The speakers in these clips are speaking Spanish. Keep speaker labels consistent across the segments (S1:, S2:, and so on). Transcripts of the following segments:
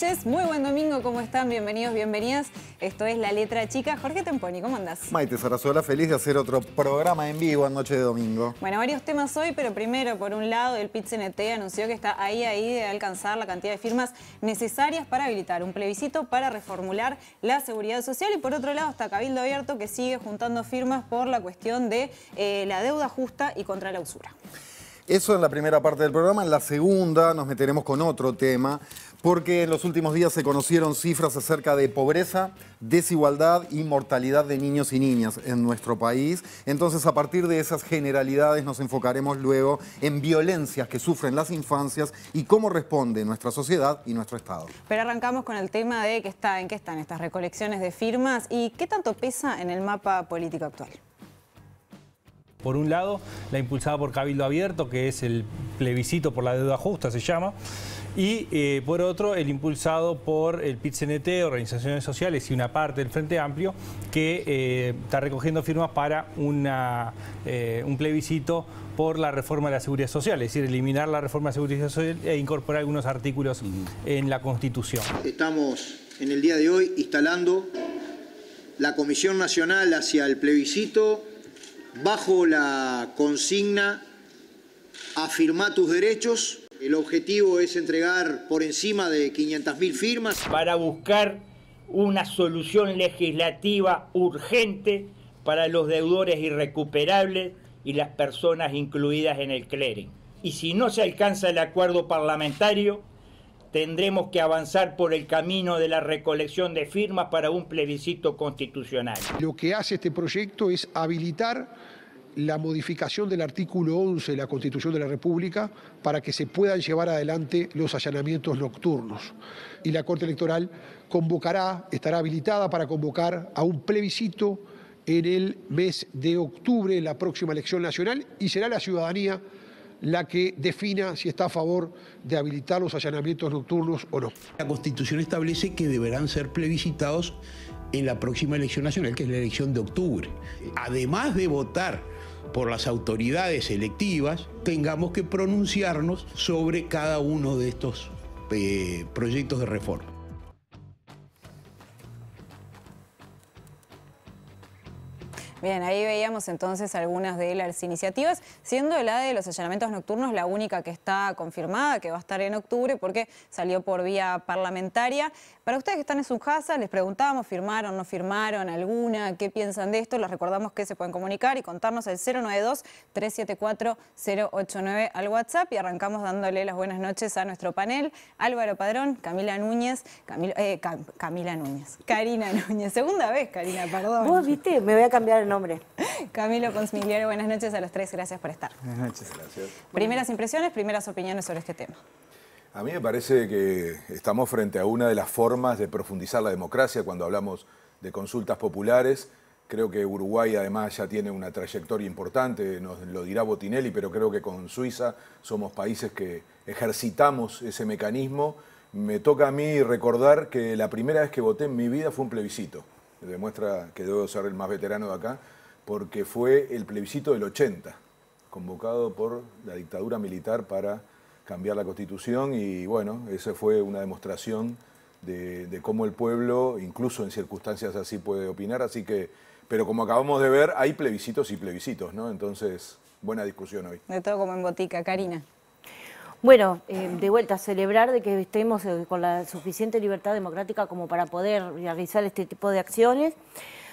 S1: noches, muy buen domingo, ¿cómo están? Bienvenidos, bienvenidas. Esto es La Letra Chica. Jorge Temponi, ¿cómo andas? Maite
S2: Sarasola, feliz de hacer otro programa en vivo en Noche de Domingo.
S1: Bueno, varios temas hoy, pero primero, por un lado, el PitCNT anunció que está ahí, ahí de alcanzar la cantidad de firmas necesarias para habilitar un plebiscito para reformular la seguridad social. Y por otro lado está Cabildo Abierto, que sigue juntando firmas por la cuestión de eh, la deuda justa y contra la usura.
S2: Eso es la primera parte del programa. En la segunda nos meteremos con otro tema porque en los últimos días se conocieron cifras acerca de pobreza, desigualdad y mortalidad de niños y niñas en nuestro país. Entonces, a partir de esas generalidades nos enfocaremos luego en violencias que sufren las infancias y cómo responde nuestra sociedad y nuestro Estado.
S1: Pero arrancamos con el tema de que está, en qué están estas recolecciones de firmas y qué tanto pesa en el mapa político actual.
S3: Por un lado, la impulsada por Cabildo Abierto, que es el plebiscito por la deuda justa, se llama, y eh, por otro, el impulsado por el PIT-CNT, organizaciones sociales y una parte del Frente Amplio, que eh, está recogiendo firmas para eh, un plebiscito por la reforma de la seguridad social, es decir, eliminar la reforma de la seguridad social e incorporar algunos artículos en la Constitución.
S4: Estamos en el día de hoy instalando la Comisión Nacional hacia el plebiscito bajo la consigna afirma tus derechos el objetivo es entregar por encima de 500.000 firmas. Para buscar una solución legislativa
S5: urgente
S4: para los deudores irrecuperables y las personas incluidas en el clearing. Y si no se alcanza el acuerdo parlamentario, tendremos que avanzar por el camino de la recolección de firmas para un plebiscito constitucional.
S6: Lo
S3: que hace este proyecto es habilitar la modificación del artículo 11 de la
S2: Constitución de la República para que se puedan llevar adelante los allanamientos nocturnos. Y la Corte Electoral convocará, estará habilitada para convocar a un plebiscito
S3: en el mes de octubre, en la próxima elección nacional, y será la ciudadanía la que defina si está a favor de habilitar los allanamientos nocturnos o no. La
S6: Constitución establece que deberán ser plebiscitados en la próxima elección nacional, que es la elección de octubre. Además de votar por las autoridades electivas tengamos que pronunciarnos sobre cada uno de estos eh, proyectos de reforma.
S1: Bien, ahí veíamos entonces algunas de las iniciativas, siendo la de los allanamientos nocturnos la única que está confirmada, que va a estar en octubre porque salió por vía parlamentaria. Para ustedes que están en su casa, les preguntamos, ¿firmaron, no firmaron alguna? ¿Qué piensan de esto? Les recordamos que se pueden comunicar y contarnos al 092-374-089 al WhatsApp y arrancamos dándole las buenas noches a nuestro panel. Álvaro Padrón, Camila Núñez, eh, Camila, Núñez, Karina Núñez. Segunda vez, Karina, perdón. Vos viste, me voy a cambiar el nombre. Camilo Consmigliaro, buenas noches a los tres, gracias por estar.
S6: Buenas noches. Gracias.
S1: Primeras impresiones, primeras opiniones sobre este tema.
S6: A mí me parece que estamos frente a una de las formas de profundizar la democracia cuando hablamos de consultas populares. Creo que Uruguay además ya tiene una trayectoria importante, nos lo dirá Botinelli, pero creo que con Suiza somos países que ejercitamos ese mecanismo. Me toca a mí recordar que la primera vez que voté en mi vida fue un plebiscito. Demuestra que debo ser el más veterano de acá, porque fue el plebiscito del 80, convocado por la dictadura militar para cambiar la constitución y bueno, esa fue una demostración de, cómo el pueblo, incluso en circunstancias así, puede opinar. Así que, pero como acabamos de ver, hay plebiscitos y plebiscitos, ¿no? Entonces, buena discusión hoy.
S1: De todo como en
S7: botica, Karina. Bueno, eh, de vuelta, celebrar de que estemos eh, con la suficiente libertad democrática como para poder realizar este tipo de acciones.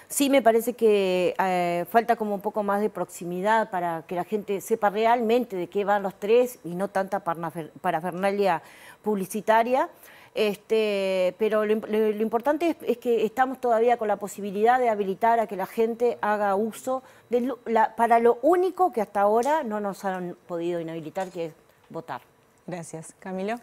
S7: Sí, me parece que eh, falta como un poco más de proximidad para que la gente sepa realmente de qué van los tres y no tanta parafernalia publicitaria. Este, pero lo, importante es, que estamos todavía con la posibilidad de habilitar a que la gente haga uso de la, para lo único que hasta ahora no nos han podido inhabilitar, que es votar. Gracias. Camilo.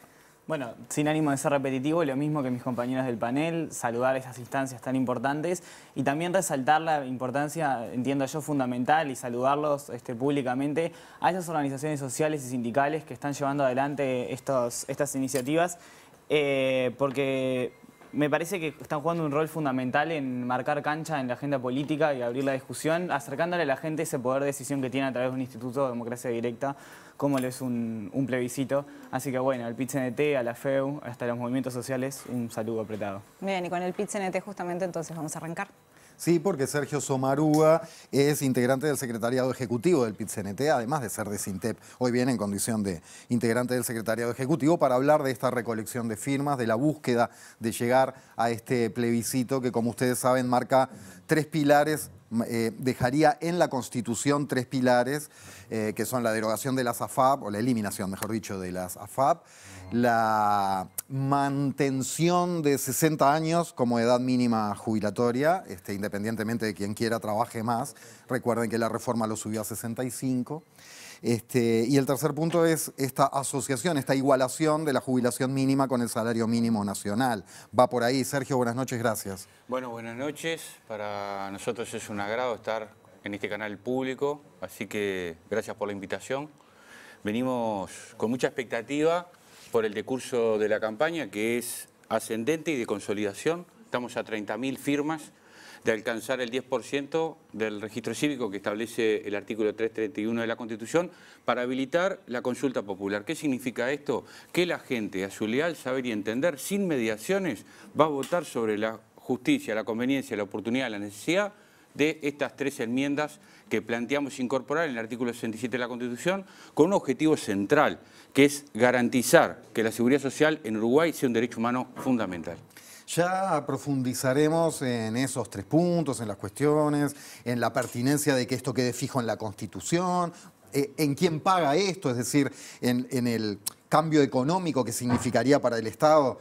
S8: Bueno, sin ánimo de ser repetitivo, lo mismo que mis compañeros del panel, saludar esas instancias tan importantes y también resaltar la importancia, entiendo yo, fundamental y saludarlos este, públicamente a esas organizaciones sociales y sindicales que están llevando adelante estas iniciativas, eh, porque me parece que están jugando un rol fundamental en marcar cancha en la agenda política y abrir la discusión, acercándole a la gente ese poder de decisión que tiene a través de un instituto de democracia directa, como lo es un, plebiscito. Así que bueno, al PITCNT, a la FEU, hasta los movimientos sociales, un saludo apretado.
S1: Bien, y con el PITCNT justamente entonces vamos a arrancar.
S8: Sí, porque Sergio
S2: Somarúa es integrante del secretariado ejecutivo del pit además de ser de SINTEP. Hoy viene en condición de integrante del secretariado ejecutivo para hablar de esta recolección de firmas, de la búsqueda de llegar a este plebiscito que, como ustedes saben, marca tres pilares eh, dejaría en la Constitución tres pilares, eh, que son la derogación de las AFAP, o la eliminación, mejor dicho, de las AFAP, la mantención de 60 años como edad mínima jubilatoria, este, independientemente de quien quiera trabaje más. Recuerden que la reforma lo subió a 65. Este, y el tercer punto es esta asociación, esta igualación de la jubilación mínima con el salario mínimo nacional. Va por ahí. Sergio, buenas noches, gracias.
S3: Bueno, buenas noches. Para nosotros es un agrado estar en este canal público, así que gracias por la invitación. Venimos con mucha expectativa por el decurso de la campaña que es ascendente y de consolidación. Estamos a 30.000 firmas de alcanzar el 10% del registro cívico que establece el artículo 331 de la Constitución para habilitar la consulta popular. ¿Qué significa esto? Que la gente, a su leal saber y entender, sin mediaciones, va a votar sobre la justicia, la conveniencia, la oportunidad, la necesidad de estas tres enmiendas que planteamos incorporar en el artículo 67 de la Constitución con un objetivo central, que es garantizar que la seguridad social en Uruguay sea un derecho humano fundamental.
S2: Ya profundizaremos en esos tres puntos, en las cuestiones, en la pertinencia de que esto quede fijo en la Constitución, eh, en quién paga esto, es decir, en, el cambio económico que significaría para el Estado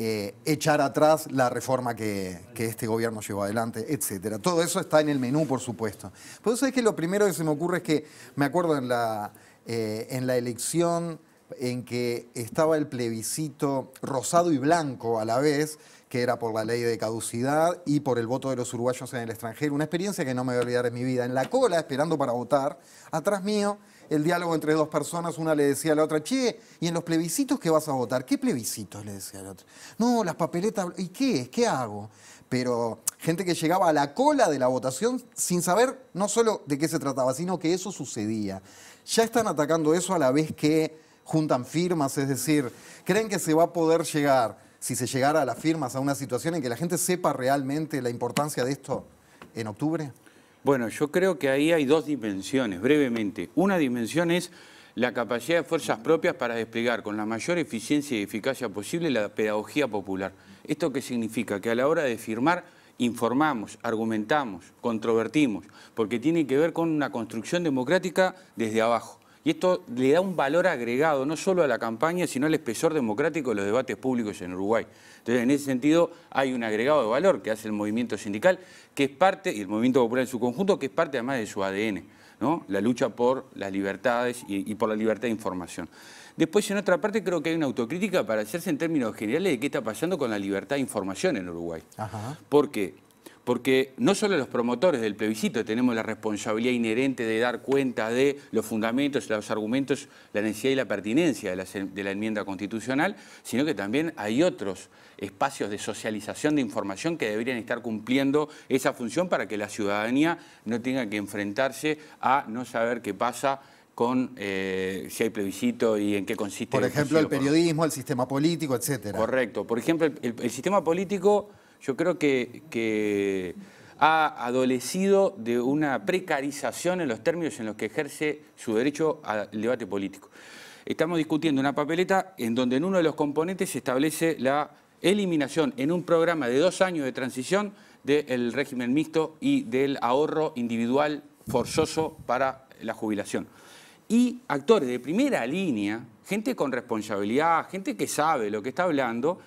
S2: eh, echar atrás la reforma que, este gobierno llevó adelante, etcétera. Todo eso está en el menú, por supuesto. Por eso es que lo primero que se me ocurre es que, me acuerdo en la, eh, en la elección en que estaba el plebiscito rosado y blanco a la vez, que era por la ley de caducidad y por el voto de los uruguayos en el extranjero, una experiencia que no me voy a olvidar en mi vida, en la cola esperando para votar, atrás mío el diálogo entre dos personas, una le decía a la otra, che, ¿y en los plebiscitos qué vas a votar? ¿Qué plebiscitos? le decía a la otra. No, las papeletas, ¿y qué es? ¿Qué hago? Pero gente que llegaba a la cola de la votación sin saber no solo de qué se trataba, sino que eso sucedía. Ya están atacando eso a la vez que juntan firmas, es decir, creen que se va a poder llegar, si se llegara a las firmas, a una situación en que la gente sepa realmente la importancia de esto en octubre?
S3: Bueno, yo creo que ahí hay dos dimensiones, brevemente. Una dimensión es la capacidad de fuerzas propias para desplegar con la mayor eficiencia y eficacia posible la pedagogía popular. ¿Esto qué significa? Que a la hora de firmar informamos, argumentamos, controvertimos, porque tiene que ver con una construcción democrática desde abajo. Y esto le da un valor agregado no solo a la campaña, sino al espesor democrático de los debates públicos en Uruguay. Entonces, en ese sentido, hay un agregado de valor que hace el movimiento sindical, que es parte, y el movimiento popular en su conjunto, que es parte además de su ADN, ¿no? la lucha por las libertades y, por la libertad de información. Después, en otra parte, creo que hay una autocrítica para hacerse en términos generales de qué está pasando con la libertad de información en Uruguay. Porque porque no solo los promotores del plebiscito tenemos la responsabilidad inherente de dar cuenta de los fundamentos, los argumentos, la necesidad y la pertinencia de la, enmienda constitucional, sino que también hay otros espacios de socialización de información que deberían estar cumpliendo esa función para que la ciudadanía no tenga que enfrentarse a no saber qué pasa con eh, si hay plebiscito y en qué consiste. Por ejemplo, el,
S2: periodismo, el sistema político, etcétera.
S3: Correcto. Por ejemplo, el sistema político yo creo que, ha adolecido de una precarización en los términos en los que ejerce su derecho al debate político. Estamos discutiendo una papeleta en donde en uno de los componentes se establece la eliminación en un programa de dos años de transición del régimen mixto y del ahorro individual forzoso para la jubilación. Y actores de primera línea, gente con responsabilidad, gente que sabe lo que está hablando,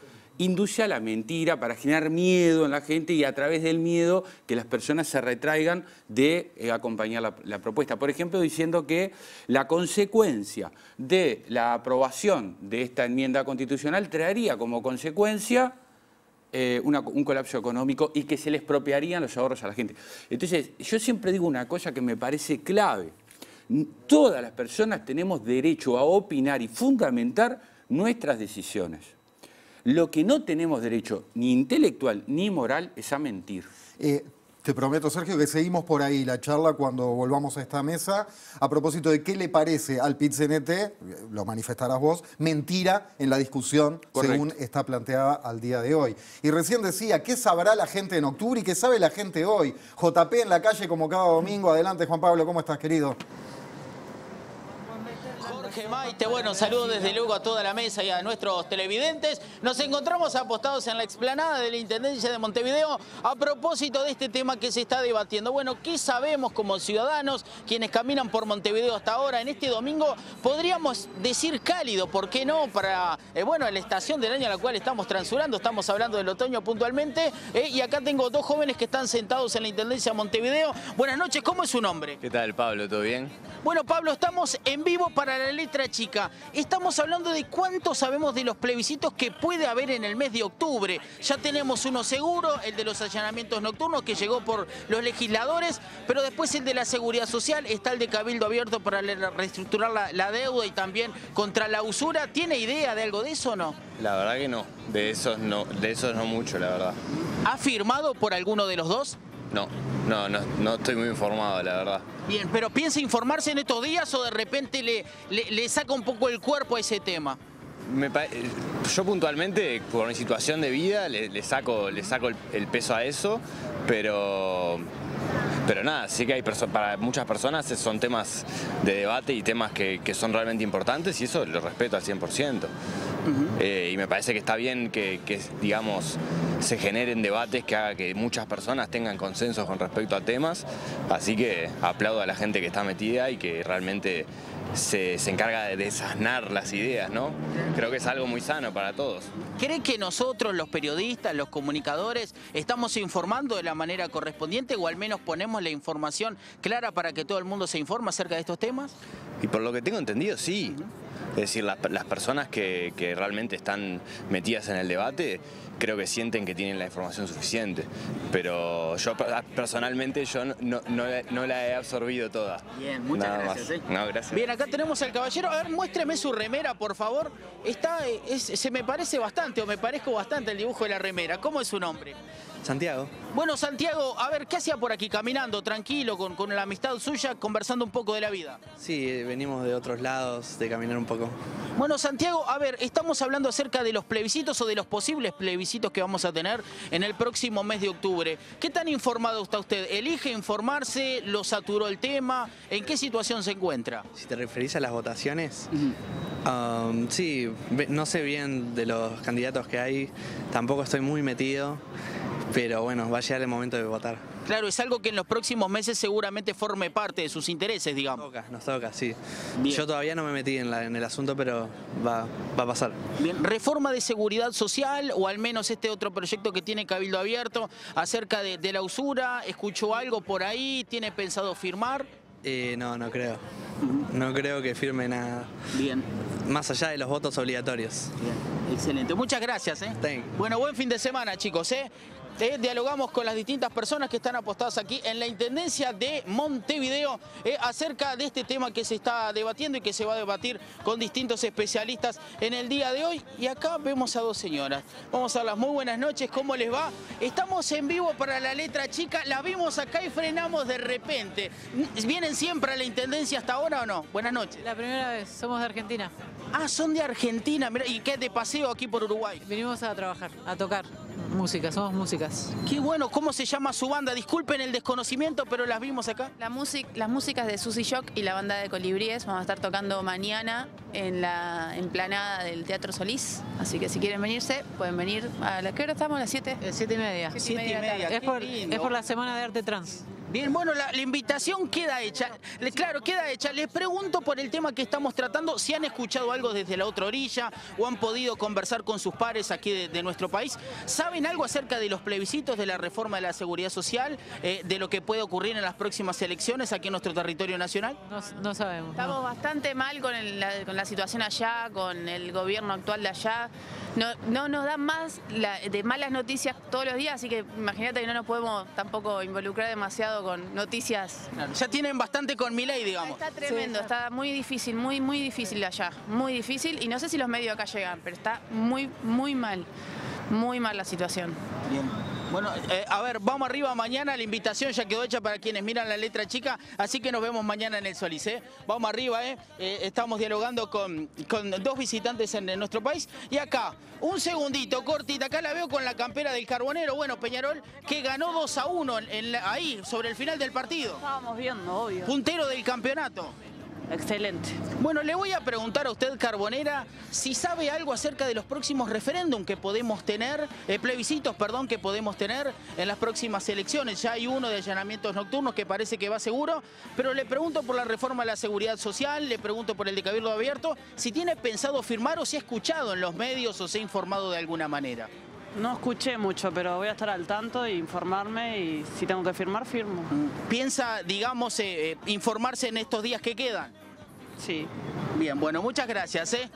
S3: induce a la mentira para generar miedo en la gente y a través del miedo que las personas se retraigan de eh, acompañar la, propuesta. Por ejemplo, diciendo que la consecuencia de la aprobación de esta enmienda constitucional traería como consecuencia eh, un colapso económico y que se les expropiarían los ahorros a la gente. Entonces, yo siempre digo una cosa que me parece clave. Todas las personas tenemos derecho a opinar y fundamentar nuestras decisiones. Lo que no tenemos derecho, ni intelectual ni moral, es a mentir. Eh, te prometo, Sergio, que
S2: seguimos por ahí la charla cuando volvamos a esta mesa. A propósito de qué le parece al pit lo manifestarás vos, mentira en la discusión según está planteada al día de hoy. Y recién decía, ¿qué sabrá la gente en octubre y qué sabe la gente hoy? JP en la calle como cada domingo. Adelante, Juan Pablo, ¿cómo estás, querido?
S9: Jorge Bueno, saludo desde luego a toda la mesa y a nuestros televidentes. Nos encontramos apostados en la explanada de la Intendencia de Montevideo a propósito de este tema que se está debatiendo. Bueno, ¿qué sabemos como ciudadanos, quienes caminan por Montevideo hasta ahora en este domingo? Podríamos decir cálido, ¿por qué no? Para, eh, la estación del año a la cual estamos transurando, estamos hablando del otoño puntualmente. Eh, y acá tengo dos jóvenes que están sentados en la Intendencia de Montevideo. Buenas noches, ¿cómo es su nombre? ¿Qué tal, Pablo? ¿Todo bien? Bueno, Pablo, estamos en vivo para la letra chica, estamos hablando de cuánto sabemos de los plebiscitos que puede haber en el mes de octubre. Ya tenemos uno seguro, el de los allanamientos nocturnos que llegó por los legisladores, pero después el de la seguridad social, está el de Cabildo Abierto para reestructurar la, la deuda y también contra la usura. ¿Tiene idea de algo de eso o no? La verdad que no, de esos no, de esos no mucho, la verdad. ¿Ha firmado por alguno de los dos? No, no, no, no, estoy muy informado, la verdad. Bien, pero ¿piensa informarse en estos días o de repente le, le, le saca un poco el cuerpo a ese tema?
S8: Eh, yo puntualmente, por mi situación de vida, le, saco, le saco el, peso a eso, pero, pero nada, sí que hay para muchas personas son temas de debate y temas que, son realmente importantes y eso lo respeto al 100%. Eh, y me parece que está bien que, digamos, se generen debates que haga que muchas personas tengan consensos con respecto a temas, así que aplaudo a la gente que está metida y que realmente se, encarga
S9: de desasnar las ideas, ¿no? Creo que es algo muy sano para todos. ¿Cree que nosotros, los periodistas, los comunicadores, estamos informando de la manera correspondiente o al menos ponemos la información clara para que todo el mundo se informe acerca de estos temas? Y por lo que tengo entendido,
S8: sí. Es decir, las, personas que, que realmente están metidas en el debate creo que sienten que tienen la información suficiente. Pero yo ah, personalmente yo no, la, he absorbido toda.
S9: Bien, muchas gracias, eh. No, gracias. Bien, acá tenemos al caballero. A ver, muéstreme su remera, por favor. Está, eh, se me parece bastante, o me parezco bastante el dibujo de la remera. ¿Cómo es su nombre? Santiago. Bueno, Santiago, a ver, ¿qué hacía por aquí caminando, tranquilo, con, con la amistad suya, conversando un poco de la vida?
S10: Sí, eh, venimos de otros lados, de caminar un poco.
S9: Bueno, Santiago, a ver, estamos hablando acerca de los plebiscitos o de los posibles plebiscitos que vamos a tener en el próximo mes de octubre. ¿Qué tan informado está usted? ¿Elige informarse? ¿Lo saturó el tema? ¿En qué situación se encuentra?
S10: Si te referís a las votaciones, um, sí, no sé bien de los candidatos que hay, tampoco estoy muy metido, pero bueno, va a llegar el momento de votar.
S9: Claro, es algo que en los próximos meses seguramente forme parte de sus intereses, digamos. Nos toca, nos toca, sí. Yo todavía no me metí
S10: en, el asunto, pero va, va a pasar.
S9: ¿Reforma de seguridad social o al menos este otro proyecto que tiene Cabildo Abierto acerca de, la usura? ¿Escuchó algo por ahí? ¿Tiene pensado firmar?
S10: Eh, no, no creo. No creo que firme nada. Bien. Más allá de los votos obligatorios. Bien, excelente. Muchas gracias. ¿eh?
S9: Bueno, buen fin de semana, chicos. ¿eh? dialogamos con las distintas personas que están apostadas aquí en la Intendencia de Montevideo eh, acerca de este tema que se está debatiendo y que se va a debatir con distintos especialistas en el día de hoy. Y acá vemos a dos señoras. Vamos a las muy buenas noches, ¿cómo les va? Estamos en vivo para la letra chica, la vimos acá y frenamos de repente. ¿Vienen siempre a la Intendencia hasta ahora o no? Buenas noches. La primera vez, somos de Argentina. Ah, son de Argentina, Mirá, ¿y qué de paseo aquí por Uruguay? Venimos a trabajar, a tocar música, somos músicas. Qué bueno, ¿cómo se llama su banda? Disculpen el desconocimiento, pero las vimos acá.
S11: La las músicas de Susy Shock y la banda de Colibríes vamos a estar tocando mañana en la emplanada del Teatro Solís. Así que si quieren venirse, pueden venir. ¿A la qué hora estamos? ¿A las 7? 7 y 7 y media. Siete y media. es por la
S7: Semana de Arte Trans.
S9: Bien, bueno, la, invitación queda hecha. claro, queda hecha. Les pregunto por el tema que estamos tratando, si han escuchado algo desde la otra orilla o han podido conversar con sus pares aquí de, nuestro país. ¿Saben algo acerca de los plebiscitos, de la reforma de la seguridad social, eh, de lo que puede ocurrir en las próximas elecciones aquí en nuestro territorio nacional?
S11: No, sabemos. Estamos bastante mal con la situación allá, con el gobierno actual de allá no, no nos dan más la, de malas noticias todos los días, así que imagínate que no nos podemos tampoco involucrar demasiado con
S9: noticias. ya tienen bastante con mi ley, digamos. Está
S11: tremendo, está muy difícil, muy, muy difícil allá, muy difícil, y no sé si los medios acá llegan, pero está muy, muy mal, muy
S9: mal la situación. Bien. Bueno, eh, a ver, vamos arriba mañana, la invitación ya quedó hecha para quienes miran la letra chica, así que nos vemos mañana en el Solís, ¿eh? Vamos arriba, ¿eh? ¿eh? estamos dialogando con, con, dos visitantes en, nuestro país. Y acá, un segundito, cortita, acá la veo con la campera del Carbonero, bueno, Peñarol, que ganó 2 a 1 ahí, sobre el final del partido.
S11: Estábamos viendo, obvio. Puntero del
S9: campeonato. Excelente. Bueno, le voy a preguntar a usted, Carbonera, si sabe algo acerca de los próximos referéndum que podemos tener, eh, plebiscitos, perdón, que podemos tener en las próximas elecciones. Ya hay uno de allanamientos nocturnos que parece que va seguro, pero le pregunto por la reforma a la seguridad social, le pregunto por el de Cabildo Abierto, si tiene pensado firmar o si ha escuchado en los medios o se ha informado de alguna manera. No escuché mucho, pero voy a estar al tanto e informarme y si tengo que firmar, firmo. ¿Piensa, digamos, eh, eh, informarse en estos días que quedan? Sí. Bien, bueno, muchas gracias. ¿eh?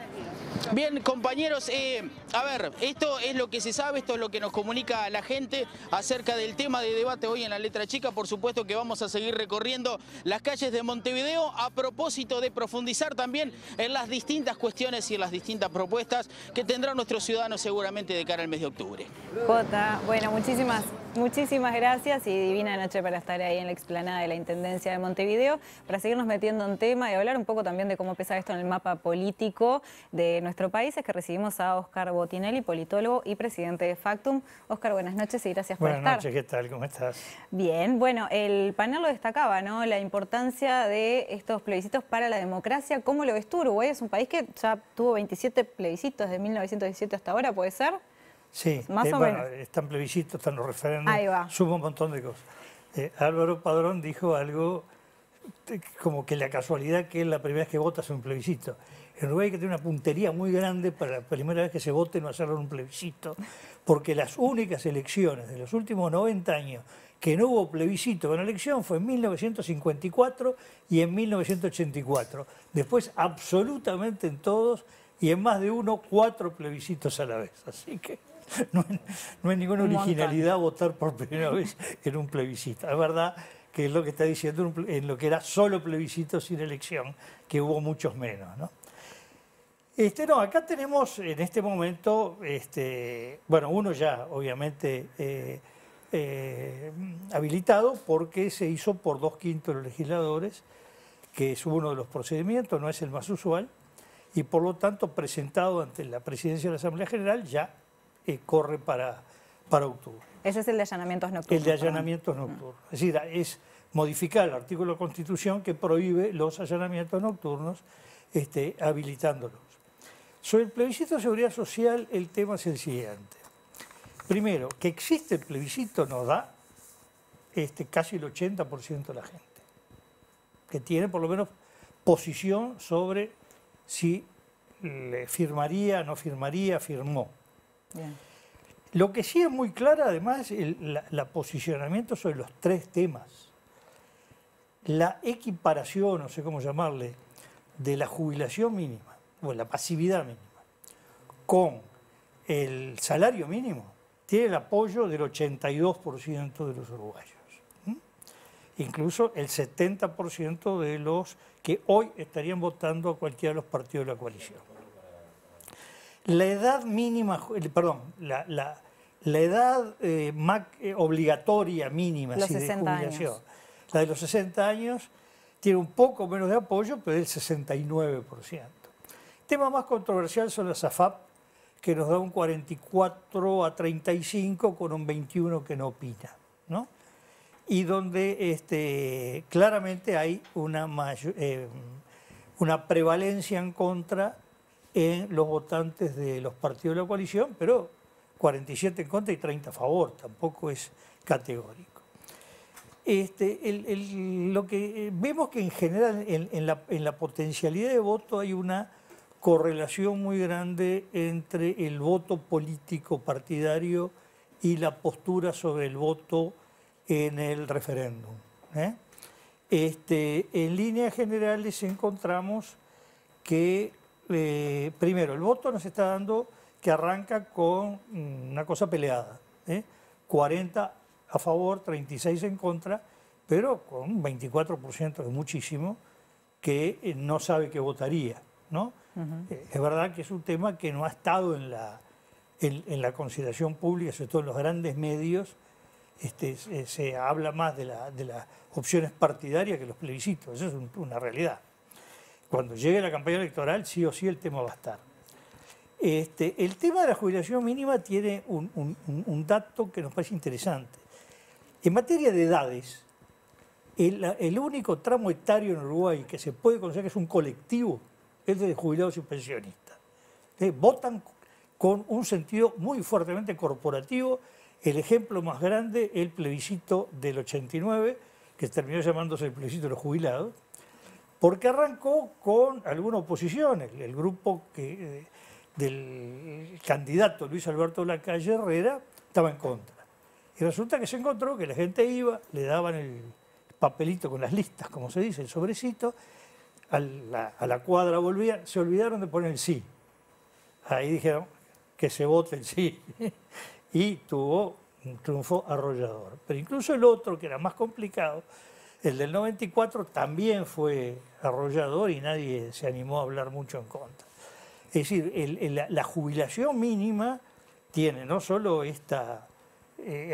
S9: Bien, compañeros, eh, a ver, esto es lo que se sabe, esto es lo que nos comunica la gente acerca del tema de debate hoy en la letra chica. Por supuesto que vamos a seguir recorriendo las calles de Montevideo a propósito de profundizar también en las distintas cuestiones y en las distintas propuestas que tendrán nuestros ciudadanos seguramente de cara al mes de octubre.
S1: Jota, bueno, muchísimas, muchísimas gracias y divina noche para estar ahí en la explanada de la Intendencia de Montevideo, para seguirnos metiendo en tema y hablar un poco también también de cómo pesa esto en el mapa político de nuestro país es que recibimos a Oscar Botinelli, politólogo y presidente de Factum. Oscar, buenas noches y gracias por estar. Buenas noches,
S5: ¿qué tal? ¿Cómo estás?
S1: Bien, bueno, el panel lo destacaba, ¿no? La importancia de estos plebiscitos para la democracia. ¿Cómo lo ves tú? Uruguay es un país que ya tuvo 27 plebiscitos de 1917 hasta ahora, ¿puede ser?
S5: Sí, más eh, o menos. Están plebiscitos, están los referendos, Ahí va. sumo un montón de cosas. Eh, Álvaro Padrón dijo algo como que la casualidad que es la primera vez que votas en un plebiscito. En Uruguay hay que tener una puntería muy grande para la primera vez que se vote no hacerlo en un plebiscito, porque las únicas elecciones de los últimos 90 años que no hubo plebiscito la elección fue en 1954 y en 1984. Después absolutamente en todos y en más de uno cuatro plebiscitos a la vez. Así que no, no hay ninguna originalidad votar por primera vez en un plebiscito. Es verdad que es lo que está diciendo en lo que era solo plebiscito sin elección, que hubo muchos menos. ¿no? Este, no, acá tenemos en este momento, este, bueno, uno ya obviamente eh, eh, habilitado porque se hizo por dos quintos de los legisladores, que es uno de los procedimientos, no es el más usual, y por lo tanto presentado ante la presidencia de la Asamblea General ya eh, corre para, para octubre.
S1: Ese es el de allanamientos nocturnos. El de allanamientos
S5: nocturnos. Es decir, es modificar el artículo de la Constitución que prohíbe los allanamientos nocturnos, este, habilitándolos. Sobre el plebiscito de seguridad social, el tema es el siguiente. Primero, que existe el plebiscito no da este, casi el 80% de la gente, que tiene por lo menos posición sobre si le firmaría, no firmaría, firmó. Bien. Lo que sí es muy clara, además, el la, posicionamiento sobre los tres temas. La equiparación, no sé cómo llamarle, de la jubilación mínima, o la pasividad mínima, con el salario mínimo, tiene el apoyo del 82% de los uruguayos. Incluso el 70% de los que hoy estarían votando a cualquiera de los partidos de la coalición. La edad mínima, perdón, la la edad eh, eh, obligatoria mínima de jubilación, la de los 60 años, tiene un poco menos de apoyo, pero el 69%. El tema más controversial son las AFAP, que nos da un 44 a 35 con un 21 que no opina, ¿no? Y donde este, claramente hay una, eh, una prevalencia en contra en los votantes de los partidos de la coalición, pero 47 en contra y 30 a favor, tampoco es categórico. Este, lo que eh, vemos que en general en, la, potencialidad de voto hay una correlación muy grande entre el voto político partidario y la postura sobre el voto en el referéndum. ¿eh? Este, en líneas generales encontramos que, eh, primero, el voto nos está dando que arranca con mm, una cosa peleada. 40 ¿eh? a favor, 36 en contra, pero con un 24% de muchísimo que eh, no sabe que votaría. ¿no? Eh, es verdad que es un tema que no ha estado en la, en, la consideración pública, sobre todo en los grandes medios. Este, se, habla más de, las opciones partidarias que los plebiscitos, eso es una realidad. Cuando llegue la campaña electoral, sí o sí el tema va a estar. Este, el tema de la jubilación mínima tiene un, dato que nos parece interesante. En materia de edades, el, único tramo etario en Uruguay que se puede conocer que es un colectivo es de jubilados y pensionistas. Eh, votan con un sentido muy fuertemente corporativo. El ejemplo más grande, es el plebiscito del 89, que terminó llamándose el plebiscito de los jubilados, porque arrancó con alguna oposición, El grupo que... Eh, del candidato Luis Alberto Lacalle Herrera estaba en contra. Y resulta que se encontró que la gente iba, le daban el papelito con las listas, como se dice, el sobrecito, a la, cuadra volvía se olvidaron de poner el sí. Ahí dijeron que se vote el sí. y tuvo un triunfo arrollador. Pero incluso el otro, que era más complicado, el del 94 también fue arrollador y nadie se animó a hablar mucho en contra. Es decir, la jubilación mínima tiene no solo este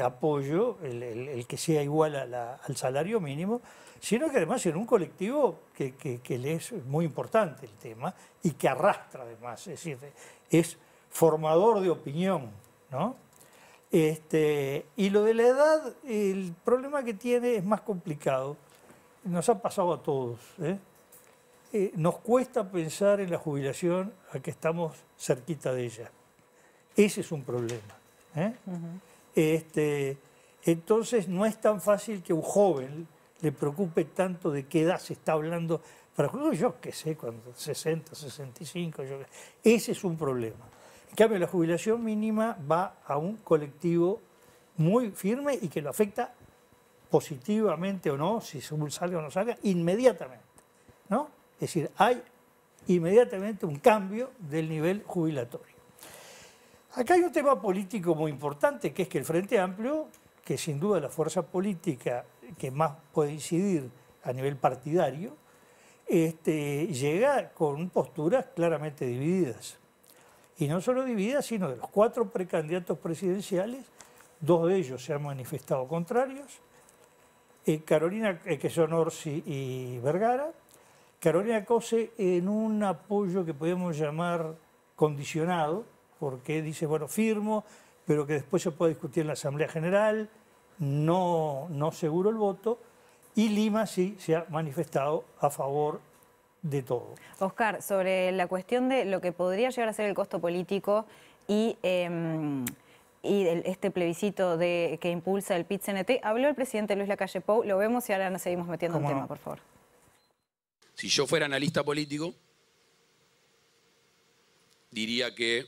S5: apoyo, el, que sea igual al salario mínimo, sino que además en un colectivo que, le es muy importante el tema y que arrastra además, es decir, es formador de opinión, ¿no? Este, y lo de la edad, el problema que tiene es más complicado. Nos ha pasado a todos. ¿eh? Eh, nos cuesta pensar en la jubilación a que estamos cerquita de ella. Ese es un problema. ¿eh? este, entonces no es tan fácil que un joven le preocupe tanto de qué edad se está hablando. Para yo qué sé, cuando 60, 65, yo, ese es un problema. En cambio, la jubilación mínima va a un colectivo muy firme y que lo afecta positivamente o no, si sale o no salga, inmediatamente. ¿no? Es decir, hay inmediatamente un cambio del nivel jubilatorio. Acá hay un tema político muy importante, que es que el Frente Amplio, que sin duda la fuerza política que más puede incidir a nivel partidario, este, llega con posturas claramente divididas. Y no solo divididas, sino de los cuatro precandidatos presidenciales, dos de ellos se han manifestado contrarios, eh, Carolina eh, que son Orsi y Vergara, Carolina Cose en un apoyo que podemos llamar condicionado, porque dice, bueno, firmo, pero que después se puede discutir en la Asamblea General, no, no seguro el voto, y Lima sí se ha manifestado a favor de todo.
S1: Oscar, sobre la cuestión de lo que podría llegar a ser el costo político y... Em, este plebiscito de, que impulsa el PIT-CNT, habló el presidente Luis Lacalle Pou, lo vemos y ahora nos seguimos metiendo en tema, por favor.
S3: Si yo fuera analista político, diría que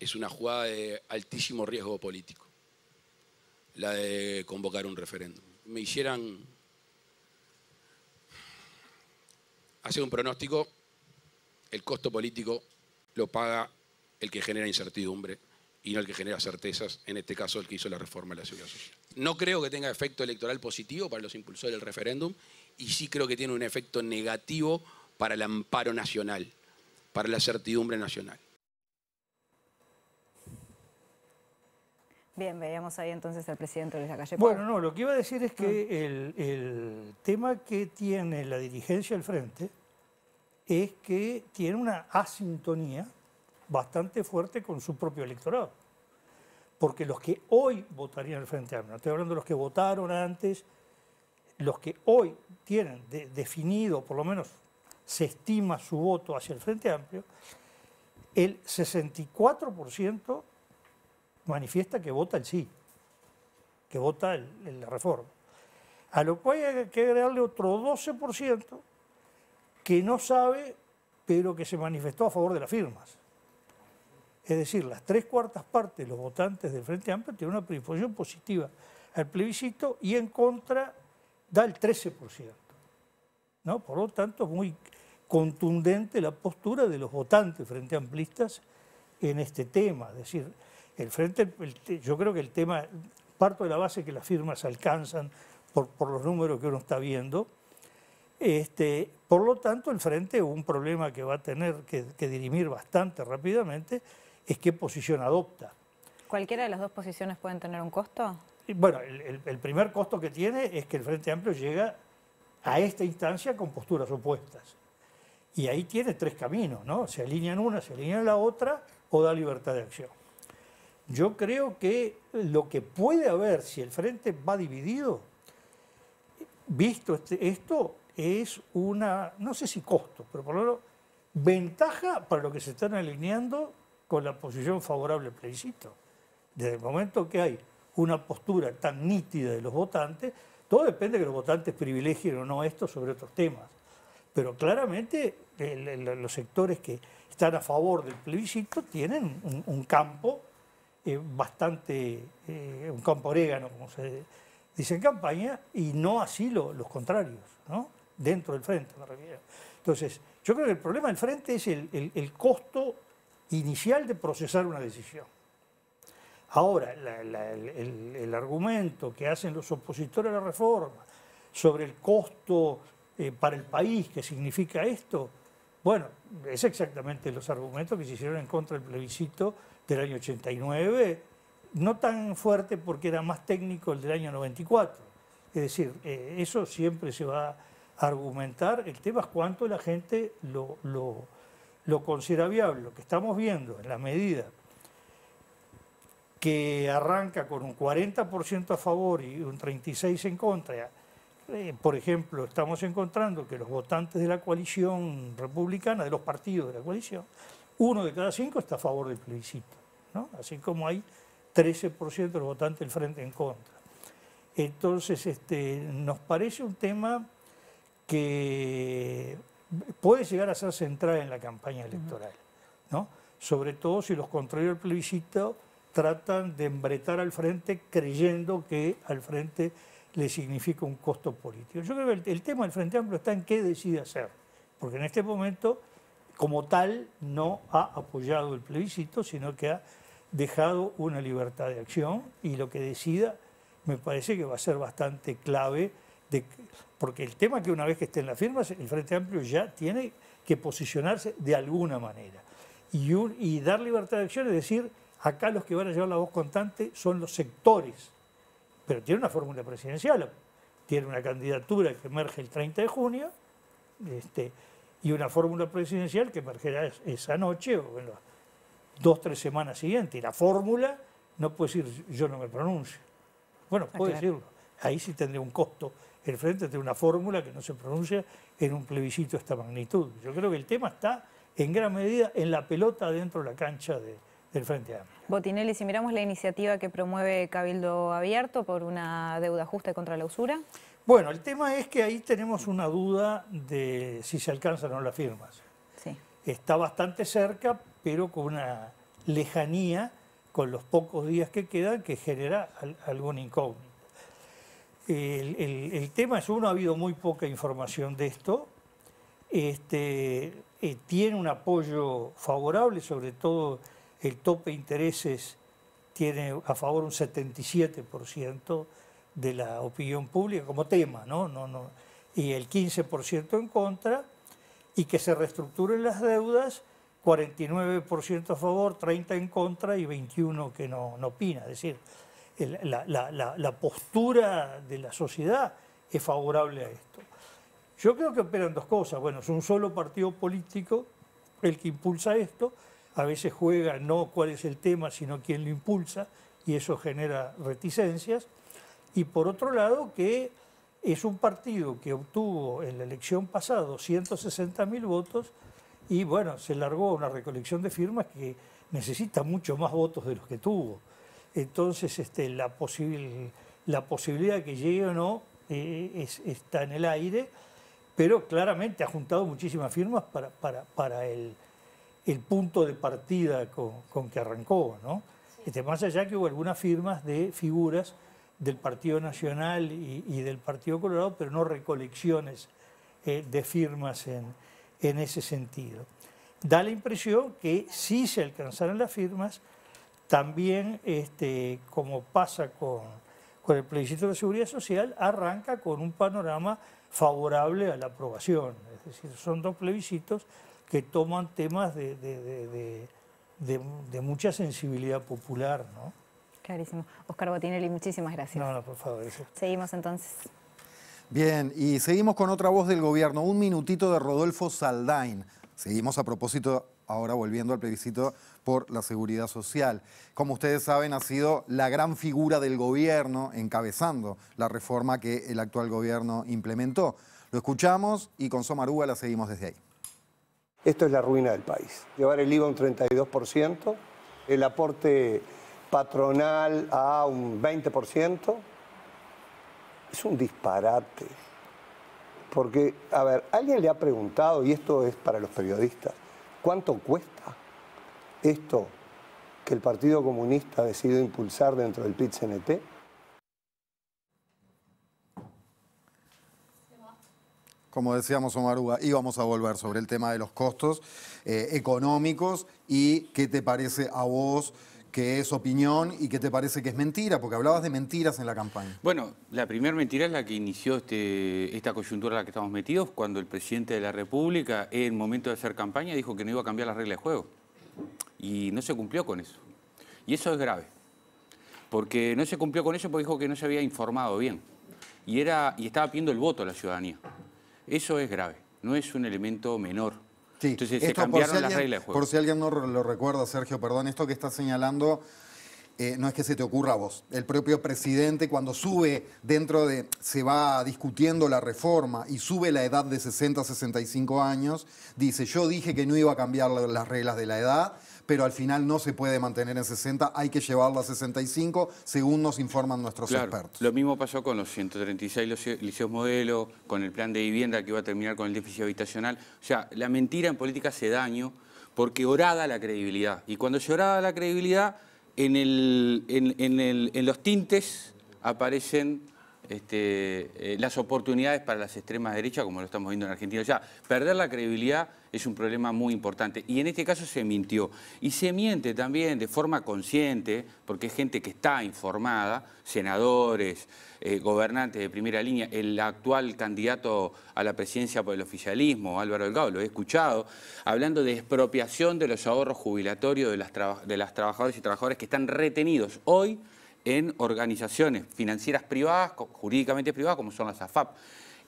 S3: es una jugada de altísimo riesgo político, la de convocar un referéndum. Me hicieran
S6: hacer un pronóstico, el costo político lo paga el que genera incertidumbre y no el que genera certezas, en este caso el que hizo la reforma de la seguridad social.
S3: No creo que tenga efecto electoral positivo para los impulsores del referéndum y sí creo que tiene un efecto negativo para el amparo nacional,
S6: para la certidumbre nacional.
S1: Bien, veíamos ahí entonces al presidente Luis Lacalle. Bueno,
S5: no, lo que iba a decir es que mm. el, tema que tiene la dirigencia del frente es que tiene una asintonía bastante fuerte con su propio electorado. Porque los que hoy votarían el Frente Amplio, estoy hablando de los que votaron antes, los que hoy tienen definido, por lo menos se estima su voto hacia el Frente Amplio, el 64% manifiesta que vota el sí, que vota la reforma. A lo cual hay que agregarle otro 12% que no sabe, pero que se manifestó a favor de las firmas. Es decir, las tres cuartas partes de los votantes del Frente Amplio tienen una predisposición positiva al plebiscito y en contra da el 13%. ¿no? Por lo tanto, muy contundente la postura de los votantes frente a amplistas en este tema. Es decir, el frente, yo creo que el tema, parto de la base que las firmas alcanzan por, por los números que uno está viendo. Este, por lo tanto, el frente, un problema que va a tener que, que dirimir bastante rápidamente, es qué posición adopta.
S1: ¿Cualquiera de las dos posiciones pueden tener un costo?
S5: Bueno, el, primer costo que tiene es que el Frente Amplio llega a esta instancia con posturas opuestas. Y ahí tiene tres caminos, ¿no? Se alinean una, se alinean la otra o da libertad de acción. Yo creo que lo que puede haber si el Frente va dividido, visto este, esto, es una, no sé si costo, pero por lo menos ventaja para lo que se están alineando con la posición favorable plebiscito. Desde el momento que hay una postura tan nítida de los votantes, todo depende de que los votantes privilegien o no esto sobre otros temas. Pero claramente los sectores que están a favor del plebiscito tienen un, campo eh, bastante, eh, un campo orégano, como se dice en campaña, y no así los contrarios, dentro del frente me Entonces, yo creo que el problema del frente es el, el costo inicial de procesar una decisión. Ahora, el, argumento que hacen los opositores a la reforma sobre el costo eh, para el país que significa esto, bueno, es exactamente los argumentos que se hicieron en contra del plebiscito del año 89, no tan fuerte porque era más técnico el del año 94. Es decir, eh, eso siempre se va a argumentar. El tema es cuánto la gente lo, lo, lo considera viable. Lo que estamos viendo en la medida que arranca con un 40% a favor y un 36% en contra, eh, por ejemplo, estamos encontrando que los votantes de la coalición republicana, de los partidos de la coalición, uno de cada cinco está a favor del plebiscito, así como hay 13% de los votantes del frente en contra. Entonces, este, nos parece un tema que puede llegar a ser central en la campaña electoral, ¿no? sobre todo si los contrarios del plebiscito tratan de embretar al frente creyendo que al frente le significa un costo político. Yo creo que el, tema del Frente Amplio está en qué decide hacer, porque en este momento, como tal, no ha apoyado el plebiscito, sino que ha dejado una libertad de acción y lo que decida me parece que va a ser bastante clave, porque el tema es que una vez que esté en las firmas, el Frente Amplio ya tiene que posicionarse de alguna manera. y dar libertad de acción es decir, Acá los que van a llevar la voz constante son los sectores, pero tiene una fórmula presidencial, tiene una candidatura que emerge el 30 de junio este, y una fórmula presidencial que emergerá esa noche o en las dos, tres semanas siguientes. Y la fórmula no puede decir yo no me pronuncio. Bueno, ah, puede decirlo. Ahí sí tendría un costo el frente de una fórmula que no se pronuncia en un plebiscito de esta magnitud. Yo creo que el tema está en gran medida en la pelota dentro de la cancha de, Frente
S1: Botinelli, si miramos la iniciativa que promueve Cabildo Abierto por una deuda justa y contra la usura.
S5: Bueno, el tema es que ahí tenemos una duda de si se alcanzan o no las firmas. Está bastante cerca, pero con una lejanía, con los pocos días que quedan, que genera algún incógnito. El, tema es uno, ha habido muy poca información de esto. Este, eh, tiene un apoyo favorable, sobre todo el tope de intereses tiene a favor un 77% de la opinión pública como tema, ¿no? no, no y el 15% en contra, y que se reestructuren las deudas, 49% a favor, 30% en contra y 21% que no, opina. Es decir, la, postura de la sociedad es favorable a esto. Yo creo que operan dos cosas. Bueno, es un solo partido político el que impulsa esto, a veces juega no cuál es el tema, sino quién lo impulsa, y eso genera reticencias. Y por otro lado, que es un partido que obtuvo en la elección pasada 160 votos y bueno, se largó una recolección de firmas que necesita mucho más votos de los que tuvo. Entonces, este, la, posibilidad de que llegue o no eh, está en el aire, pero claramente ha juntado muchísimas firmas para, para, para el el punto de partida con, que arrancó, ¿no? Este, más allá que hubo algunas firmas de figuras del Partido Nacional y, del Partido Colorado, pero no recolecciones eh, de firmas en, ese sentido. Da la impresión que si se alcanzaran las firmas, también, este, como pasa con, con el plebiscito de seguridad social, arranca con un panorama favorable a la aprobación. Es decir, son dos plebiscitos que toman temas de, mucha sensibilidad popular, ¿no? Clarísimo.
S1: Oscar Botinelli, muchísimas gracias. No, no, por favor. Seguimos entonces.
S5: Bien, y
S2: seguimos con otra voz del gobierno, un minutito de Rodolfo Saldain. Seguimos a propósito, ahora volviendo al plebiscito por la seguridad social. Como ustedes saben, ha sido la gran figura del gobierno encabezando la reforma que el actual gobierno implementó. Lo escuchamos y con Somaruga la seguimos desde ahí. Esto es la ruina del país.
S5: Llevar el IVA un 32%, el aporte patronal a un 20%, es un disparate. Porque, a ver, alguien le ha preguntado, y esto es para los periodistas, ¿cuánto cuesta esto que el Partido Comunista ha decidido impulsar dentro del PIT-CNT?
S2: como decíamos Omar Uga, íbamos a volver sobre el tema de los costos eh, económicos y qué te parece a vos que es opinión y qué te parece que es mentira, porque hablabas de mentiras en la campaña.
S3: Bueno, la primera mentira es la que inició este, esta coyuntura en la que estamos metidos, cuando el presidente de la República, en el momento de hacer campaña, dijo que no iba a cambiar las reglas de juego. Y no se cumplió con eso. Y eso es grave, porque no se cumplió con eso porque dijo que no se había informado bien. Y, era, y estaba pidiendo el voto a la ciudadanía. Eso es grave, no es un elemento menor. Por si alguien
S2: no lo recuerda, Sergio, perdón, esto que está señalando eh, no es que se te ocurra a vos. El propio presidente cuando sube dentro de, se va discutiendo la reforma y sube la edad de 60 a 65 años, dice, yo dije que no iba a cambiar las reglas de la edad, pero al final no se puede mantener en 60, hay que llevarlo a 65, según nos informan nuestros expertos.
S3: Lo mismo pasó con los 136 liceos modelo, con el plan de vivienda que iba a terminar con el déficit habitacional. O sea, la mentira en política hace daño porque orada la credibilidad. Y cuando se orada la credibilidad, en los tintes aparecen este, eh, las oportunidades para las extremas derechas, como lo estamos viendo en Argentina. O sea, perder la credibilidad es un problema muy importante. Y en este caso se mintió. Y se miente también de forma consciente, porque es gente que está informada, senadores, eh, gobernantes de primera línea, el actual candidato a la presidencia por el oficialismo, Álvaro Delgado, lo he escuchado, hablando de expropiación de los ahorros jubilatorios de las, de las trabajadoras y trabajadores que están retenidos hoy en organizaciones financieras privadas, jurídicamente privadas, como son las AFAP.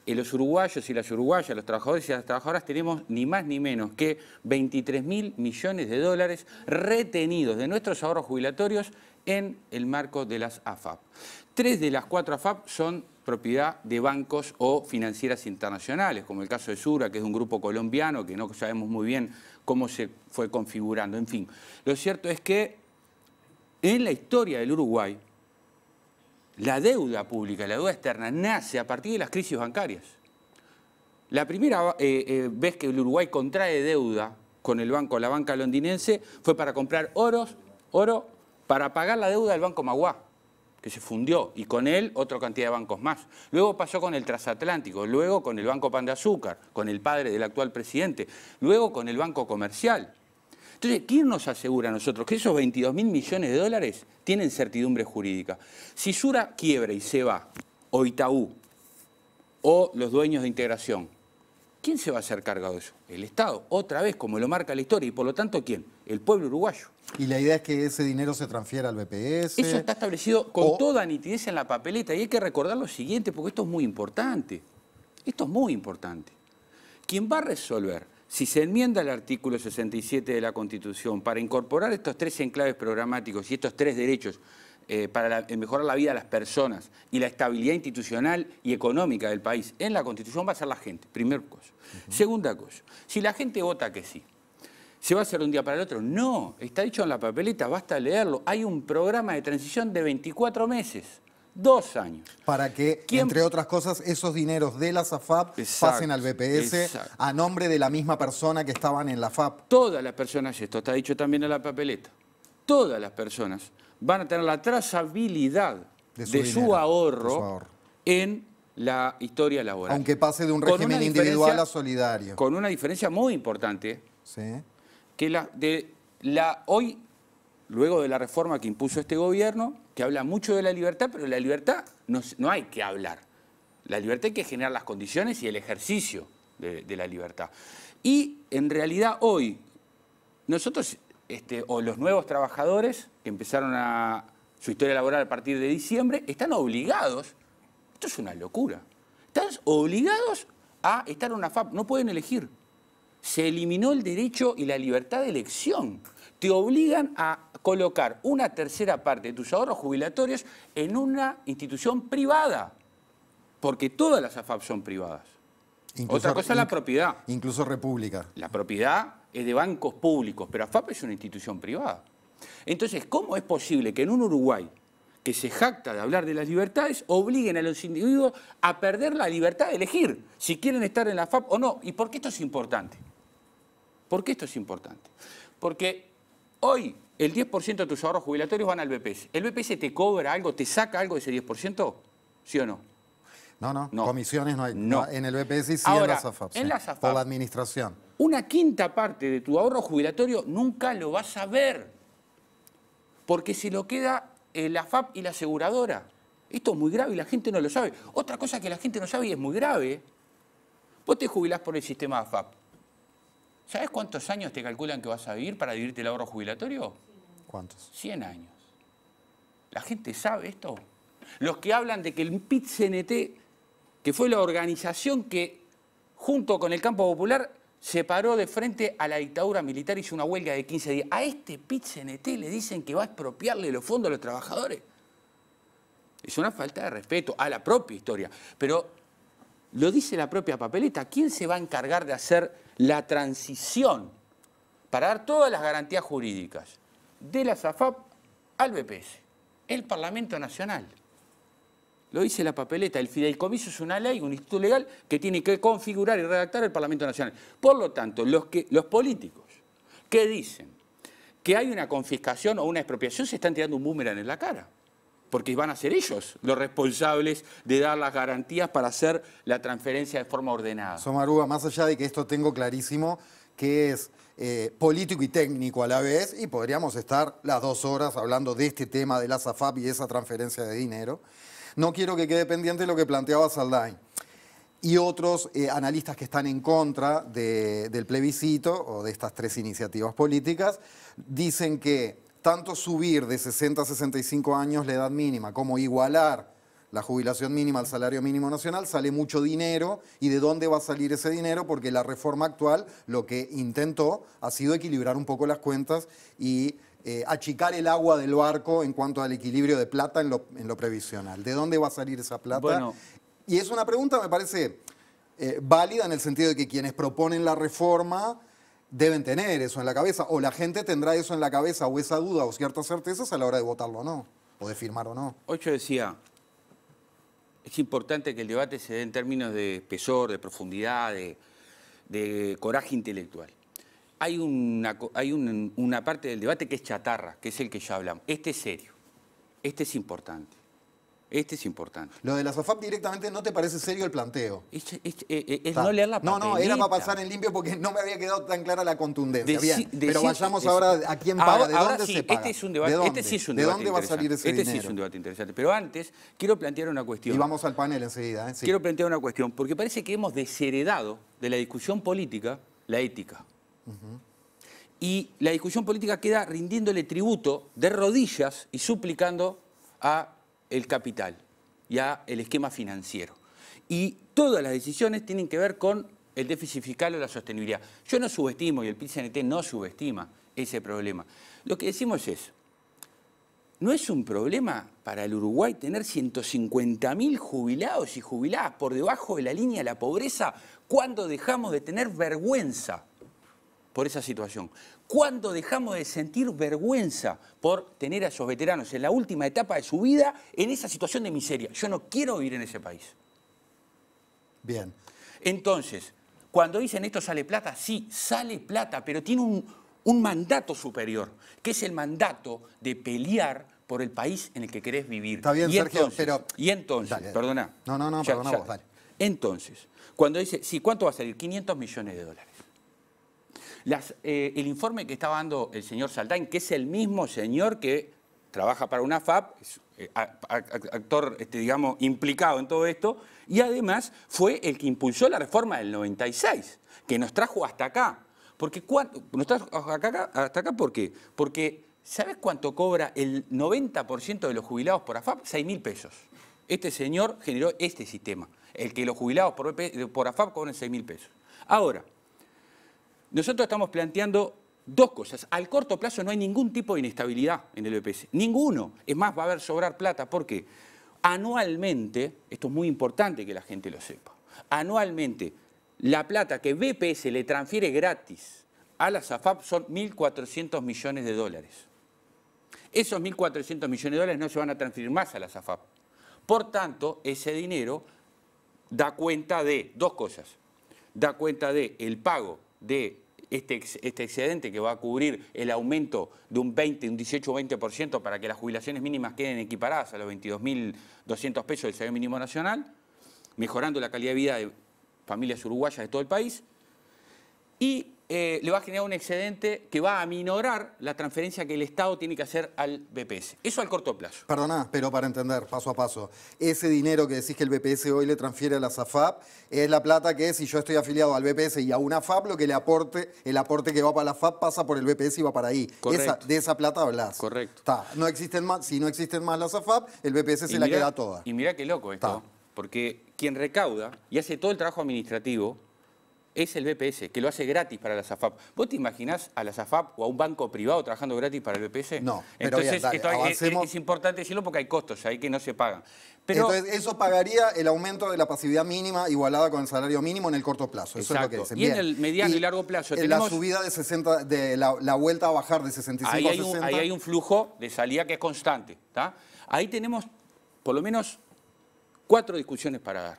S3: los uruguayos y las uruguayas, los trabajadores y las trabajadoras, tenemos ni más ni menos que 23 mil millones de dólares retenidos de nuestros ahorros jubilatorios en el marco de las AFAP. Tres de las cuatro AFAP son propiedad de bancos o financieras internacionales, como el caso de Sura, que es un grupo colombiano que no sabemos muy bien cómo se fue configurando. En fin, lo cierto es que en la historia del Uruguay, la deuda pública, la deuda externa, nace a partir de las crisis bancarias. La primera eh, eh, vez que el Uruguay contrae deuda con el banco, la banca londinense, fue para comprar oros, oro para pagar la deuda del Banco Magua, que se fundió, y con él otra cantidad de bancos más. Luego pasó con el Transatlántico, luego con el Banco Pan de Azúcar, con el padre del actual presidente, luego con el Banco Comercial. Entonces, ¿quién nos asegura a nosotros que esos 22 mil millones de dólares tienen certidumbre jurídica? Si Sura quiebra y se va, o Itaú, o los dueños de integración, ¿quién se va a hacer cargo de eso? El Estado, otra vez, como lo marca la historia, y por lo tanto, ¿quién? El pueblo uruguayo.
S2: Y la idea es que ese dinero se transfiera al BPS. Eso está
S3: establecido con toda nitidez en la papeleta, y hay que recordar lo siguiente, porque esto es muy importante. Esto es muy importante. ¿Quién va a resolver si se enmienda el artículo 67 de la Constitución para incorporar estos tres enclaves programáticos y estos tres derechos eh, para eh, mejorar la vida de las personas y la estabilidad institucional y económica del país en la Constitución, va a ser la gente, primer cosa. Segunda cosa, si la gente vota que sí, ¿Se va a hacer un día para el otro? No, está dicho en la papeleta, basta leerlo. Hay un programa de transición de 24 meses dos años.
S2: Para que, entre otras cosas, esos dineros de la SAFAP pasen al BPS a nombre de la misma persona que estaban en la FAP.
S3: Todas las personas, esto está dicho también en la papeleta, todas las personas van a tener la trazabilidad de su, ahorro, en la historia laboral. Aunque pase de un régimen individual a
S2: solidario.
S3: Con una diferencia muy importante. Sí. Que la de la hoy, luego de la reforma que impuso este gobierno, que habla mucho de la libertad, pero la libertad no, hay que hablar. La libertad hay que generar las condiciones y el ejercicio de, la libertad. Y en realidad hoy, nosotros, este, o los nuevos trabajadores que empezaron a su historia laboral a partir de diciembre, están obligados, esto es una locura, están obligados a estar en una FAP, no pueden elegir. Se eliminó el derecho y la libertad de elección te obligan a colocar una tercera parte de tus ahorros jubilatorios en una institución privada, porque todas las AFAP son privadas. Otra cosa es la propiedad.
S2: Incluso República.
S3: La propiedad es de bancos públicos, pero AFAP es una institución privada. Entonces, ¿cómo es posible que en un Uruguay que se jacta de hablar de las libertades obliguen a los individuos a perder la libertad de elegir si quieren estar en la AFAP o no? ¿Y por qué esto es importante? ¿Por qué esto es importante? Porque Hoy, el 10% de tus ahorros jubilatorios van al BPS. ¿El BPS te cobra algo, te saca algo de ese 10%? ¿Sí o no?
S2: No, no, no. comisiones no hay. En el BPS sí en la SAFAP. en la SAFAP.
S3: Por la administración. Una quinta parte de tu ahorro jubilatorio nunca lo vas a ver. Porque se lo queda eh, la AFAP y la aseguradora. Esto es muy grave y la gente no lo sabe. Otra cosa que la gente no sabe y es muy grave. ¿eh? Vos te jubilás por el sistema AFAP ¿Sabes cuántos años te calculan que vas a vivir para vivirte el ahorro jubilatorio? ¿Cuántos? 100 años. ¿La gente sabe esto? Los que hablan de que el PIT-CNT, que fue la organización que, junto con el campo popular, se paró de frente a la dictadura militar, y hizo una huelga de 15 días. A este pit le dicen que va a expropiarle los fondos a los trabajadores. Es una falta de respeto a la propia historia. Pero lo dice la propia papeleta. ¿Quién se va a encargar de hacer la transición para dar todas las garantías jurídicas de la SAFAP al BPS? El Parlamento Nacional. Lo dice la papeleta. El fideicomiso es una ley, un instituto legal que tiene que configurar y redactar el Parlamento Nacional. Por lo tanto, los, que, los políticos que dicen que hay una confiscación o una expropiación se están tirando un boomerang en la cara porque van a ser ellos los responsables de dar las garantías para hacer la transferencia de forma ordenada.
S2: Somaruga, más allá de que esto tengo clarísimo, que es eh, político y técnico a la vez, y podríamos estar las dos horas hablando de este tema de la SAFAP y esa transferencia de dinero. No quiero que quede pendiente lo que planteaba Saldain y otros eh, analistas que están en contra del plebiscito o de estas tres iniciativas políticas, dicen que tanto subir de 60 a 65 años la edad mínima como igualar la jubilación mínima al salario mínimo nacional, sale mucho dinero y de dónde va a salir ese dinero, porque la reforma actual lo que intentó ha sido equilibrar un poco las cuentas y eh, achicar el agua del barco en cuanto al equilibrio de plata en lo, previsional. ¿De dónde va a salir esa plata? Y es una pregunta, me parece, eh, válida en el sentido de que quienes proponen la reforma deben tener eso en la cabeza, o la gente tendrá eso en la cabeza, o esa duda, o ciertas certezas a la hora de votarlo o no, o de firmar o no.
S3: Ocho decía, es importante que el debate se dé en términos de espesor, de profundidad, de, coraje intelectual. Hay, una, hay una parte del debate que es chatarra, que es el que ya hablamos. Este es serio, este es importante. Este es importante.
S2: Lo de la SOFAP directamente no te parece serio el planteo. Este, este,
S3: eh, eh, es, no leer la parte. No, no, era para pasar en
S2: limpio porque no me había quedado tan clara la contundencia. pero vayamos ahora a quién paga, de dónde se paga. Este, este sí es un debate ¿De este dónde va a salir ese Este sí es un debate
S3: interesante. Pero antes, quiero plantear una cuestión. Y vamos
S2: al panel enseguida.
S3: ¿eh? Quiero plantear una cuestión, porque parece que hemos desheredado de la discusión política la ética. Y la discusión política queda rindiéndole tributo de rodillas y suplicando a el capital y el esquema financiero. Y todas las decisiones tienen que ver con el déficit fiscal o la sostenibilidad. Yo no subestimo y el PCNT no subestima ese problema. Lo que decimos es, no es un problema para el Uruguay tener 150.000 jubilados y jubiladas por debajo de la línea de la pobreza cuando dejamos de tener vergüenza por esa situación. ¿Cuándo dejamos de sentir vergüenza por tener a esos veteranos en la última etapa de su vida en esa situación de miseria? Yo no quiero vivir en ese país. Bien. Entonces, cuando dicen esto sale plata, sí, sale plata, pero tiene un, mandato superior, que es el mandato de pelear por el país en el que querés vivir. Está bien, Sergio, pero... Y entonces, perdona. No, no, no, perdona Entonces, cuando dice, sí, ¿cuánto va a salir? 500 millones de dólares. Eh, el informe que estaba dando el señor Saldain, que es el mismo señor que trabaja para una FAP, eh, actor, este, digamos, implicado en todo esto, y además fue el que impulsó la reforma del 96, que nos trajo hasta acá. nos trajo hasta acá, ¿por qué? Porque, ¿sabes cuánto cobra el 90% de los jubilados por AFAP? 6.000 mil pesos. Este señor generó este sistema, el que los jubilados por, AFAP cobran 6.000 mil pesos. Ahora, nosotros estamos planteando dos cosas. Al corto plazo no hay ningún tipo de inestabilidad en el BPS, e ninguno. Es más, va a haber sobrar plata. porque Anualmente, esto es muy importante que la gente lo sepa, anualmente la plata que BPS le transfiere gratis a la SAFAP son 1.400 millones de dólares. Esos 1.400 millones de dólares no se van a transferir más a la SAFAP. Por tanto, ese dinero da cuenta de dos cosas. Da cuenta de el pago de este, este, excedente que va a cubrir el aumento de un 20, un 18 o 20% para que las jubilaciones mínimas queden equiparadas a los 22.200 pesos del salario mínimo nacional, mejorando la calidad de vida de familias uruguayas de todo el país, y eh, le va a generar un excedente que va a minorar la transferencia que el Estado tiene que hacer al BPS. Eso al corto plazo.
S2: Perdona, pero para entender, paso a paso, ese dinero que decís que el BPS hoy le transfiere a la SAFAP es la plata que si yo estoy afiliado al BPS y a una FAP, lo que le aporte, el aporte que va para la FAP pasa por el BPS y va para ahí. de esa plata hablas. Correcto. no existen más, si no existen más las SAFAP, el BPS se la queda toda.
S3: Y mira qué loco esto, porque quien recauda y hace todo el trabajo administrativo es el BPS, que lo hace gratis para la SAFAP. ¿Vos te imaginas a la SAFAP o a un banco privado trabajando gratis para el BPS? No. Pero Entonces, es, importante decirlo porque hay costos hay que no se pagan. Pero,
S2: Entonces, eso pagaría el aumento de la pasividad mínima igualada con el salario
S3: mínimo en el corto plazo. Eso es lo que dicen. Y en el mediano y, largo plazo. En la
S2: subida de 60, de la, vuelta a bajar de 65 hay un, a 60. ahí hay un
S3: flujo de salida que es constante. Ahí tenemos por lo menos cuatro discusiones para dar.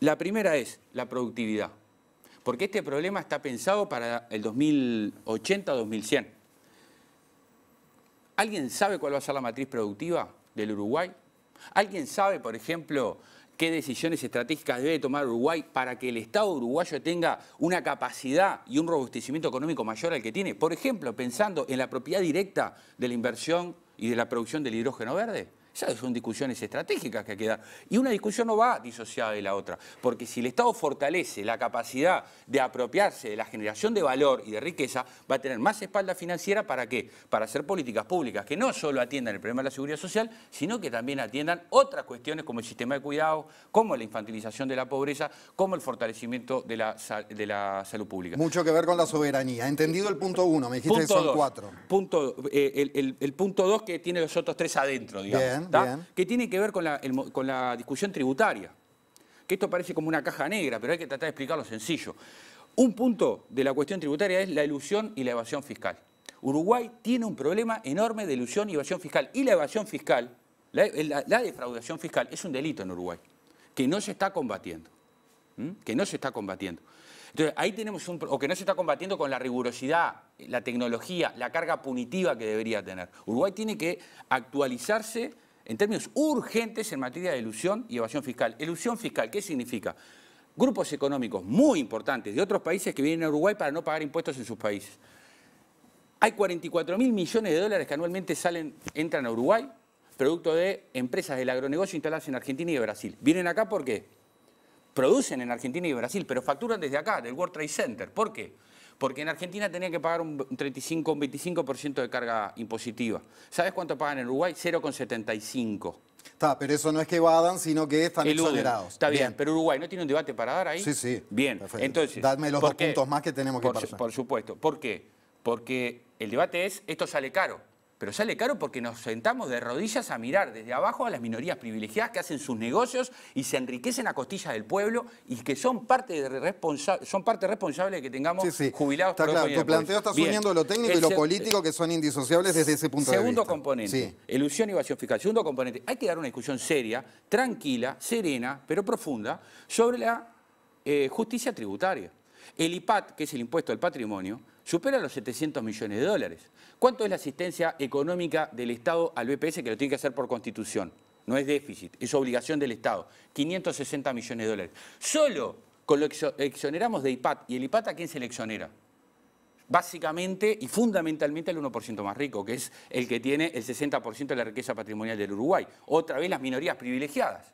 S3: La primera es la productividad porque este problema está pensado para el 2080-2100. ¿Alguien sabe cuál va a ser la matriz productiva del Uruguay? ¿Alguien sabe, por ejemplo, qué decisiones estratégicas debe tomar Uruguay para que el Estado uruguayo tenga una capacidad y un robustecimiento económico mayor al que tiene? Por ejemplo, pensando en la propiedad directa de la inversión y de la producción del hidrógeno verde son discusiones estratégicas que hay que Y una discusión no va disociada de la otra, porque si el Estado fortalece la capacidad de apropiarse de la generación de valor y de riqueza, va a tener más espalda financiera para qué? Para hacer políticas públicas que no solo atiendan el problema de la seguridad social, sino que también atiendan otras cuestiones como el sistema de cuidado, como la infantilización de la pobreza, como el fortalecimiento de la, de la salud pública. Mucho
S2: que ver con la soberanía. Entendido el punto uno, me dijiste que son cuatro.
S3: Punto, eh, el, punto dos que tiene los otros tres adentro, digamos. Bien que tiene que ver con la, discusión tributaria. Que esto parece como una caja negra, pero hay que tratar de explicarlo sencillo. Un punto de la cuestión tributaria es la ilusión y la evasión fiscal. Uruguay tiene un problema enorme de ilusión y evasión fiscal. Y la evasión fiscal, la, defraudación fiscal, es un delito en Uruguay, que no se está combatiendo. Que no se está combatiendo. Entonces, ahí tenemos un... o que no se está combatiendo con la rigurosidad, la tecnología, la carga punitiva que debería tener. Uruguay tiene que actualizarse en términos urgentes en materia de ilusión y evasión fiscal. elusión fiscal, ¿qué significa? Grupos económicos muy importantes de otros países que vienen a Uruguay para no pagar impuestos en sus países. Hay 44 mil millones de dólares que anualmente salen, entran a Uruguay, producto de empresas del agronegocio instaladas en Argentina y Brasil. Vienen acá por qué? producen en Argentina y Brasil, pero facturan desde acá, del World Trade Center. ¿Por qué? Porque en Argentina tenía que pagar un 35, un 25% de carga impositiva. ¿Sabes cuánto pagan en Uruguay? 0,75%.
S2: Está, pero eso no es que vadan, sino que están exonerados. Está bien.
S3: pero Uruguay no tiene un debate para dar ahí. Sí, sí. Bien, entonces. Dadme los dos puntos más que tenemos que por, pasar. Por supuesto. ¿Por qué? Porque el debate es, esto sale caro pero sale caro porque nos sentamos de rodillas a mirar desde abajo a las minorías privilegiadas que hacen sus negocios y se enriquecen a costillas del pueblo y que son parte, de son parte responsable de que tengamos jubilados. Está claro, tu planteo está uniendo lo técnico y lo político
S2: que son indisociables desde ese punto de vista. Segundo
S3: componente, ilusión y evasión fiscal. Segundo componente, hay que dar una discusión seria, tranquila, serena, pero profunda, sobre la eh, justicia tributaria. El IPAT, que es el impuesto al patrimonio, supera los 700 millones de dólares. ¿Cuánto es la asistencia económica del Estado al BPS que lo tiene que hacer por constitución? No es déficit, es obligación del Estado. 560 millones de dólares. Solo con lo que exoneramos de IPAT, ¿y el IPAT a quién se le exonera? Básicamente y fundamentalmente al 1% más rico, que es el que tiene el 60% de la riqueza patrimonial del Uruguay. Otra vez las minorías privilegiadas.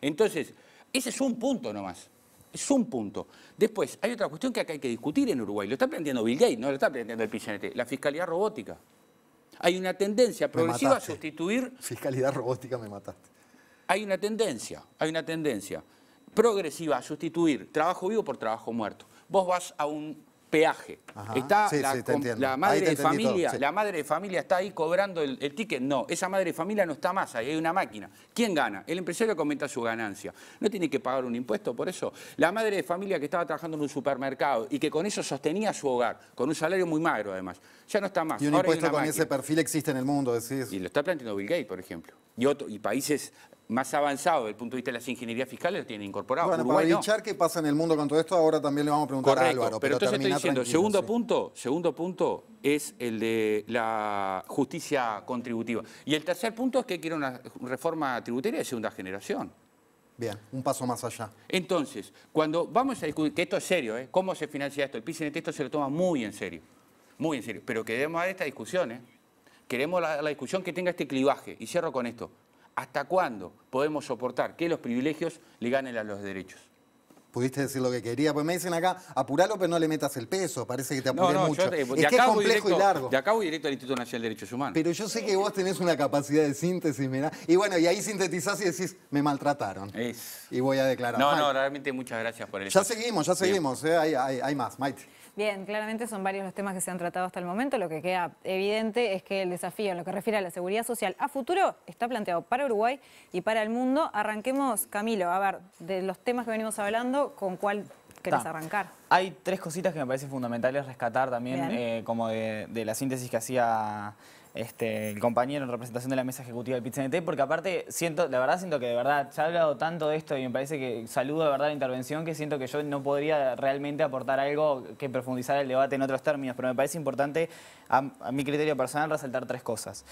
S3: Entonces, ese es un punto nomás. Es un punto. Después, hay otra cuestión que acá hay que discutir en Uruguay. Lo está planteando Bill Gates, no lo está planteando el Pichinete. La fiscalidad robótica. Hay una tendencia progresiva a sustituir...
S2: Fiscalidad robótica
S3: me mataste. Hay una tendencia, hay una tendencia progresiva a sustituir trabajo vivo por trabajo muerto. Vos vas a un peaje. Está la, madre de familia, la madre de familia está ahí cobrando el, ticket. No, esa madre de familia no está más, ahí hay una máquina. ¿Quién gana? El empresario comenta su ganancia. No tiene que pagar un impuesto por eso. La madre de familia que estaba trabajando en un supermercado y que con eso sostenía su hogar, con un salario muy magro además, ya no está más. Y un impuesto con ese perfil existe en el mundo, decís. Y lo está planteando Bill Gates, por ejemplo. Y, y países más avanzado desde el punto de vista de las ingenierías fiscales lo tienen incorporado. Bueno,
S2: para qué pasa en el mundo con todo esto, ahora también le vamos a preguntar a Álvaro. Pero, entonces estoy diciendo, segundo
S3: punto, segundo punto es el de la justicia contributiva. Y el tercer punto es que quiere una reforma tributaria de segunda generación.
S2: Bien, un paso más allá.
S3: Entonces, cuando vamos a discutir, que esto es serio, ¿eh? ¿cómo se financia esto? El PICNT esto se lo toma muy en serio, muy en serio. Pero queremos dar esta discusión, ¿eh? queremos la discusión que tenga este clivaje. Y cierro con esto. ¿Hasta cuándo podemos soportar que los privilegios le ganen a los derechos? Pudiste decir lo
S2: que quería, pues me dicen acá, apuralo pero no le metas el peso, parece que te apuré mucho. es que es complejo y largo. De
S3: acá voy directo al Instituto Nacional de Derechos Humanos. Pero yo
S2: sé que vos tenés una capacidad de síntesis, mirá. Y bueno, y ahí sintetizás y decís, me maltrataron. Y voy a declarar. No, no,
S3: realmente muchas gracias por el... Ya seguimos, ya seguimos,
S2: eh, hay, hay más, Maite.
S1: Bien, claramente son varios los temas que se han tratado hasta el momento. Lo que queda evidente es que el desafío en lo que refiere a la seguridad social a futuro está planteado para Uruguay y para el mundo. Arranquemos, Camilo, a ver, de los temas que venimos hablando, ¿con cuál querés arrancar?
S8: Hay tres cositas que me parecen fundamentales rescatar también, eh, como de la síntesis que hacía este, el compañero en representación de la mesa ejecutiva del PITCNT, porque aparte siento, la verdad siento que de verdad se ha hablado tanto de esto y me parece que saludo de verdad la intervención que siento que yo no podría realmente aportar algo que profundizara el debate en otros términos, pero me parece importante a, mi criterio personal resaltar tres cosas.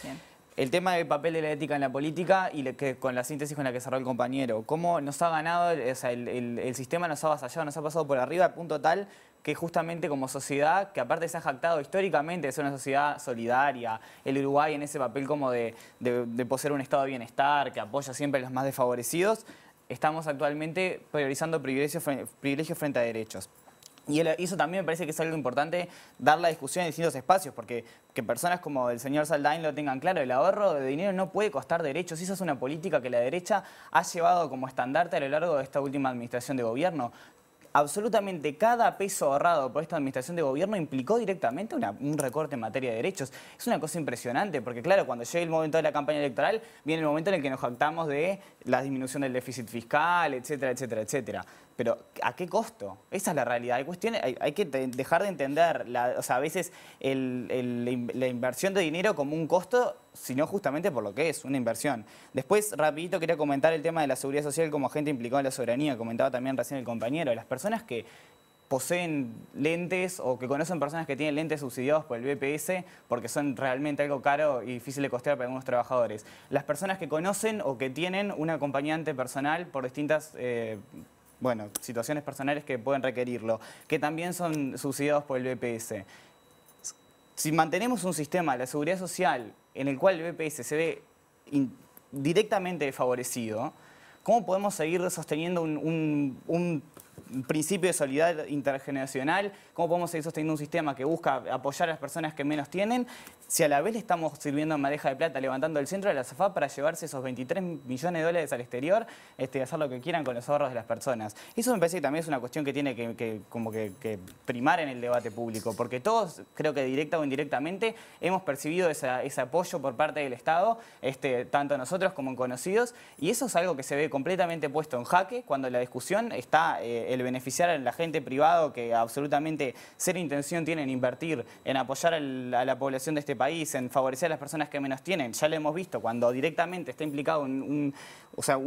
S8: El tema del papel de la ética en la política y con la síntesis con la que cerró el compañero. Cómo nos ha ganado, o el, sistema nos ha avasallado, nos ha pasado por arriba, punto tal que justamente como sociedad, que aparte se ha jactado históricamente de ser una sociedad solidaria, el Uruguay en ese papel como de, poseer un estado de bienestar, que apoya siempre a los más desfavorecidos, estamos actualmente priorizando privilegios, frente a derechos. Y eso también me parece que es algo importante, dar la discusión en distintos espacios, porque que personas como el señor Saldain lo tengan claro, el ahorro de dinero no puede costar derechos, y esa es una política que la derecha ha llevado como estandarte a lo largo de esta última administración de gobierno absolutamente cada peso ahorrado por esta administración de gobierno implicó directamente un recorte en materia de derechos. Es una cosa impresionante, porque claro, cuando llega el momento de la campaña electoral, viene el momento en el que nos jactamos de la disminución del déficit fiscal, etcétera, etcétera, etcétera pero ¿a qué costo? Esa es la realidad. Hay, cuestiones, hay, que dejar de entender, a veces la inversión de dinero como un costo, sino justamente por lo que es, una inversión. Después, rapidito, quería comentar el tema de la seguridad social como gente implicada en la soberanía, comentaba también recién el compañero, las personas que poseen lentes o que conocen personas que tienen lentes subsidiados por el BPS porque son realmente algo caro y difícil de costear para algunos trabajadores. Las personas que conocen o que tienen un acompañante personal por distintas... Eh, bueno, situaciones personales que pueden requerirlo, que también son subsidiados por el BPS. Si mantenemos un sistema, de la seguridad social, en el cual el BPS se ve directamente favorecido, ¿cómo podemos seguir sosteniendo un, un principio de solidaridad intergeneracional, cómo podemos seguir sosteniendo un sistema que busca apoyar a las personas que menos tienen, si a la vez le estamos sirviendo en madeja de plata, levantando el centro de la SAFA para llevarse esos 23 millones de dólares al exterior este, hacer lo que quieran con los ahorros de las personas. Eso me parece que también es una cuestión que tiene que, como que, primar en el debate público, porque todos, creo que directa o indirectamente, hemos percibido ese apoyo por parte del Estado, este, tanto nosotros como en conocidos, y eso es algo que se ve completamente puesto en jaque cuando la discusión está... Eh, el beneficiar a la gente privada que absolutamente ser intención tienen invertir, en apoyar a la población de este país, en favorecer a las personas que menos tienen. Ya lo hemos visto, cuando directamente está implicado un, un o sea,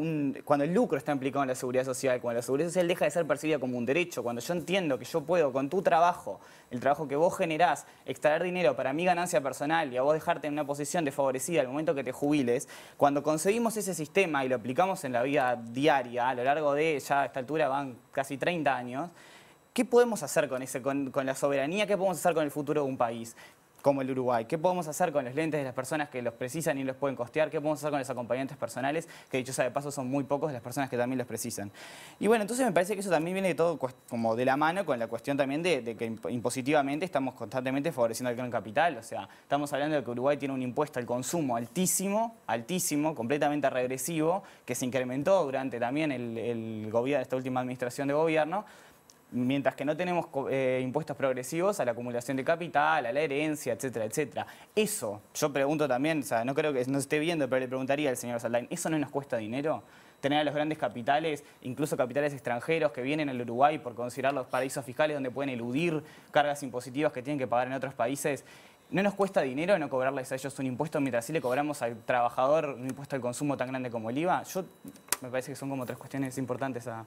S8: cuando el lucro está implicado en la seguridad social, cuando la seguridad social deja de ser percibida como un derecho, cuando yo entiendo que yo puedo con tu trabajo, el trabajo que vos generás, extraer dinero para mi ganancia personal y a vos dejarte en una posición desfavorecida al momento que te jubiles, cuando conseguimos ese sistema y lo aplicamos en la vida diaria, a lo largo de ya a esta altura van casi y 30 años, ¿qué podemos hacer con, ese, con la soberanía? ¿Qué podemos hacer con el futuro de un país? como el Uruguay. ¿Qué podemos hacer con los lentes de las personas que los precisan y los pueden costear? ¿Qué podemos hacer con los acompañantes personales? Que dicho sea de paso son muy pocos de las personas que también los precisan. Y bueno, entonces me parece que eso también viene de todo como de la mano con la cuestión también de, que impositivamente estamos constantemente favoreciendo al gran capital. O sea, estamos hablando de que Uruguay tiene un impuesto al consumo altísimo, altísimo, completamente regresivo, que se incrementó durante también el, el gobierno, esta última administración de gobierno, mientras que no tenemos eh, impuestos progresivos a la acumulación de capital, a la herencia, etcétera, etcétera. Eso, yo pregunto también, o sea, no creo que nos esté viendo, pero le preguntaría al señor Saldain, ¿eso no nos cuesta dinero? Tener a los grandes capitales, incluso capitales extranjeros que vienen al Uruguay por considerar los paraísos fiscales donde pueden eludir cargas impositivas que tienen que pagar en otros países. ¿No nos cuesta dinero no cobrarles a ellos un impuesto mientras sí le cobramos al trabajador un impuesto al consumo tan grande como el IVA? Yo me parece que son como tres cuestiones importantes a,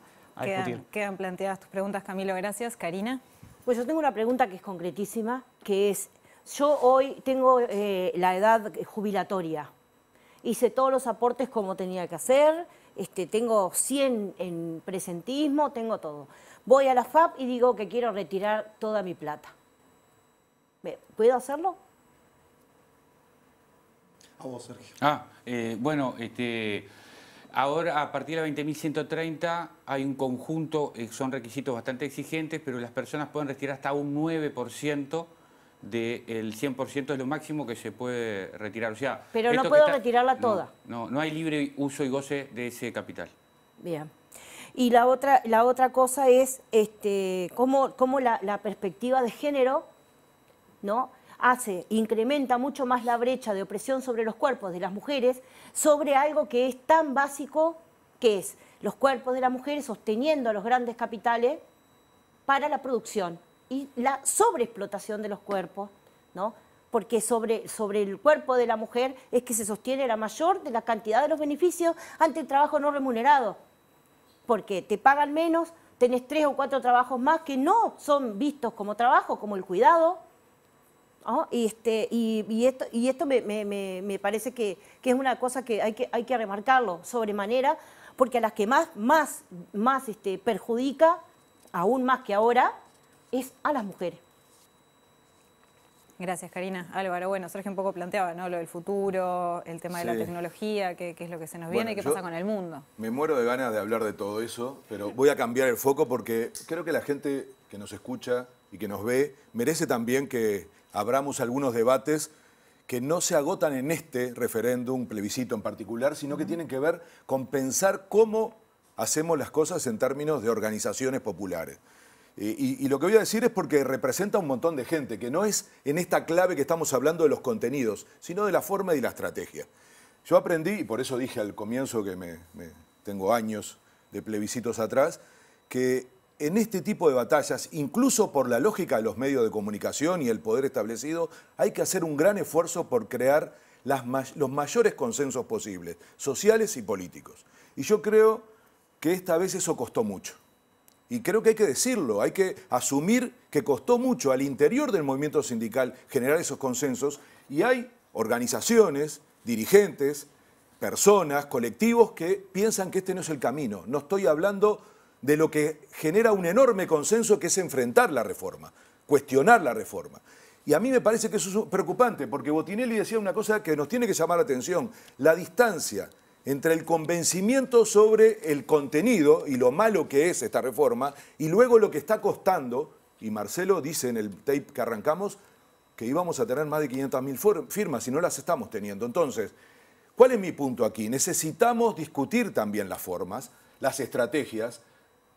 S1: quedan, planteadas tus
S7: preguntas, Camilo. Gracias. Karina. Pues yo tengo una pregunta que es concretísima, que es, yo hoy tengo eh, la edad jubilatoria, hice todos los aportes como tenía que hacer, este, tengo 100 en presentismo, tengo todo. Voy a la FAP y digo que quiero retirar toda mi plata. ¿Puedo hacerlo?
S2: A vos, Sergio.
S3: Ah, eh, bueno, este... Ahora, a partir de 20.130, hay un conjunto, eh, son requisitos bastante exigentes, pero las personas pueden retirar hasta un 9% del 100% de lo máximo que se puede retirar. O sea, Pero no puedo
S7: retirarla toda.
S3: No, no, hay libre uso y goce de ese capital.
S7: Bien. Y la otra, la otra cosa es este, cómo, cómo la, la, perspectiva de género ¿no? hace, incrementa mucho más la brecha de opresión sobre los cuerpos de las mujeres, sobre algo que es tan básico que es los cuerpos de las mujeres sosteniendo a los grandes capitales para la producción y la sobreexplotación de los cuerpos, ¿no? porque sobre, el cuerpo de la mujer es que se sostiene la mayor de la cantidad de los beneficios ante el trabajo no remunerado, porque te pagan menos, tenés tres o cuatro trabajos más que no son vistos como trabajo, como el cuidado, este, y, esto, y esto me, parece que, es una cosa que hay que, hay que remarcarlo sobremanera, porque a las que más, más, más este, perjudica, aún
S1: más que ahora, es a las mujeres. Gracias, Karina. Álvaro, bueno, Sergio un poco planteaba ¿no? lo del futuro, el tema de la tecnología, qué, es lo que se nos viene y qué pasa con el mundo.
S6: Me muero de ganas de hablar de todo eso, pero voy a cambiar el foco porque creo que la gente que nos escucha y que nos ve merece también que, abramos algunos debates que no se agotan en este referéndum, plebiscito en particular, sino que tienen que ver con pensar cómo hacemos las cosas en términos de organizaciones populares. Eh, y, lo que voy a decir es porque representa un montón de gente, que no es en esta clave que estamos hablando de los contenidos, sino de la forma y la estrategia. Yo aprendí, y por eso dije al comienzo que me tengo años de plebiscitos atrás, que en este tipo de batallas, incluso por la lógica de los medios de comunicación y el poder establecido, hay que hacer un gran esfuerzo por crear los mayores consensos posibles, sociales y políticos. Y yo creo que esta vez eso costó mucho. Y creo que hay que decirlo, hay que asumir que costó mucho al interior del movimiento sindical generar esos consensos y hay organizaciones, dirigentes, personas, colectivos que piensan que este no es el camino. No estoy hablando de lo que genera un enorme consenso que es enfrentar la reforma, cuestionar la reforma. Y a mí me parece que eso es preocupante, porque Botinelli decía una cosa que nos tiene que llamar la atención, la distancia entre el convencimiento sobre el contenido y lo malo que es esta reforma, y luego lo que está costando, y Marcelo dice en el tape que arrancamos, que íbamos a tener más de 500.000 firmas y no las estamos teniendo. Entonces, ¿cuál es mi punto aquí? Necesitamos discutir también las formas, las estrategias,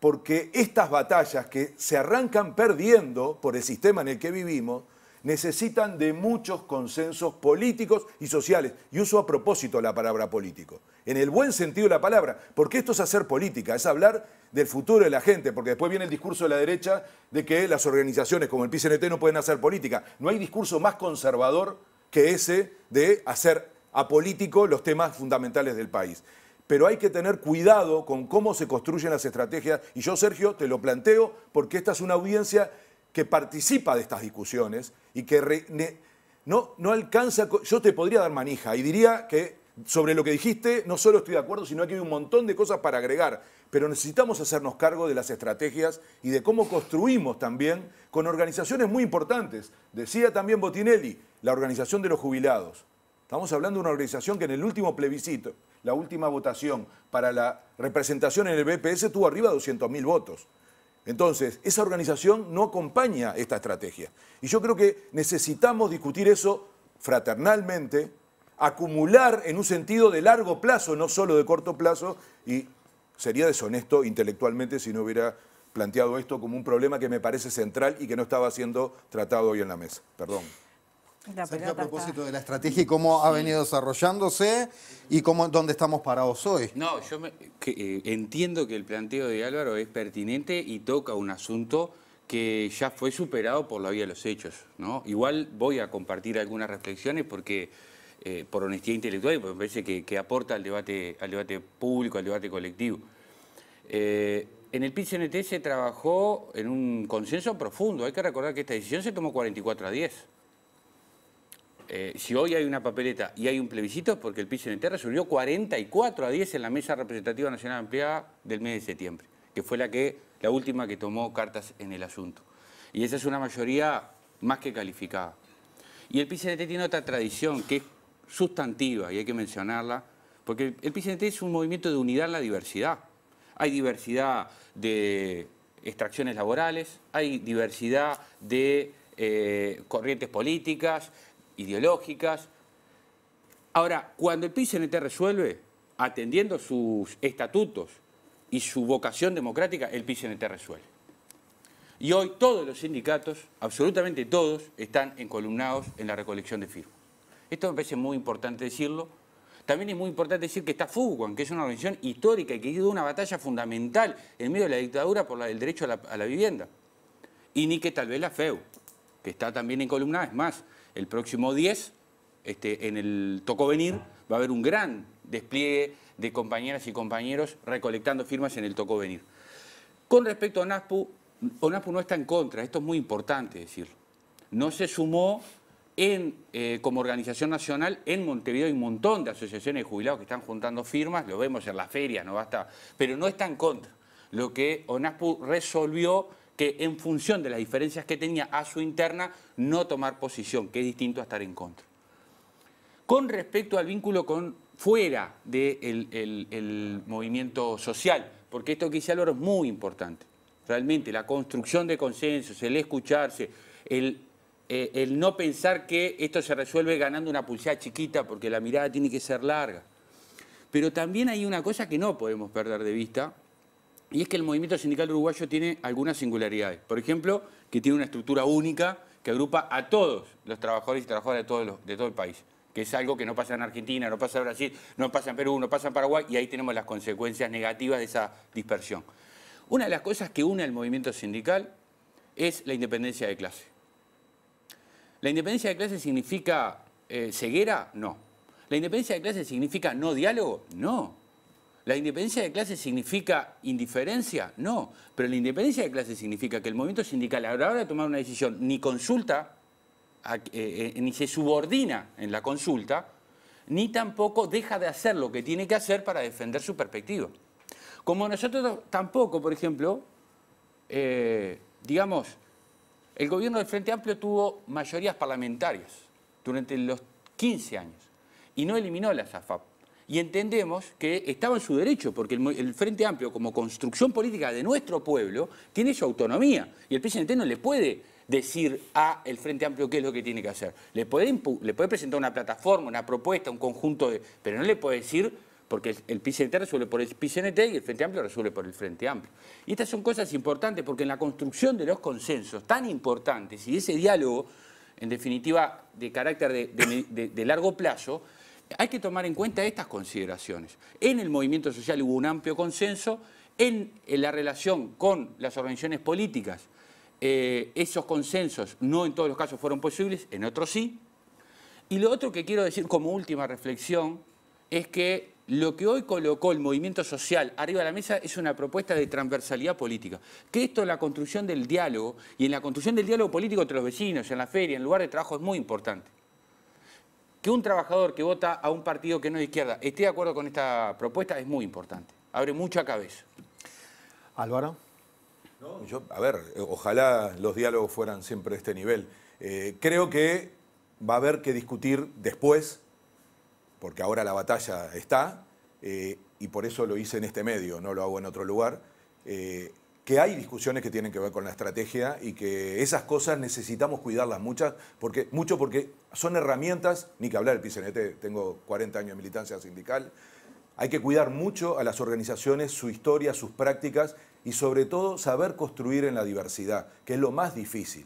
S6: porque estas batallas que se arrancan perdiendo por el sistema en el que vivimos, necesitan de muchos consensos políticos y sociales. Y uso a propósito la palabra político, en el buen sentido de la palabra, porque esto es hacer política, es hablar del futuro de la gente, porque después viene el discurso de la derecha de que las organizaciones como el PCNT no pueden hacer política. No hay discurso más conservador que ese de hacer apolítico los temas fundamentales del país pero hay que tener cuidado con cómo se construyen las estrategias. Y yo, Sergio, te lo planteo porque esta es una audiencia que participa de estas discusiones y que no, no alcanza... Yo te podría dar manija y diría que sobre lo que dijiste no solo estoy de acuerdo, sino que hay un montón de cosas para agregar, pero necesitamos hacernos cargo de las estrategias y de cómo construimos también con organizaciones muy importantes. Decía también Botinelli, la organización de los jubilados, Estamos hablando de una organización que en el último plebiscito, la última votación para la representación en el BPS tuvo arriba de 200.000 votos. Entonces, esa organización no acompaña esta estrategia. Y yo creo que necesitamos discutir eso fraternalmente, acumular en un sentido de largo plazo, no solo de corto plazo, y sería deshonesto intelectualmente si no hubiera planteado esto como un problema que me parece central y que no estaba siendo tratado hoy en la mesa. Perdón
S2: a propósito de la estrategia y cómo ha venido desarrollándose y cómo, dónde estamos parados
S3: hoy. No, yo eh, entiendo que el planteo de Álvaro es pertinente y toca un asunto que ya fue superado por la vía de los hechos. ¿no? Igual voy a compartir algunas reflexiones porque eh, por honestidad intelectual y porque me parece que, aporta al debate, al debate público, al debate colectivo. Eh, en el PICNT se trabajó en un consenso profundo. Hay que recordar que esta decisión se tomó 44 a 10 eh, si hoy hay una papeleta y hay un plebiscito, porque el PCNT resolvió 44 a 10 en la Mesa Representativa Nacional Ampliada del mes de septiembre, que fue la, que, la última que tomó cartas en el asunto. Y esa es una mayoría más que calificada. Y el PCNT tiene otra tradición que es sustantiva y hay que mencionarla, porque el PCNT es un movimiento de unidad en la diversidad. Hay diversidad de extracciones laborales, hay diversidad de eh, corrientes políticas, ideológicas. Ahora, cuando el PICNT resuelve, atendiendo sus estatutos y su vocación democrática, el PICNT resuelve. Y hoy todos los sindicatos, absolutamente todos, están encolumnados en la recolección de firmas. Esto me parece muy importante decirlo. También es muy importante decir que está FUGUAN, que es una organización histórica y que hizo una batalla fundamental en medio de la dictadura por el derecho a la, a la vivienda. Y ni que tal vez la FEU, que está también encolumnada, es más, el próximo 10, este, en el Tocóvenir, va a haber un gran despliegue de compañeras y compañeros recolectando firmas en el Tocóvenir. Con respecto a ONASPU, ONASPU no está en contra, esto es muy importante decirlo. No se sumó en, eh, como organización nacional en Montevideo hay un montón de asociaciones de jubilados que están juntando firmas, lo vemos en las ferias, no basta, pero no está en contra. Lo que ONASPU resolvió que en función de las diferencias que tenía a su interna, no tomar posición, que es distinto a estar en contra. Con respecto al vínculo con fuera del el, movimiento social, porque esto que dice Álvaro es muy importante, realmente la construcción de consensos, el escucharse, el eh, el no pensar que esto se resuelve ganando una pulsada chiquita, porque la mirada tiene que ser larga. Pero también hay una cosa que no podemos perder de vista, y es que el movimiento sindical uruguayo tiene algunas singularidades. Por ejemplo, que tiene una estructura única que agrupa a todos los trabajadores y trabajadoras de todo, el país que es algo que no pasa en Argentina, no pasa en Brasil, no pasa en Perú, no pasa en Paraguay, y ahí tenemos las consecuencias negativas de esa dispersión. Una de las cosas que une al movimiento sindical es la independencia de clase. ¿La independencia de clase significa eh, ceguera? No. ¿La independencia de clase significa no diálogo? No. ¿La independencia de clase significa indiferencia? No, pero la independencia de clase significa que el movimiento sindical a la hora de tomar una decisión ni consulta, eh, eh, ni se subordina en la consulta, ni tampoco deja de hacer lo que tiene que hacer para defender su perspectiva. Como nosotros tampoco, por ejemplo, eh, digamos, el gobierno del Frente Amplio tuvo mayorías parlamentarias durante los 15 años y no eliminó las AFAP y entendemos que estaba en su derecho, porque el, Frente Amplio, como construcción política de nuestro pueblo, tiene su autonomía y el PCNT no le puede decir a el Frente Amplio qué es lo que tiene que hacer. Le puede, le puede presentar una plataforma, una propuesta, un conjunto de... pero no le puede decir porque el PCNT resuelve por el PCNT y el Frente Amplio resuelve por el Frente Amplio. Y estas son cosas importantes porque en la construcción de los consensos tan importantes y ese diálogo, en definitiva, de carácter de largo plazo, hay que tomar en cuenta estas consideraciones. En el movimiento social hubo un amplio consenso, en la relación con las organizaciones políticas eh, esos consensos no en todos los casos fueron posibles, en otros sí. Y lo otro que quiero decir como última reflexión es que lo que hoy colocó el movimiento social arriba de la mesa es una propuesta de transversalidad política. Que esto en la construcción del diálogo y en la construcción del diálogo político entre los vecinos, en la feria, en el lugar de trabajo es muy importante que un trabajador que vota a un partido que no es izquierda esté de acuerdo con esta propuesta es
S6: muy importante. Abre mucha cabeza. Álvaro. yo, a ver, ojalá los diálogos fueran siempre de este nivel. Eh, creo que va a haber que discutir después, porque ahora la batalla está, eh, y por eso lo hice en este medio, no lo hago en otro lugar. Eh, que hay discusiones que tienen que ver con la estrategia y que esas cosas necesitamos cuidarlas muchas porque, mucho porque son herramientas, ni que hablar del PCNT, tengo 40 años de militancia sindical, hay que cuidar mucho a las organizaciones, su historia, sus prácticas y sobre todo saber construir en la diversidad, que es lo más difícil.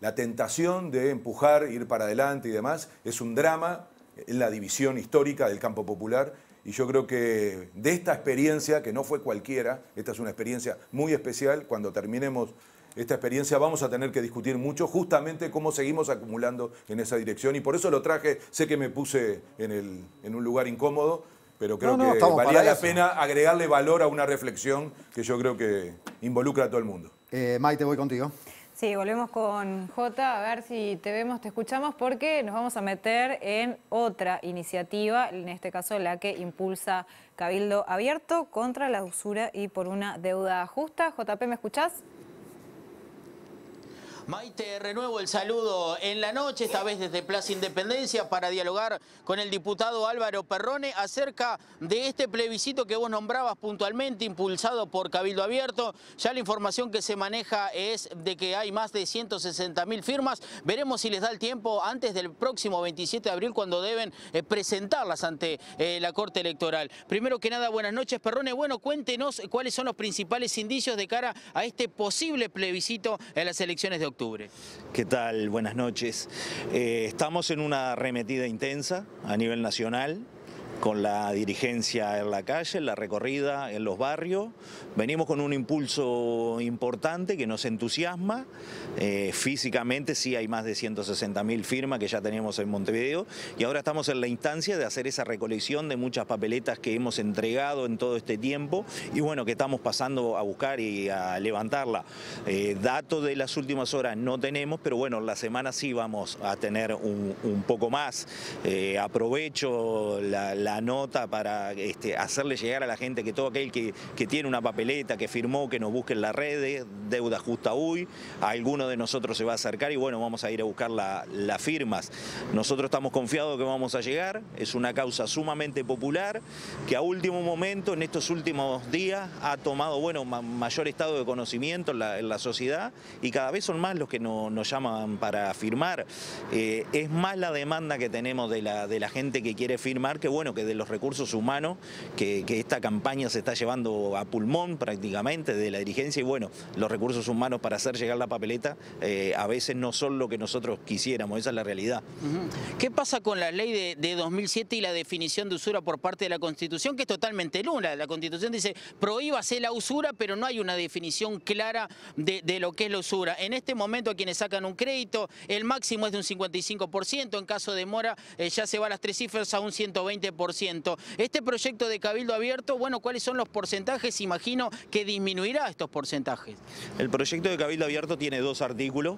S6: La tentación de empujar, ir para adelante y demás es un drama en la división histórica del campo popular y yo creo que de esta experiencia, que no fue cualquiera, esta es una experiencia muy especial, cuando terminemos esta experiencia vamos a tener que discutir mucho justamente cómo seguimos acumulando en esa dirección. Y por eso lo traje, sé que me puse en, el, en un lugar incómodo, pero creo que valía la pena agregarle valor a una reflexión que yo creo que involucra a todo el mundo.
S2: Eh, te voy contigo.
S1: Sí, volvemos con Jota, a ver si te vemos, te escuchamos, porque nos vamos a meter en otra iniciativa, en este caso la que impulsa Cabildo Abierto contra la usura y por una deuda justa. JP, ¿me escuchás?
S9: Maite, renuevo el saludo en la noche, esta vez desde Plaza Independencia, para dialogar con el diputado Álvaro Perrone acerca de este plebiscito que vos nombrabas puntualmente, impulsado por Cabildo Abierto. Ya la información que se maneja es de que hay más de 160 mil firmas. Veremos si les da el tiempo antes del próximo 27 de abril, cuando deben eh, presentarlas ante eh, la Corte Electoral. Primero que nada, buenas noches, Perrone. Bueno, cuéntenos cuáles son los principales indicios de cara a este posible plebiscito en las elecciones de octubre octubre.
S4: ¿Qué tal? Buenas noches. Eh, estamos en una arremetida intensa a nivel nacional con la dirigencia en la calle, en la recorrida, en los barrios. Venimos con un impulso importante que nos entusiasma. Eh, físicamente sí hay más de 160.000 firmas que ya tenemos en Montevideo y ahora estamos en la instancia de hacer esa recolección de muchas papeletas que hemos entregado en todo este tiempo y bueno, que estamos pasando a buscar y a levantarla. ...dato eh, datos de las últimas horas no tenemos, pero bueno, la semana sí vamos a tener un, poco más. Eh, aprovecho la nota para este, hacerle llegar a la gente que todo aquel que, tiene una papeleta, que firmó, que nos busque en las redes, deuda justa hoy, alguno de nosotros se va a acercar y bueno, vamos a ir a buscar las firmas. Nosotros estamos confiados que vamos a llegar, es una causa sumamente popular que a último momento, en estos últimos días, ha tomado bueno, mayor estado de conocimiento en la, sociedad y cada vez son más los que nos llaman para firmar. Eh, es más la demanda que tenemos de la, de la gente que quiere firmar que bueno, que de los recursos humanos, que, esta campaña se está llevando a pulmón prácticamente de la dirigencia y bueno, los recursos humanos para hacer llegar la papeleta eh, a veces no son lo que nosotros quisiéramos, esa es la realidad.
S3: ¿Qué
S9: pasa con la ley de, 2007 y la definición de usura por parte de la Constitución, que es totalmente nula? La Constitución dice, prohíbase la usura, pero no hay una definición clara de, lo que es la usura. En este momento a quienes sacan un crédito, el máximo es de un 55%, en caso de mora eh, ya se va a las tres cifras a un 120%. Este proyecto de Cabildo Abierto, bueno, ¿cuáles son los porcentajes? Imagino que disminuirá estos porcentajes.
S4: El proyecto de Cabildo Abierto tiene dos artículos,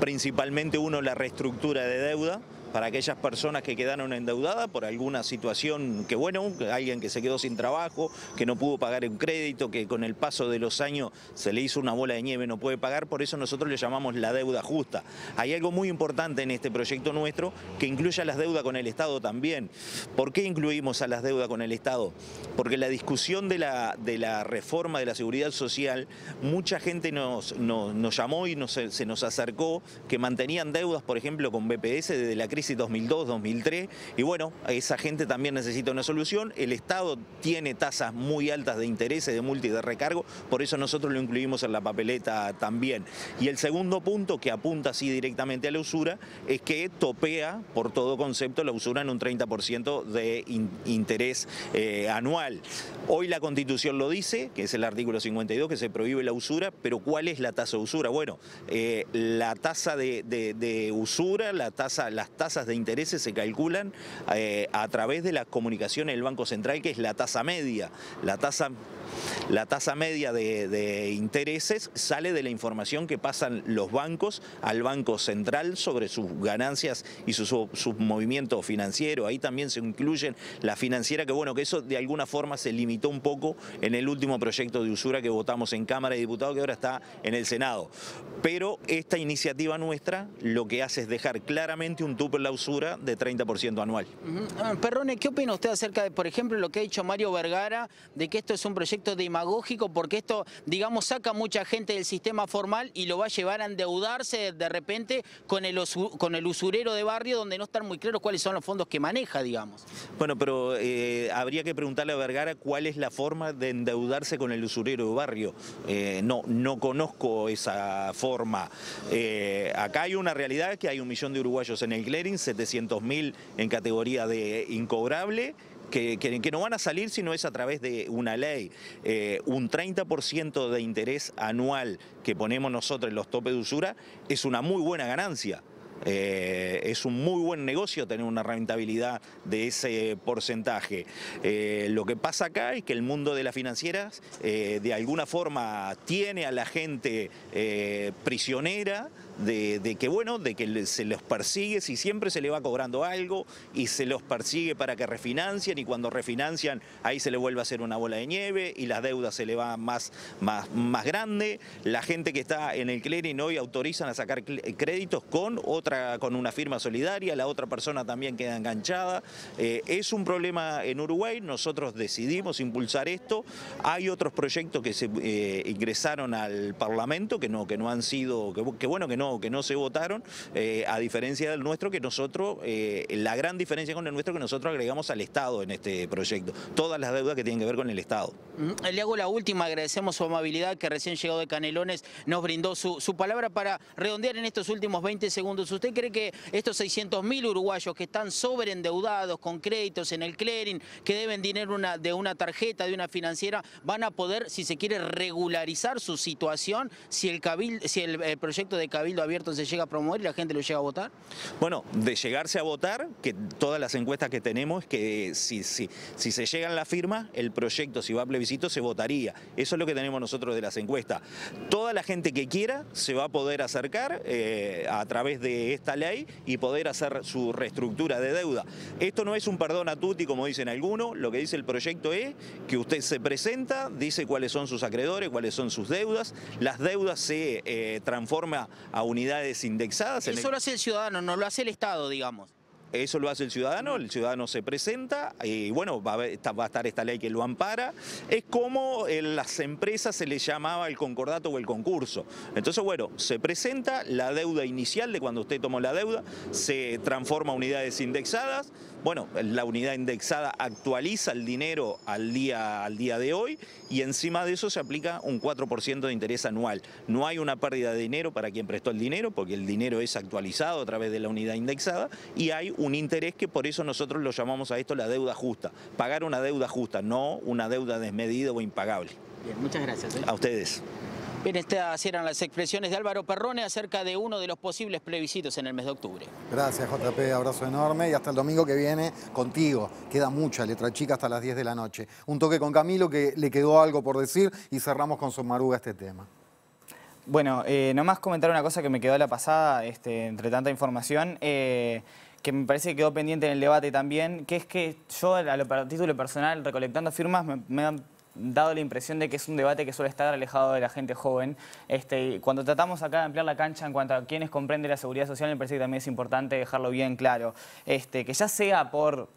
S4: principalmente uno la reestructura de deuda, para aquellas personas que quedaron endeudadas por alguna situación que, bueno, alguien que se quedó sin trabajo, que no pudo pagar el crédito, que con el paso de los años se le hizo una bola de nieve, no puede pagar, por eso nosotros le llamamos la deuda justa. Hay algo muy importante en este proyecto nuestro que incluye a las deudas con el Estado también. ¿Por qué incluimos a las deudas con el Estado? Porque la discusión de la, de la reforma de la seguridad social, mucha gente nos, nos, llamó y se nos acercó que mantenían deudas, por ejemplo, con BPS desde la crisis 2002-2003 y bueno, esa gente también necesita una solución. El Estado tiene tasas muy altas de interés, de multi de recargo, por eso nosotros lo incluimos en la papeleta también. Y el segundo punto que apunta así directamente a la usura es que topea por todo concepto la usura en un 30% de interés eh, anual. Hoy la Constitución lo dice, que es el artículo 52, que se prohíbe la usura, pero ¿cuál es la tasa de usura? Bueno, eh, la tasa de, usura, la tasa, las tasas tasas de intereses se calculan eh, a través de la comunicación del Banco Central, que es la tasa media. La tasa la tasa media de, intereses sale de la información que pasan los bancos al Banco Central sobre sus ganancias y sus su, movimientos financieros. Ahí también se incluyen la financiera, que bueno, que eso de alguna forma se limitó un poco en el último proyecto de usura que votamos en Cámara de Diputados, que ahora está en el Senado. Pero esta iniciativa nuestra lo que hace es dejar claramente un tuple la usura de 30% anual.
S9: Ah, Perrone, ¿qué opina usted acerca de, por ejemplo, lo que ha dicho Mario Vergara, de que esto es un proyecto demagógico porque esto, digamos, saca mucha gente del sistema formal y lo va a llevar a endeudarse de repente con el, con el usurero de barrio donde no están muy claros cuáles son los fondos que maneja, digamos?
S4: Bueno, pero eh, habría que preguntarle a Vergara cuál es la forma de endeudarse con el usurero de barrio. Eh, no, no conozco esa forma. Eh, acá hay una realidad que hay un millón de uruguayos en el CLE 700.000 en categoría de incobrable. Que, no van a salir si no es a través de una ley. Eh, un 30% de interés anual que ponemos nosotros en los topes de usura es una muy buena ganancia. Eh, es un muy buen negocio tener una rentabilidad de ese porcentaje. Eh, lo que pasa acá es que el mundo de las financieras de alguna forma tiene a la gente prisionera de, que bueno, de que se los persigue, si siempre se le va cobrando algo y se los persigue para que refinancien y cuando refinancian ahí se le vuelve a hacer una bola de nieve y las deudas se le va más, más, más grande. La gente que está en el clearing hoy autorizan a sacar créditos con otra, con una firma solidaria, la otra persona también queda enganchada. Eh, es un problema en Uruguay, nosotros decidimos impulsar esto. Hay otros proyectos que se eh, ingresaron al Parlamento que no, que no han sido, que, que bueno, que no o que no se votaron, eh, a diferencia del nuestro, que nosotros, eh, la gran diferencia con el nuestro, que nosotros agregamos al Estado en este proyecto, todas las deudas que tienen que ver con el Estado.
S9: Mm, le hago la última, agradecemos su amabilidad que recién llegado de Canelones nos brindó su, su palabra para redondear en estos últimos 20 segundos. ¿Usted cree que estos 600.000 uruguayos que están sobreendeudados con créditos en el clearing, que deben dinero de una tarjeta, de una financiera, van a poder, si se quiere, regularizar su situación si el, si el, el eh, proyecto de Cabildo Abierto se llega a promover y la gente lo llega a votar?
S4: Bueno, de llegarse a votar, que todas las encuestas que tenemos, que si, si, si se la firma el proyecto, si va a plebiscito, se votaría. Eso es lo que tenemos nosotros de las encuestas. Toda la gente que quiera se va a poder acercar eh, a través de esta ley y poder hacer su reestructura de deuda. Esto no es un perdón a Tuti como dicen algunos, lo que dice el proyecto es que usted se presenta, dice cuáles son sus acreedores, cuáles son sus deudas, las deudas se eh, transforma a unidades indexadas. Eso
S9: lo hace el ciudadano, no lo hace el Estado, digamos.
S4: Eso lo hace el ciudadano, el ciudadano se presenta y bueno, va a, estar esta ley que lo ampara. Es como en las empresas se les llamaba el concordato o el concurso. Entonces, bueno, se presenta la deuda inicial de cuando usted tomó la deuda, se transforma a unidades indexadas, bueno, la unidad indexada actualiza el dinero al día, al día de hoy y encima de eso se aplica un 4% de interés anual. No hay una pérdida de dinero para quien prestó el dinero porque el dinero es actualizado a través de la unidad indexada y hay un interés que por eso nosotros lo llamamos a esto la deuda justa. Pagar una deuda justa, no una deuda desmedida
S9: o impagable. Bien, muchas gracias. ¿eh? A ustedes. Bien, estas eran las expresiones de Álvaro Perrone acerca de uno de los posibles plebiscitos en el mes de octubre. Gracias, JP, abrazo enorme y
S2: hasta el domingo que viene contigo. Queda mucha letra chica hasta las 10 de la noche. Un toque con Camilo que le quedó algo por decir y cerramos con maruga este tema.
S8: Bueno, eh, nomás comentar una cosa que me quedó a la pasada, este, entre tanta información. Eh, que me parece que quedó pendiente en el debate también, que es que yo a, lo, título personal, recolectando firmas, me, dan dado la impresión de que es un debate que suele estar alejado de la gente joven. Este, cuando tratamos acá de ampliar la cancha en cuanto a quienes comprende la seguridad social, me parece que también es importante dejarlo bien claro. Este, que ya sea por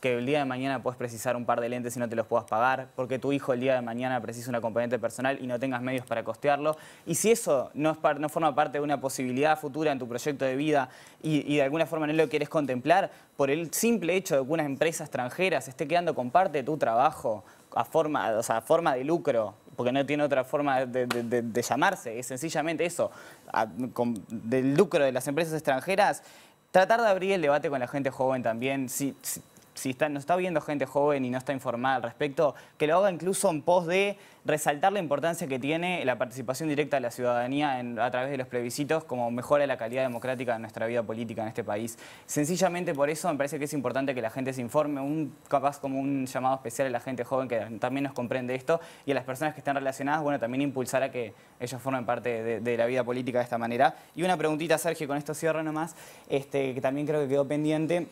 S8: que el día de mañana puedes precisar un par de lentes y no te los puedas pagar, porque tu hijo el día de mañana precisa una componente personal y no tengas medios para costearlo. Y si eso no, forma parte de una posibilidad futura en tu proyecto de vida y, y, de alguna forma no lo quieres contemplar, por el simple hecho de que una empresa extranjera se esté quedando con parte de tu trabajo, a forma, o sea, forma de lucro, porque no tiene otra forma de, llamarse, es sencillamente eso, del lucro de las empresas extranjeras, tratar de abrir el debate con la gente joven también, sí si no nos está viendo gente joven y no está informada al respecto, que lo haga incluso en pos de resaltar la importancia que tiene la participación directa de la ciudadanía a través de los plebiscitos como mejora la calidad democrática de nuestra vida política en este país. Sencillamente por eso me parece que es importante que la gente se informe, un, capaz como un llamado especial a la gente joven que también nos comprende esto y a las personas que están relacionadas, bueno, también impulsar a que ellos formen parte de, la vida política de esta manera. Y una preguntita, Sergio, con esto cierro nomás, este, que también creo que quedó pendiente.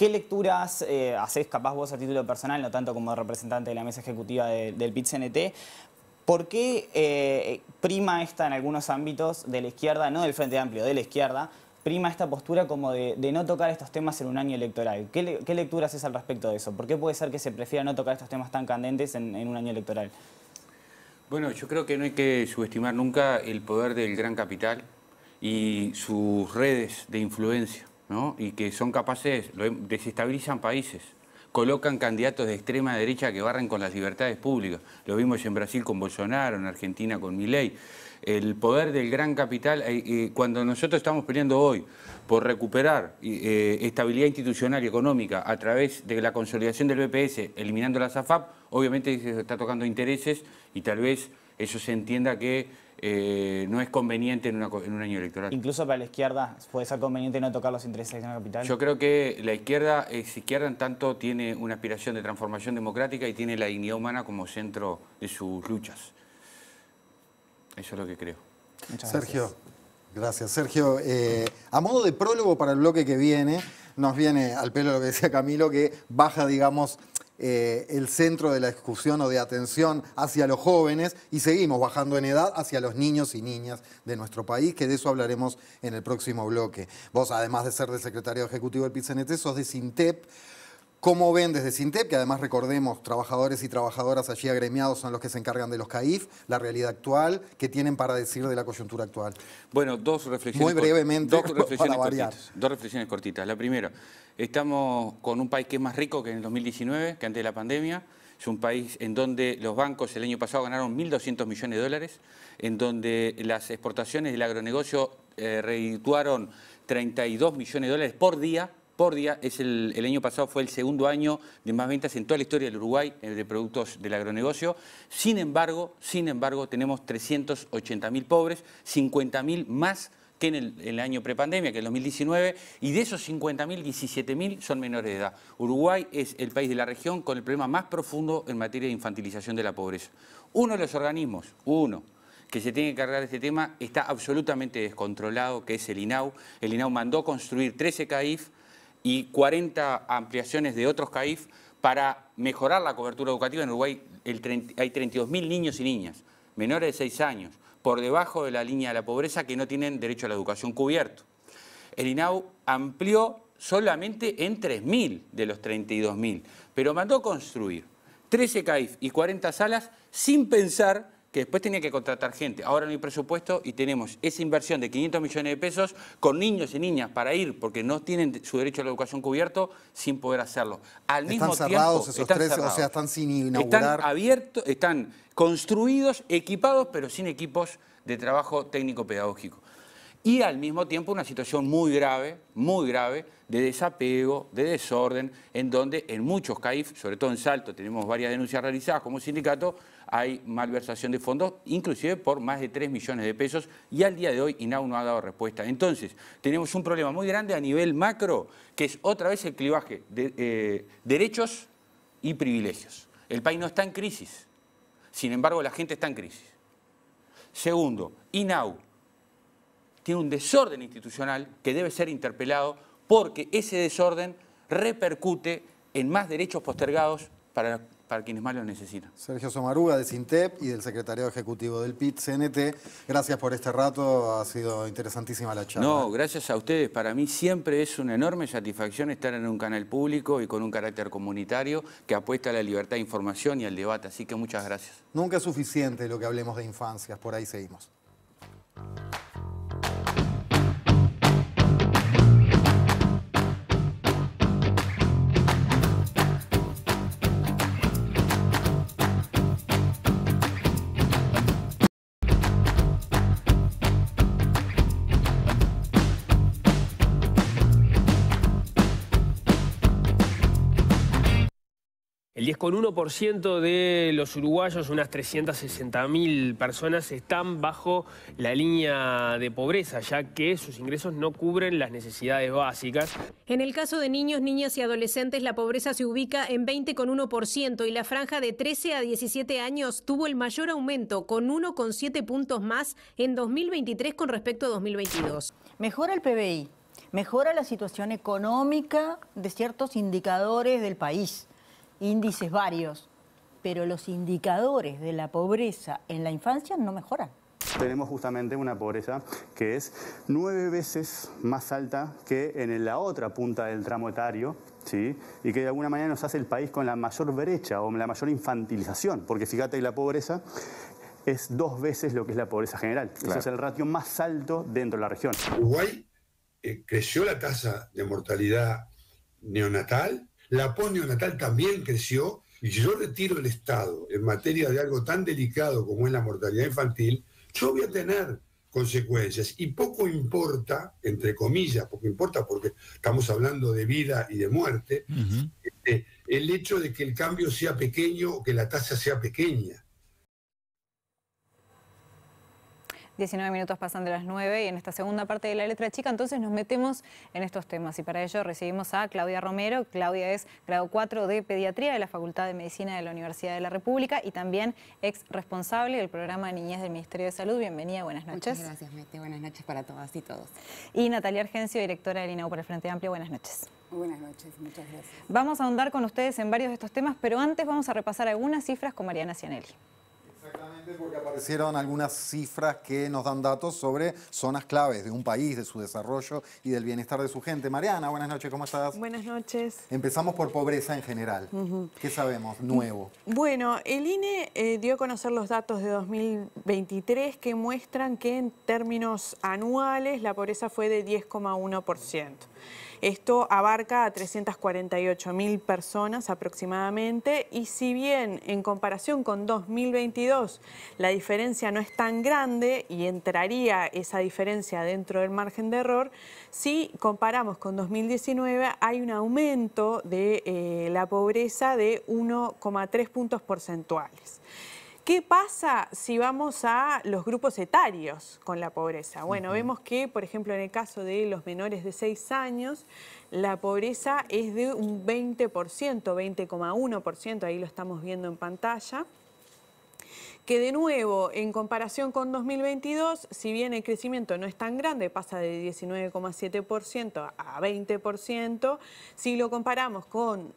S8: ¿Qué lecturas eh, haces capaz vos a título personal, no tanto como representante de la mesa ejecutiva del PIT-CNT, ¿Por qué eh, prima esta en algunos ámbitos de la izquierda, no del Frente Amplio, de la izquierda, prima esta postura como de, no tocar estos temas en un año electoral? ¿Qué, lecturas es al respecto de eso? ¿Por qué puede ser que se prefiera no tocar estos temas tan candentes en, un año electoral?
S3: Bueno, yo creo que no hay que subestimar nunca el poder del gran capital y sus redes de influencia y que son capaces, desestabilizan países, colocan candidatos de extrema derecha que barren con las libertades públicas. Lo vimos en Brasil con Bolsonaro, en Argentina con Milei. El poder del gran capital, eh, eh, cuando nosotros estamos peleando hoy por recuperar eh, estabilidad institucional y económica a través de la consolidación del BPS, eliminando la SAFAP, obviamente se está tocando intereses y tal vez eso se entienda que eh, no es conveniente en, un año electoral.
S8: Incluso para la izquierda puede ser conveniente no tocar los intereses de la capital. Yo creo
S3: que la izquierda es eh, izquierda en tanto tiene una aspiración de transformación democrática y tiene la dignidad humana como centro de sus luchas. Eso es lo que creo.
S6: Muchas gracias.
S2: Sergio, gracias. Sergio. Eh, a modo de prólogo para el bloque que viene, nos viene al pelo lo que decía Camilo, que baja, digamos, eh, el centro de la discusión o de atención hacia los jóvenes y seguimos bajando en edad hacia los niños y niñas de nuestro país, que de eso hablaremos en el próximo bloque. Vos, además de ser de secretario ejecutivo del PICNT, sos de SINTEP. ¿Cómo ven desde Sintep, que además recordemos, trabajadores y trabajadoras allí agremiados son los que se encargan de los CAIF, la realidad actual, qué tienen para decir de la coyuntura actual?
S3: Bueno, dos reflexiones. Muy brevemente, dos reflexiones, cortitas, La primera, estamos con un país que es más rico que en el 2019, que antes de la pandemia. Es un país en donde los bancos el año pasado ganaron 1.200 millones de dólares, en donde las exportaciones del agronegocio eh, reituaron 32 millones de dólares por día es el, año pasado fue el segundo año de más ventas en toda la historia del Uruguay eh, de productos del agronegocio. Sin embargo, sin embargo, tenemos 380.000 pobres, 50.000 más que en el, año prepandemia, que en el 2019, y de esos 50.000, 17.000 son menores de edad. Uruguay es el país de la región con el problema más profundo en materia de infantilización de la pobreza. Uno de los organismos, uno, que se tiene que cargar este tema está absolutamente descontrolado, que es el INAU. El INAU mandó construir 13 CAIF y 40 ampliaciones de otros CAIF para mejorar la cobertura educativa. En Uruguay hay 32.000 niños y niñas menores de 6 años por debajo de la línea de la pobreza que no tienen derecho a la educación cubierto. El INAU amplió solamente en 3.000 de los 32.000, pero mandó construir 13 CAIF y 40 salas sin pensar que después tenía que contratar gente. Ahora no hay presupuesto y tenemos esa inversión de 500 millones de pesos con niños y niñas para ir, porque no tienen su derecho a la educación cubierto, sin poder hacerlo. Al están mismo cerrados esos tres, o sea, están sin inaugurar. Están abiertos, están construidos, equipados, pero sin equipos de trabajo técnico-pedagógico. Y al mismo tiempo una situación muy grave, muy grave, de desapego, de desorden, en donde en muchos CAIF, sobre todo en Salto, tenemos varias denuncias realizadas como sindicato, hay malversación de fondos, inclusive por más de 3 millones de pesos, y al día de hoy INAU no ha dado respuesta. Entonces, tenemos un problema muy grande a nivel macro, que es otra vez el clivaje de eh, derechos y privilegios. El país no está en crisis, sin embargo la gente está en crisis. Segundo, INAU tiene un desorden institucional que debe ser interpelado porque ese desorden repercute en más derechos postergados para para quienes más lo necesitan.
S2: Sergio Somaruga de Sintep y del secretario ejecutivo del PIT-CNT, gracias por este rato, ha sido interesantísima la charla. No,
S3: gracias a ustedes, para mí siempre es una enorme satisfacción estar en un canal público y con un carácter comunitario que apuesta a la libertad de información y al debate, así que muchas gracias.
S2: Nunca es suficiente lo que hablemos de infancias, por ahí seguimos.
S3: Es con 1% de los uruguayos, unas 360.000 personas, están bajo la línea de pobreza, ya que sus ingresos no cubren las necesidades básicas.
S1: En el caso de niños, niñas y adolescentes, la pobreza se ubica en 20,1% y la franja de 13 a 17 años tuvo el mayor aumento, con 1,7 puntos más en 2023 con respecto a 2022.
S7: Mejora el PBI, mejora la situación económica de ciertos indicadores del país índices varios, pero los indicadores de la pobreza en la infancia no mejoran.
S8: Tenemos justamente
S3: una pobreza que es nueve veces más alta que en la otra punta del tramo etario, ¿sí? y que de alguna manera nos hace el país con la mayor brecha o la mayor infantilización, porque fíjate que la pobreza es dos veces lo que es la pobreza general. es el ratio más alto dentro de la región. Uruguay eh, creció la tasa de
S6: mortalidad neonatal la polio natal también creció y si yo retiro el Estado en materia de algo tan delicado como es la mortalidad infantil, yo voy a tener
S3: consecuencias y poco importa, entre comillas, poco importa porque estamos
S6: hablando de vida y de muerte, este, el hecho de que el cambio sea pequeño o
S5: que la tasa sea pequeña.
S1: 19 minutos pasan de las 9 y en esta segunda parte de la letra chica entonces nos metemos en estos temas y para ello recibimos a Claudia Romero. Claudia es grado 4 de Pediatría de la Facultad de Medicina de la Universidad de la República y también ex responsable del programa Niñez del Ministerio de Salud. Bienvenida, buenas noches. Muchas gracias, Mete. Buenas noches para todas y todos. Y Natalia Argencio, directora del INAU por el Frente Amplio. Buenas noches.
S12: Buenas noches, muchas gracias.
S2: Vamos a ahondar con
S1: ustedes en varios de estos temas, pero antes vamos a repasar algunas cifras con Mariana Cianelli.
S2: Exactamente, porque aparecieron algunas cifras que nos dan datos sobre zonas claves de un país, de su desarrollo y del bienestar de su gente. Mariana, buenas noches, ¿cómo estás? Buenas noches. Empezamos por pobreza en general. ¿Qué sabemos nuevo?
S10: Bueno, el INE eh, dio a conocer los datos de 2023 que muestran que en términos anuales la pobreza fue de 10,1%. Esto abarca a 348 mil personas aproximadamente y si bien en comparación con 2022 la diferencia no es tan grande y entraría esa diferencia dentro del margen de error, si comparamos con 2019 hay un aumento de eh, la pobreza de 1,3 puntos porcentuales. ¿Qué pasa si vamos a los grupos etarios con la pobreza? Bueno, vemos que, por ejemplo, en el caso de los menores de 6 años, la pobreza es de un 20%, 20,1%, ahí lo estamos viendo en pantalla que de nuevo, en comparación con 2022, si bien el crecimiento no es tan grande, pasa de 19,7% a 20%, si lo comparamos con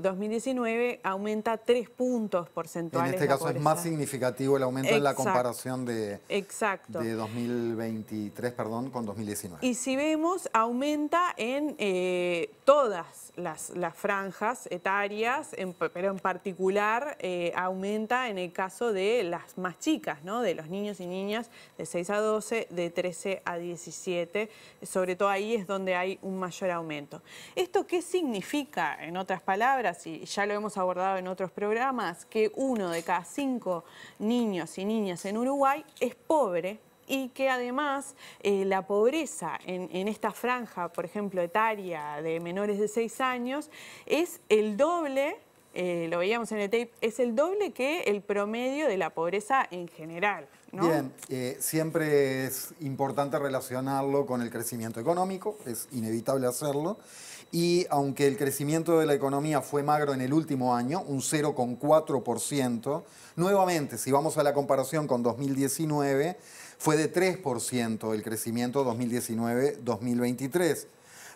S10: 2019, eh, aumenta 3 puntos porcentuales. En este caso es más
S2: significativo el aumento en la comparación de,
S10: de
S2: 2023 perdón, con 2019.
S10: Y si vemos, aumenta en eh, todas las, las, franjas etarias, pero en particular eh, aumenta en el caso de la más chicas, de los niños y niñas de 6 a 12, de 13 a 17. Sobre todo ahí es donde hay un mayor aumento. ¿Esto qué significa, en otras palabras, y ya lo hemos abordado en otros programas, que uno de cada cinco niños y niñas en Uruguay es pobre y que además eh, la pobreza en, en, esta franja, por ejemplo, etaria de menores de 6 años, es el doble eh, lo veíamos en el tape, es el doble que el promedio de la pobreza en general. Bien,
S2: eh, siempre es importante relacionarlo con el crecimiento económico, es inevitable hacerlo. Y aunque el crecimiento de la economía fue magro en el último año, un 0,4%, nuevamente, si vamos a la comparación con 2019, fue de 3% el crecimiento 2019-2023.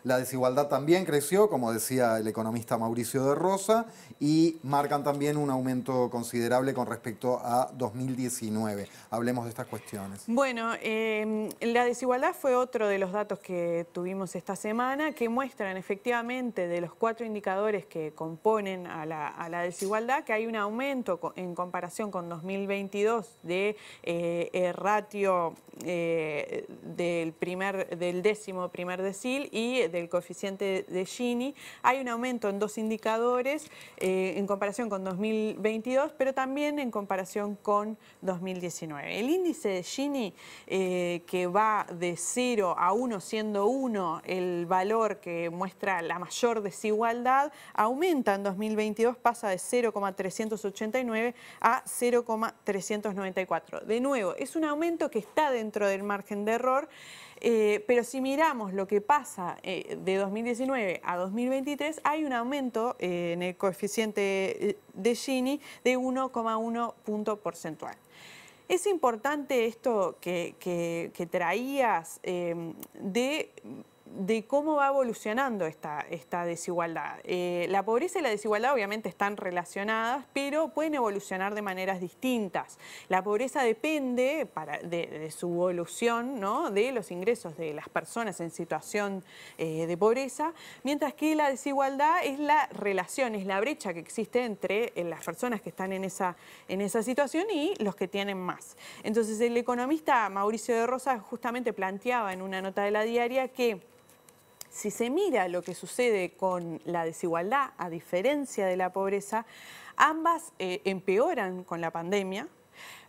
S2: La desigualdad también creció, como decía el economista Mauricio de Rosa, y marcan también un aumento considerable con respecto a 2019. Hablemos de estas cuestiones.
S10: Bueno, em, la desigualdad fue otro de los datos que tuvimos esta semana, que muestran efectivamente de los cuatro indicadores que componen a la, desigualdad, que hay un aumento en comparación con 2022 de eh, ratio eh, del, primer, del décimo primer decil y del coeficiente de Gini. Hay un aumento en dos indicadores eh, en comparación con 2022, pero también en comparación con 2019. El índice de Gini, eh, que va de 0 a 1, siendo 1 el valor que muestra la mayor desigualdad, aumenta en 2022, pasa de 0,389 a 0,394. De nuevo, es un aumento que está dentro del margen de error, eh, pero si miramos lo que pasa eh, de 2019 a 2023, hay un aumento eh, en el coeficiente de Gini de 1,1 punto porcentual. Es importante esto que, que traías de de cómo va evolucionando esta, esta desigualdad. Eh, la pobreza y la desigualdad obviamente están relacionadas, pero pueden evolucionar de maneras distintas. La pobreza depende para, de, su evolución ¿no? de los ingresos de las personas en situación eh, de pobreza, mientras que la desigualdad es la relación, es la brecha que existe entre eh, las personas que están en esa, en esa situación y los que tienen más. Entonces el economista Mauricio de Rosa justamente planteaba en una nota de la diaria que si se mira lo que sucede con la desigualdad, a diferencia de la pobreza, ambas eh, empeoran con la pandemia,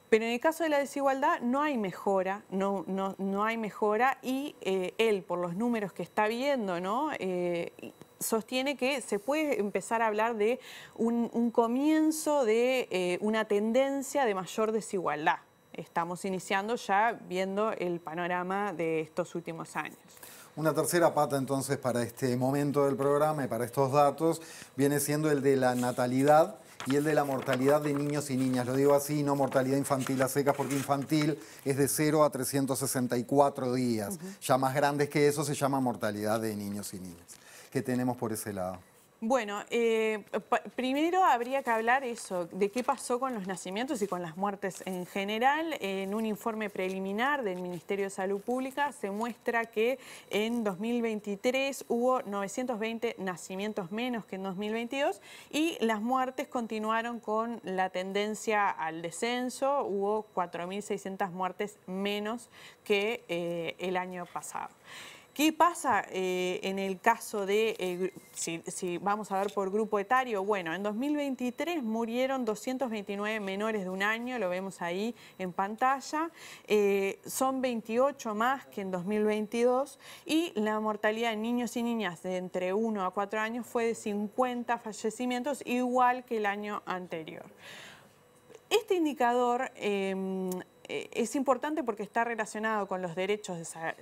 S10: pero en el caso de la desigualdad no hay mejora, no, hay mejora y eh, él, por los números que está viendo, eh, sostiene que se puede empezar a hablar de un, comienzo de una tendencia de mayor desigualdad. Estamos iniciando ya viendo el panorama de estos últimos años.
S2: Una tercera pata entonces para este momento del programa y para estos datos viene siendo el de la natalidad y el de la mortalidad de niños y niñas. Lo digo así, no mortalidad infantil a secas, porque infantil es de 0 a 364 días. Ya más grandes que eso se llama mortalidad de niños y niñas. ¿Qué tenemos por ese lado?
S10: Bueno, eh, primero habría que hablar eso, de qué pasó con los nacimientos y con las muertes en general. En un informe preliminar del Ministerio de Salud Pública se muestra que en 2023 hubo 920 nacimientos menos que en 2022 y las muertes continuaron con la tendencia al descenso, hubo 4.600 muertes menos que eh, el año pasado. ¿Qué pasa eh, en el caso de, eh, si, vamos a ver por grupo etario? Bueno, en 2023 murieron 229 menores de un año, lo vemos ahí en pantalla, eh, son 28 más que en 2022 y la mortalidad en niños y niñas de entre 1 a 4 años fue de 50 fallecimientos, igual que el año anterior. Este indicador em, eh, es importante porque está relacionado con los derechos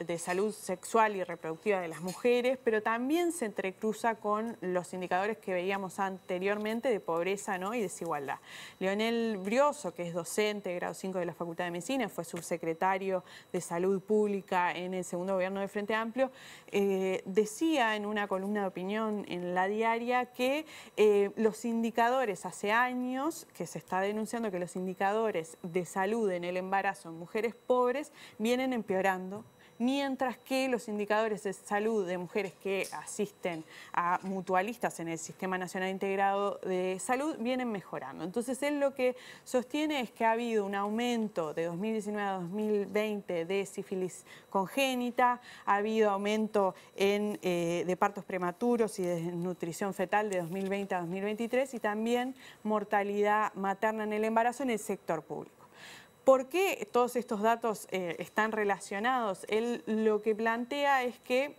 S10: de, salud sexual y reproductiva de las mujeres, pero también se entrecruza con los indicadores que veíamos anteriormente de pobreza y desigualdad. Leonel Brioso, que es docente, de grado 5 de la Facultad de Medicina, fue subsecretario de Salud Pública en el segundo gobierno de Frente Amplio, eh, decía en una columna de opinión en la diaria que eh, los indicadores hace años que se está denunciando que los indicadores de salud en el embarazo en mujeres pobres vienen empeorando mientras que los indicadores de salud de mujeres que asisten a mutualistas en el Sistema Nacional Integrado de Salud vienen mejorando. Entonces, él lo que sostiene es que ha habido un aumento de 2019 a 2020 de sífilis congénita, ha habido aumento en, eh, de partos prematuros y de nutrición fetal de 2020 a 2023 y también mortalidad materna en el embarazo en el sector público. ¿Por qué todos estos datos eh, están relacionados? Él lo que plantea es que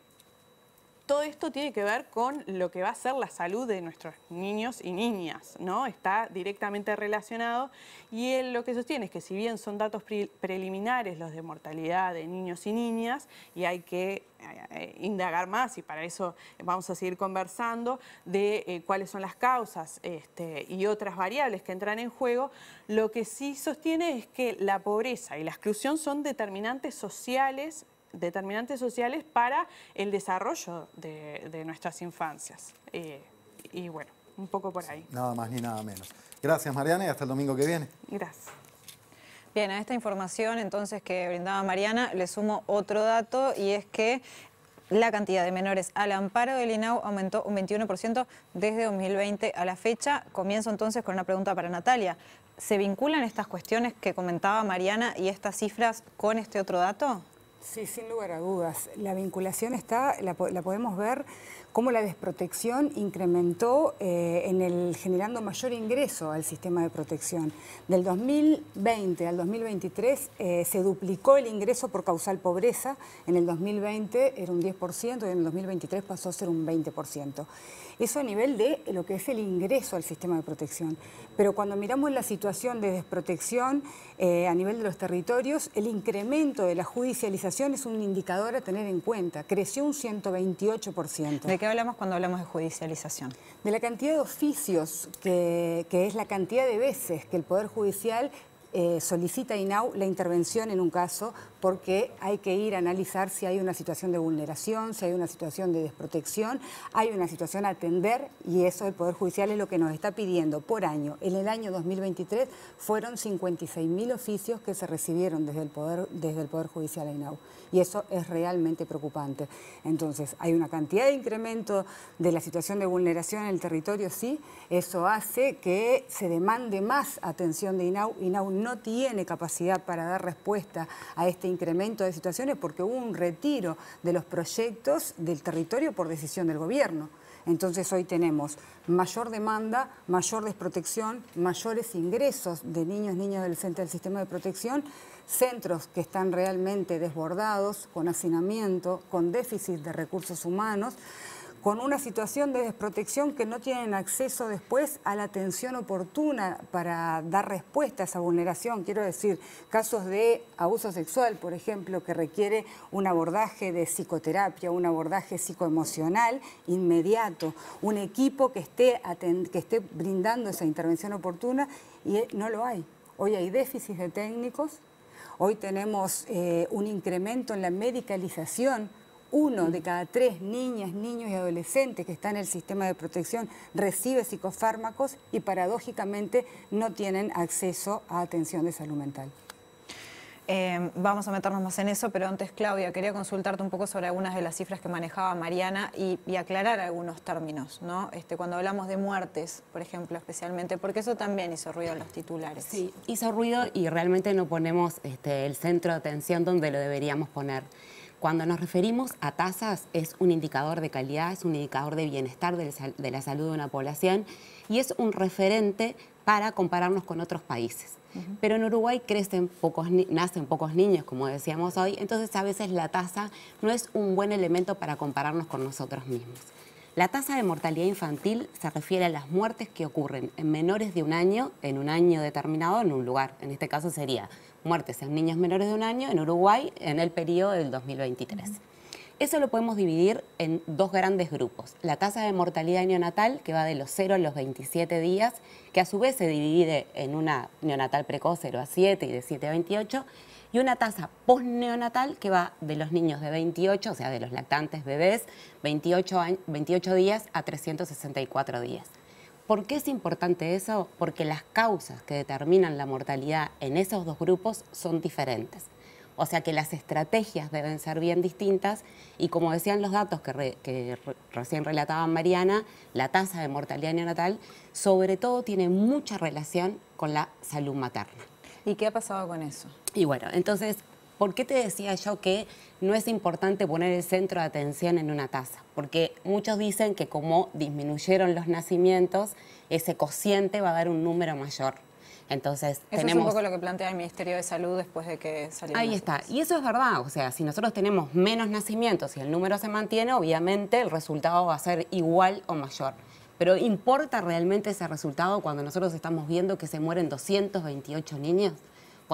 S10: todo esto tiene que ver con lo que va a ser la salud de nuestros niños y niñas, ¿no? Está directamente relacionado y lo que sostiene es que si bien son datos preliminares los de mortalidad de niños y niñas y hay que eh, eh, indagar más y para eso vamos a seguir conversando de eh, cuáles son las causas este, y otras variables que entran en juego, lo que sí sostiene es que la pobreza y la exclusión son determinantes sociales determinantes sociales para el desarrollo de, nuestras infancias. y bueno, un poco por ahí.
S2: Nada más ni nada menos. Gracias Mariana y hasta el domingo que viene.
S1: Gracias. Bien, a esta información entonces que brindaba Mariana le sumo otro dato y es que la cantidad de menores al amparo del INAU aumentó un 21% desde 2020 a la fecha. Comienzo entonces con una pregunta para Natalia. ¿Se vinculan estas cuestiones que comentaba Mariana y estas cifras con este otro dato?
S12: Sí, sin lugar a dudas. La vinculación está, la, podemos ver cómo la desprotección incrementó eh, en el generando mayor ingreso al sistema de protección. Del 2020 al 2023 eh, se duplicó el ingreso por causal pobreza, en el 2020 era un 10% y en el 2023 pasó a ser un 20%. Eso a nivel de lo que es el ingreso al sistema de protección. Pero cuando miramos la situación de desprotección eh, a nivel de los territorios, el incremento de la judicialización es un indicador a tener en cuenta. Creció un 128%
S1: qué hablamos cuando hablamos
S12: de judicialización? De la cantidad de oficios, que, que es la cantidad de veces que el Poder Judicial eh, solicita INAU la intervención en un caso porque hay que ir a analizar si hay una situación de vulneración, si hay una situación de desprotección, hay una situación a atender y eso el Poder Judicial es lo que nos está pidiendo por año. En el año 2023 fueron 56.000 oficios que se recibieron desde el Poder, desde el poder Judicial a INAU y eso es realmente preocupante. Entonces, hay una cantidad de incremento de la situación de vulneración en el territorio, sí, eso hace que se demande más atención de INAU. INAU no tiene capacidad para dar respuesta a este incremento de situaciones porque hubo un retiro de los proyectos del territorio por decisión del gobierno. Entonces hoy tenemos mayor demanda, mayor desprotección, mayores ingresos de niños, y niñas Centro del sistema de protección, centros que están realmente desbordados, con hacinamiento, con déficit de recursos humanos con una situación de desprotección que no tienen acceso después a la atención oportuna para dar respuesta a esa vulneración. Quiero decir, casos de abuso sexual, por ejemplo, que requiere un abordaje de psicoterapia, un abordaje psicoemocional inmediato, un equipo que esté, que esté brindando esa intervención oportuna y eh, no lo hay. Hoy hay déficit de técnicos, hoy tenemos eh, un incremento en la medicalización uno de cada tres niñas, niños y adolescentes que están en el sistema de protección recibe psicofármacos y paradójicamente no tienen acceso a atención de salud mental.
S1: Eh, vamos a meternos más en eso, pero antes, Claudia, quería consultarte un poco sobre algunas de las cifras que manejaba Mariana y, aclarar algunos términos, ¿no? Este, cuando hablamos de muertes, por ejemplo, especialmente, porque eso también hizo ruido en los titulares. Sí,
S13: hizo ruido y realmente no ponemos este, el centro de atención donde lo deberíamos poner. Cuando nos referimos a tasas, es un indicador de calidad, es un indicador de bienestar de la salud de una población y es un referente para compararnos con otros países. Pero en Uruguay crecen pocos, nacen pocos niños, como decíamos hoy, entonces a veces la tasa no es un buen elemento para compararnos con nosotros mismos. La tasa de mortalidad infantil se refiere a las muertes que ocurren en menores de un año, en un año determinado, en un lugar. En este caso sería muertes en niños menores de un año en Uruguay en el periodo del 2023. Eso lo podemos dividir en dos grandes grupos. La tasa de mortalidad neonatal, que va de los 0 a los 27 días, que a su vez se divide en una neonatal precoz 0 a 7 y de 7 a 28, y una tasa postneonatal que va de los niños de 28, o sea, de los lactantes bebés, 28 días a 364 días. ¿Por qué es importante eso? Porque las causas que determinan la mortalidad en esos dos grupos son diferentes. O sea que las estrategias deben ser bien distintas y como decían los datos que, recién relataba Mariana, la tasa de mortalidad neonatal sobre todo tiene mucha relación con la salud materna.
S1: ¿Y qué ha pasado con eso?
S13: Y bueno, entonces ¿Por qué te decía yo que no es importante poner el centro de atención en una tasa? Porque muchos dicen que como disminuyeron los nacimientos, ese cociente va a dar un número mayor. Entonces, tenemos... es un poco lo
S1: que plantea el Ministerio de Salud después de que salió. Ahí
S13: está. Y eso es verdad. O sea, si nosotros tenemos menos nacimientos y el número se mantiene, obviamente el resultado va a ser igual o mayor. Pero ¿importa realmente ese resultado cuando nosotros estamos viendo que se mueren 228 niños?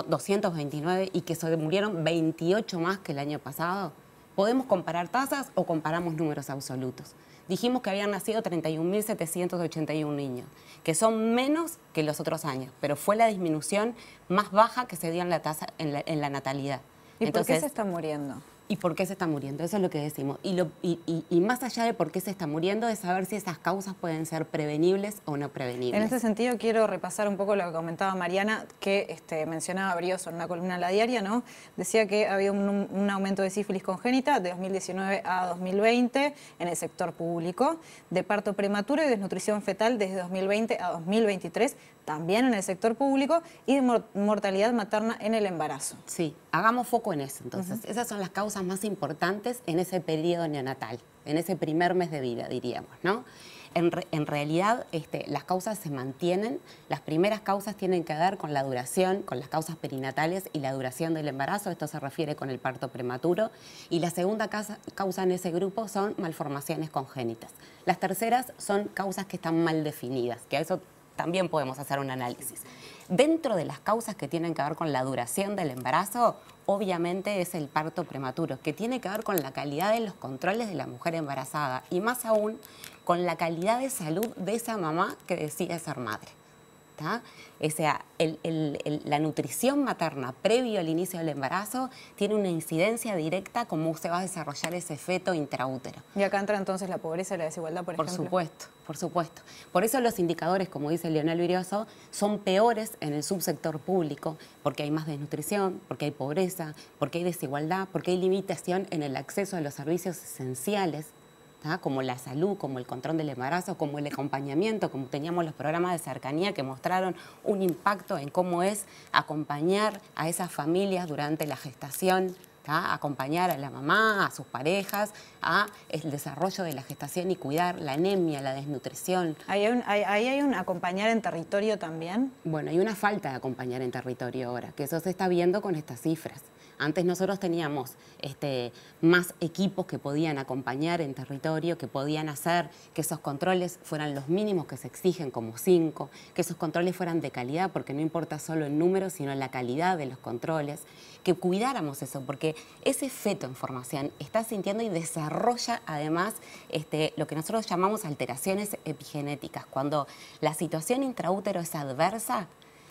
S13: 229 y que se murieron 28 más que el año pasado? ¿Podemos comparar tasas o comparamos números absolutos? Dijimos que habían nacido 31.781 niños, que son menos que los otros años, pero fue la disminución más baja que se dio en la tasa en la, natalidad. ¿Y por qué se están muriendo? y por qué se está muriendo. Eso es lo que decimos. Y, más allá de por qué se está muriendo, es saber si esas causas pueden ser prevenibles o no prevenibles. En ese sentido, quiero repasar un poco lo que comentaba
S1: Mariana, que este, mencionaba Brioso en una columna de la diaria, ¿no? Decía que había un, un, aumento de sífilis congénita de 2019 a 2020 en el sector público, de parto prematuro y desnutrición fetal desde 2020 a 2023 también en el sector público,
S13: y de mortalidad materna en el embarazo. Sí, hagamos foco en eso entonces. Esas son las causas más importantes en ese periodo neonatal, en ese primer mes de vida, diríamos, ¿no? En, realidad este, las causas se mantienen. Las primeras causas tienen que ver con la duración, con las causas perinatales y la duración del embarazo. Esto se refiere con el parto prematuro. Y la segunda causa en ese grupo son malformaciones congénitas. Las terceras son causas que están mal definidas, que a eso también podemos hacer un análisis. Dentro de las causas que tienen que ver con la duración del embarazo, obviamente es el parto prematuro, que tiene que ver con la calidad de los controles de la mujer embarazada y más aún con la calidad de salud de esa mamá que decide ser madre o sea, la nutrición materna previo al inicio del embarazo tiene una incidencia directa cómo se va a desarrollar ese feto intraútero. Y acá entra entonces la pobreza y la desigualdad, por, por ejemplo. Por supuesto, por supuesto. Por eso los indicadores, como dice Leonel Virioso, son peores en el subsector público, porque hay más desnutrición, porque hay pobreza, porque hay desigualdad, porque hay limitación en el acceso a los servicios esenciales como la salud, como el control del embarazo, como el acompañamiento, como teníamos los programas de cercanía que mostraron un impacto en cómo es acompañar a esas familias durante la gestación. acompañar a la mamá, a sus parejas, a el desarrollo de la gestación y cuidar la anemia, la desnutrición. ¿Ahí hay un acompañar en territorio también? Bueno, hay una falta de acompañar en territorio ahora, que eso se está viendo con estas cifras. Antes nosotros teníamos este, más equipos que podían acompañar en territorio, que podían hacer que esos controles fueran los mínimos que se exigen, como cinco, que esos controles fueran de calidad, porque no importa solo el número, sino la calidad de los controles, que cuidáramos eso, porque ese feto en formación está sintiendo y desarrolla además este, lo que nosotros llamamos alteraciones epigenéticas. Cuando la situación intraútero es adversa,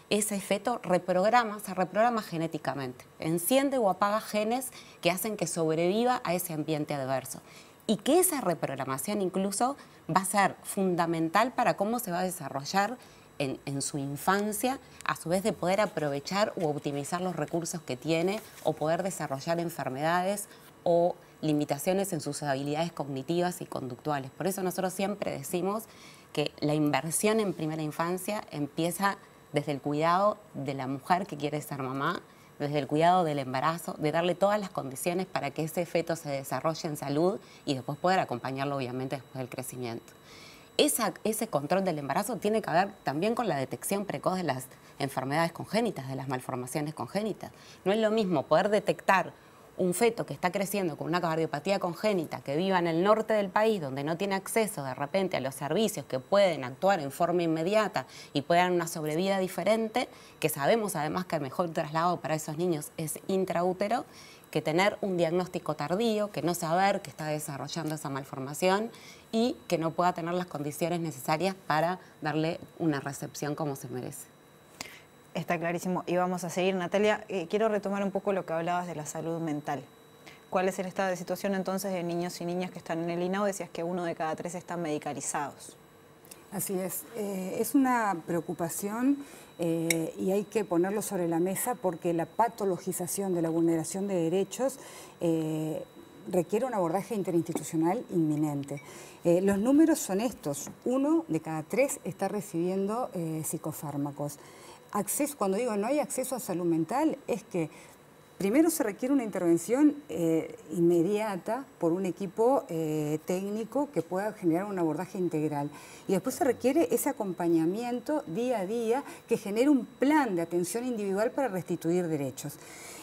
S13: ese feto reprograma, se reprograma genéticamente, enciende o apaga genes que hacen que sobreviva a ese ambiente adverso. Y que esa reprogramación incluso va a ser fundamental para cómo se va a desarrollar en, en, su infancia, a su vez de poder aprovechar o optimizar los recursos que tiene o poder desarrollar enfermedades o limitaciones en sus habilidades cognitivas y conductuales. Por eso nosotros siempre decimos que la inversión en primera infancia empieza desde el cuidado de la mujer que quiere ser mamá, desde el cuidado del embarazo, de darle todas las condiciones para que ese feto se desarrolle en salud y después poder acompañarlo obviamente después del crecimiento. ese control del embarazo tiene que ver también con la detección precoz de las enfermedades congénitas, de las malformaciones congénitas. No es lo mismo poder detectar un feto que está creciendo con una cardiopatía congénita, que viva en el norte del país, donde no tiene acceso de repente a los servicios que pueden actuar en forma inmediata y puedan una sobrevida diferente, que sabemos además que el mejor traslado para esos niños es intraútero, que tener un diagnóstico tardío, que no saber que está desarrollando esa malformación y que no pueda tener las condiciones necesarias para darle una recepción como se merece.
S1: Está clarísimo. Y vamos a seguir, Natalia. Eh, quiero retomar un poco lo que hablabas de la salud mental. ¿Cuál es el estado de situación entonces de niños y niñas que están en el INAO? Decías que uno de cada tres están medicalizados.
S12: Así es. Eh, es una preocupación eh, y hay que ponerlo sobre la mesa porque la patologización de la vulneración de derechos requiere un abordaje interinstitucional inminente. los números son estos, uno de cada tres está recibiendo psicofármacos cuando digo no hay acceso a salud mental, es que primero se requiere una intervención eh, inmediata por un equipo eh, técnico que pueda generar un abordaje integral. Y después se requiere ese acompañamiento día a día que genere un plan de atención individual para restituir derechos.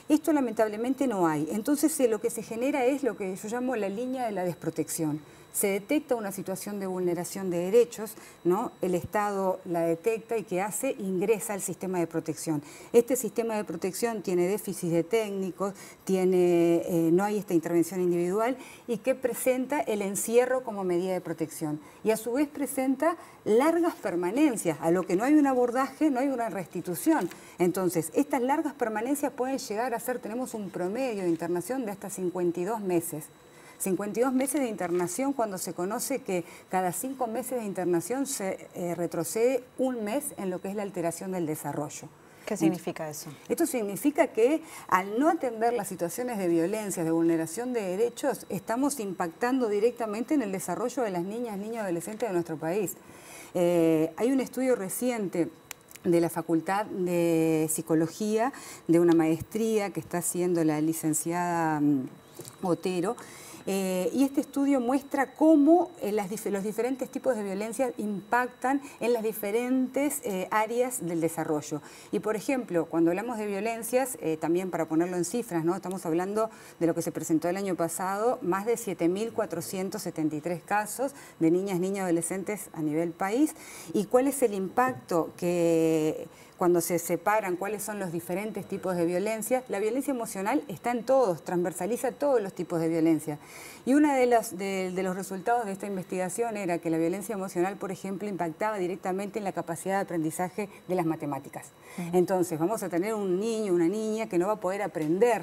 S12: Esto lamentablemente no hay. Entonces eh, lo que se genera es lo que yo llamo la línea de la desprotección se detecta una situación de vulneración de derechos, ¿no? el Estado la detecta y que hace, ingresa al sistema de protección. Este sistema de protección tiene déficit de técnicos, tiene, eh, no hay esta intervención individual y que presenta el encierro como medida de protección. Y a su vez presenta largas permanencias, a lo que no hay un abordaje, no hay una restitución. Entonces, estas largas permanencias pueden llegar a ser, tenemos un promedio de internación de hasta 52 meses. 52 meses de internación cuando se conoce que cada cinco meses de internación se eh, retrocede un mes en lo que es la alteración del desarrollo.
S1: ¿Qué significa eso?
S12: Esto significa que al no atender las situaciones de violencia, de vulneración de derechos, estamos impactando directamente en el desarrollo de las niñas, niños, adolescentes de nuestro país. Eh, hay un estudio reciente de la Facultad de Psicología, de una maestría que está haciendo la licenciada mm, Otero, eh, y este estudio muestra cómo eh, los diferentes tipos de violencia impactan en las diferentes eh, áreas del desarrollo. Y por ejemplo, cuando hablamos de violencias, también para ponerlo en cifras, ¿no? estamos hablando de lo que se presentó el año pasado, más de 7.473 casos de niñas, niños, adolescentes a nivel país. ¿Y cuál es el impacto que cuando se separan cuáles son los diferentes tipos de violencia, la violencia emocional está en todos, transversaliza todos los tipos de violencia. Y uno de, los, los resultados de esta investigación era que la violencia emocional, por ejemplo, impactaba directamente en la capacidad de aprendizaje de las matemáticas. Entonces, vamos a tener un niño, una niña que no va a poder aprender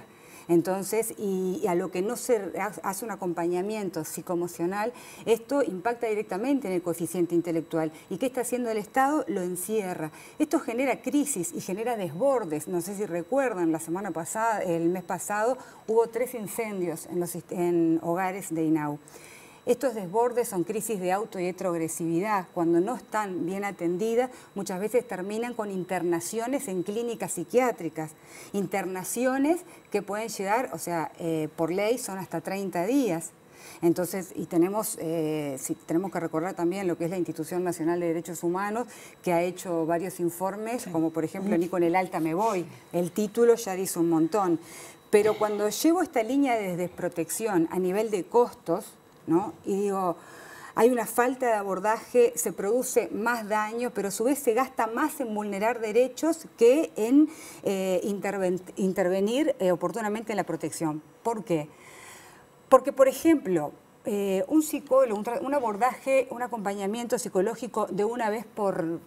S12: entonces, y, a lo que no se hace un acompañamiento psicoemocional, esto impacta directamente en el coeficiente intelectual. ¿Y qué está haciendo el Estado? Lo encierra. Esto genera crisis y genera desbordes. No sé si recuerdan, la semana pasada, el mes pasado, hubo tres incendios en, los, en hogares de INAU. Estos desbordes son crisis de auto y retroagresividad, Cuando no están bien atendidas, muchas veces terminan con internaciones en clínicas psiquiátricas. Internaciones que pueden llegar, o sea, eh, por ley son hasta 30 días. Entonces, y tenemos, eh, tenemos que recordar también lo que es la Institución Nacional de Derechos Humanos, que ha hecho varios informes, como por ejemplo, ni con el alta me voy. El título ya dice un montón. Pero cuando llevo esta línea de desprotección a nivel de costos, y digo, hay una falta de abordaje, se produce más daño, pero a su vez se gasta más en vulnerar derechos que en eh, intervenir eh, oportunamente en la protección. ¿Por qué? Porque, por ejemplo, eh, un psicólogo, un, abordaje, un acompañamiento psicológico de una vez por,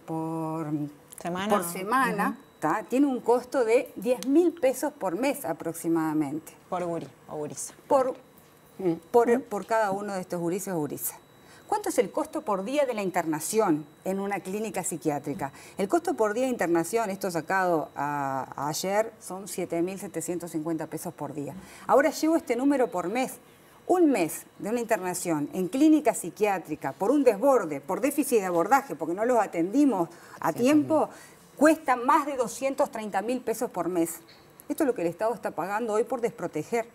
S12: semana, semana tiene un costo de 10 mil pesos por mes aproximadamente. Por Por por, por cada uno de estos gurises o ¿Cuánto es el costo por día de la internación en una clínica psiquiátrica? El costo por día de internación, esto sacado ayer, son 7.750 pesos por día. Ahora llevo este número por mes. Un mes de una internación en clínica psiquiátrica por un desborde, por déficit de abordaje, porque no los atendimos a tiempo, cuesta más de 230 mil pesos por mes. Esto es lo que el Estado está pagando hoy por desproteger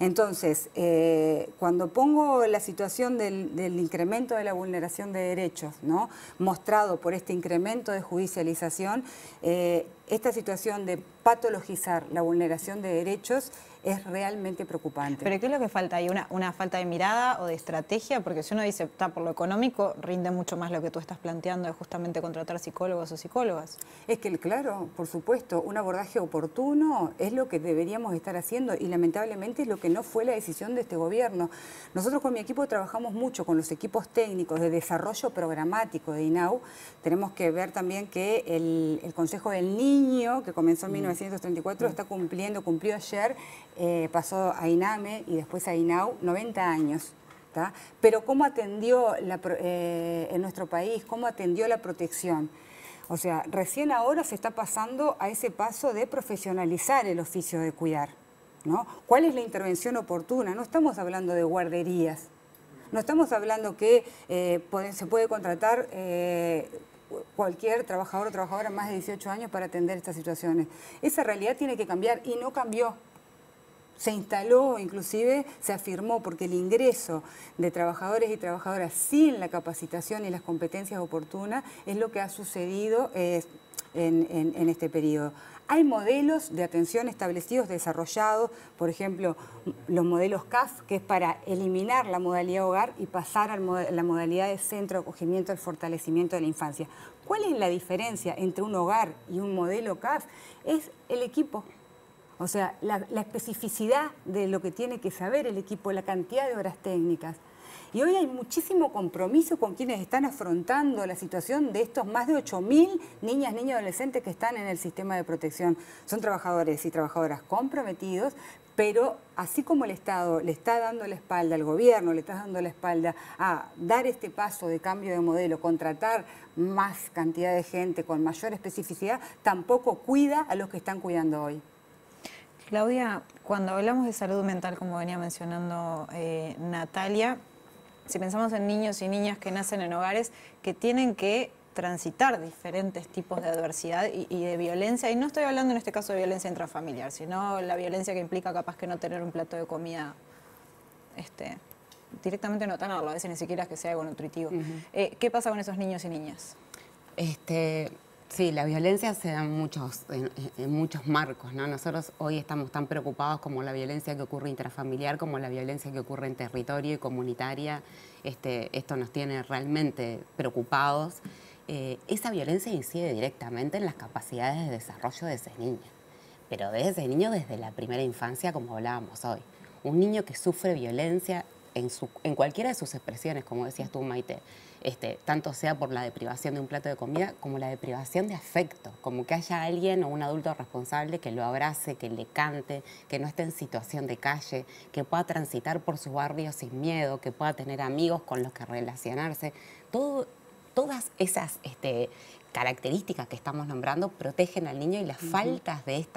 S12: entonces, eh, cuando pongo la situación del, incremento de la vulneración de derechos, ¿no? mostrado por este incremento de judicialización, eh, esta situación de patologizar la vulneración de derechos es realmente preocupante.
S1: Pero ¿qué es lo que falta? ahí? una, una falta de mirada o de estrategia? Porque si uno dice, está por lo económico, rinde mucho más lo que tú estás planteando de justamente contratar psicólogos o psicólogas. Es que, claro,
S12: por supuesto, un abordaje oportuno es lo que deberíamos estar haciendo y lamentablemente es lo que no fue la decisión de este gobierno. Nosotros con mi equipo trabajamos mucho con los equipos técnicos de desarrollo programático de INAU. Tenemos que ver también que el, Consejo del Niño, que comenzó en 1934, mm. mm. está cumpliendo, cumplió ayer eh, pasó a INAME y después a INAU, 90 años. Pero cómo atendió eh, en nuestro país, cómo atendió la protección. O sea, recién ahora se está pasando a ese paso de profesionalizar el oficio de cuidar. ¿no? ¿Cuál es la intervención oportuna? No estamos hablando de guarderías. No estamos hablando que eh, se puede contratar cualquier trabajador o trabajadora más de 18 años para atender estas situaciones. Esa realidad tiene que cambiar y no cambió se instaló, inclusive se afirmó, porque el ingreso de trabajadores y trabajadoras sin la capacitación y las competencias oportunas es lo que ha sucedido eh, en, en, este periodo. Hay modelos de atención establecidos, desarrollados, por ejemplo, los modelos CAF, que es para eliminar la modalidad hogar y pasar a la modalidad de centro de acogimiento al fortalecimiento de la infancia. ¿Cuál es la diferencia entre un hogar y un modelo CAF? Es el equipo o sea, la, especificidad de lo que tiene que saber el equipo, la cantidad de horas técnicas. Y hoy hay muchísimo compromiso con quienes están afrontando la situación de estos más de 8.000 niñas, niños y adolescentes que están en el sistema de protección. Son trabajadores y trabajadoras comprometidos, pero así como el Estado le está dando la espalda, al gobierno le está dando la espalda a dar este paso de cambio de modelo, contratar más cantidad de gente con mayor especificidad, tampoco
S1: cuida a los que están cuidando hoy. Claudia, cuando hablamos de salud mental, como venía mencionando eh, Natalia, si pensamos en niños y niñas que nacen en hogares que tienen que transitar diferentes tipos de adversidad y, de violencia, y no estoy hablando en este caso de violencia intrafamiliar, sino la violencia que implica capaz que no tener un plato de comida este, directamente no tenerlo, a veces ni siquiera es que sea algo nutritivo. Eh, ¿Qué pasa con esos niños y niñas?
S13: Este, Sí, la violencia se da en muchos, en, muchos marcos, ¿no? Nosotros hoy estamos tan preocupados como la violencia que ocurre intrafamiliar, como la violencia que ocurre en territorio y comunitaria. Este, esto nos tiene realmente preocupados. Eh, esa violencia incide directamente en las capacidades de desarrollo de ese niño, pero desde ese niño desde la primera infancia, como hablábamos hoy. Un niño que sufre violencia en, su, en cualquiera de sus expresiones, como decías tú, Maite, este, tanto sea por la deprivación de un plato de comida como la deprivación de afecto, como que haya alguien o un adulto responsable que lo abrace, que le cante, que no esté en situación de calle, que pueda transitar por su barrio sin miedo, que pueda tener amigos con los que relacionarse. todas esas este, características que estamos nombrando protegen al niño y las faltas este,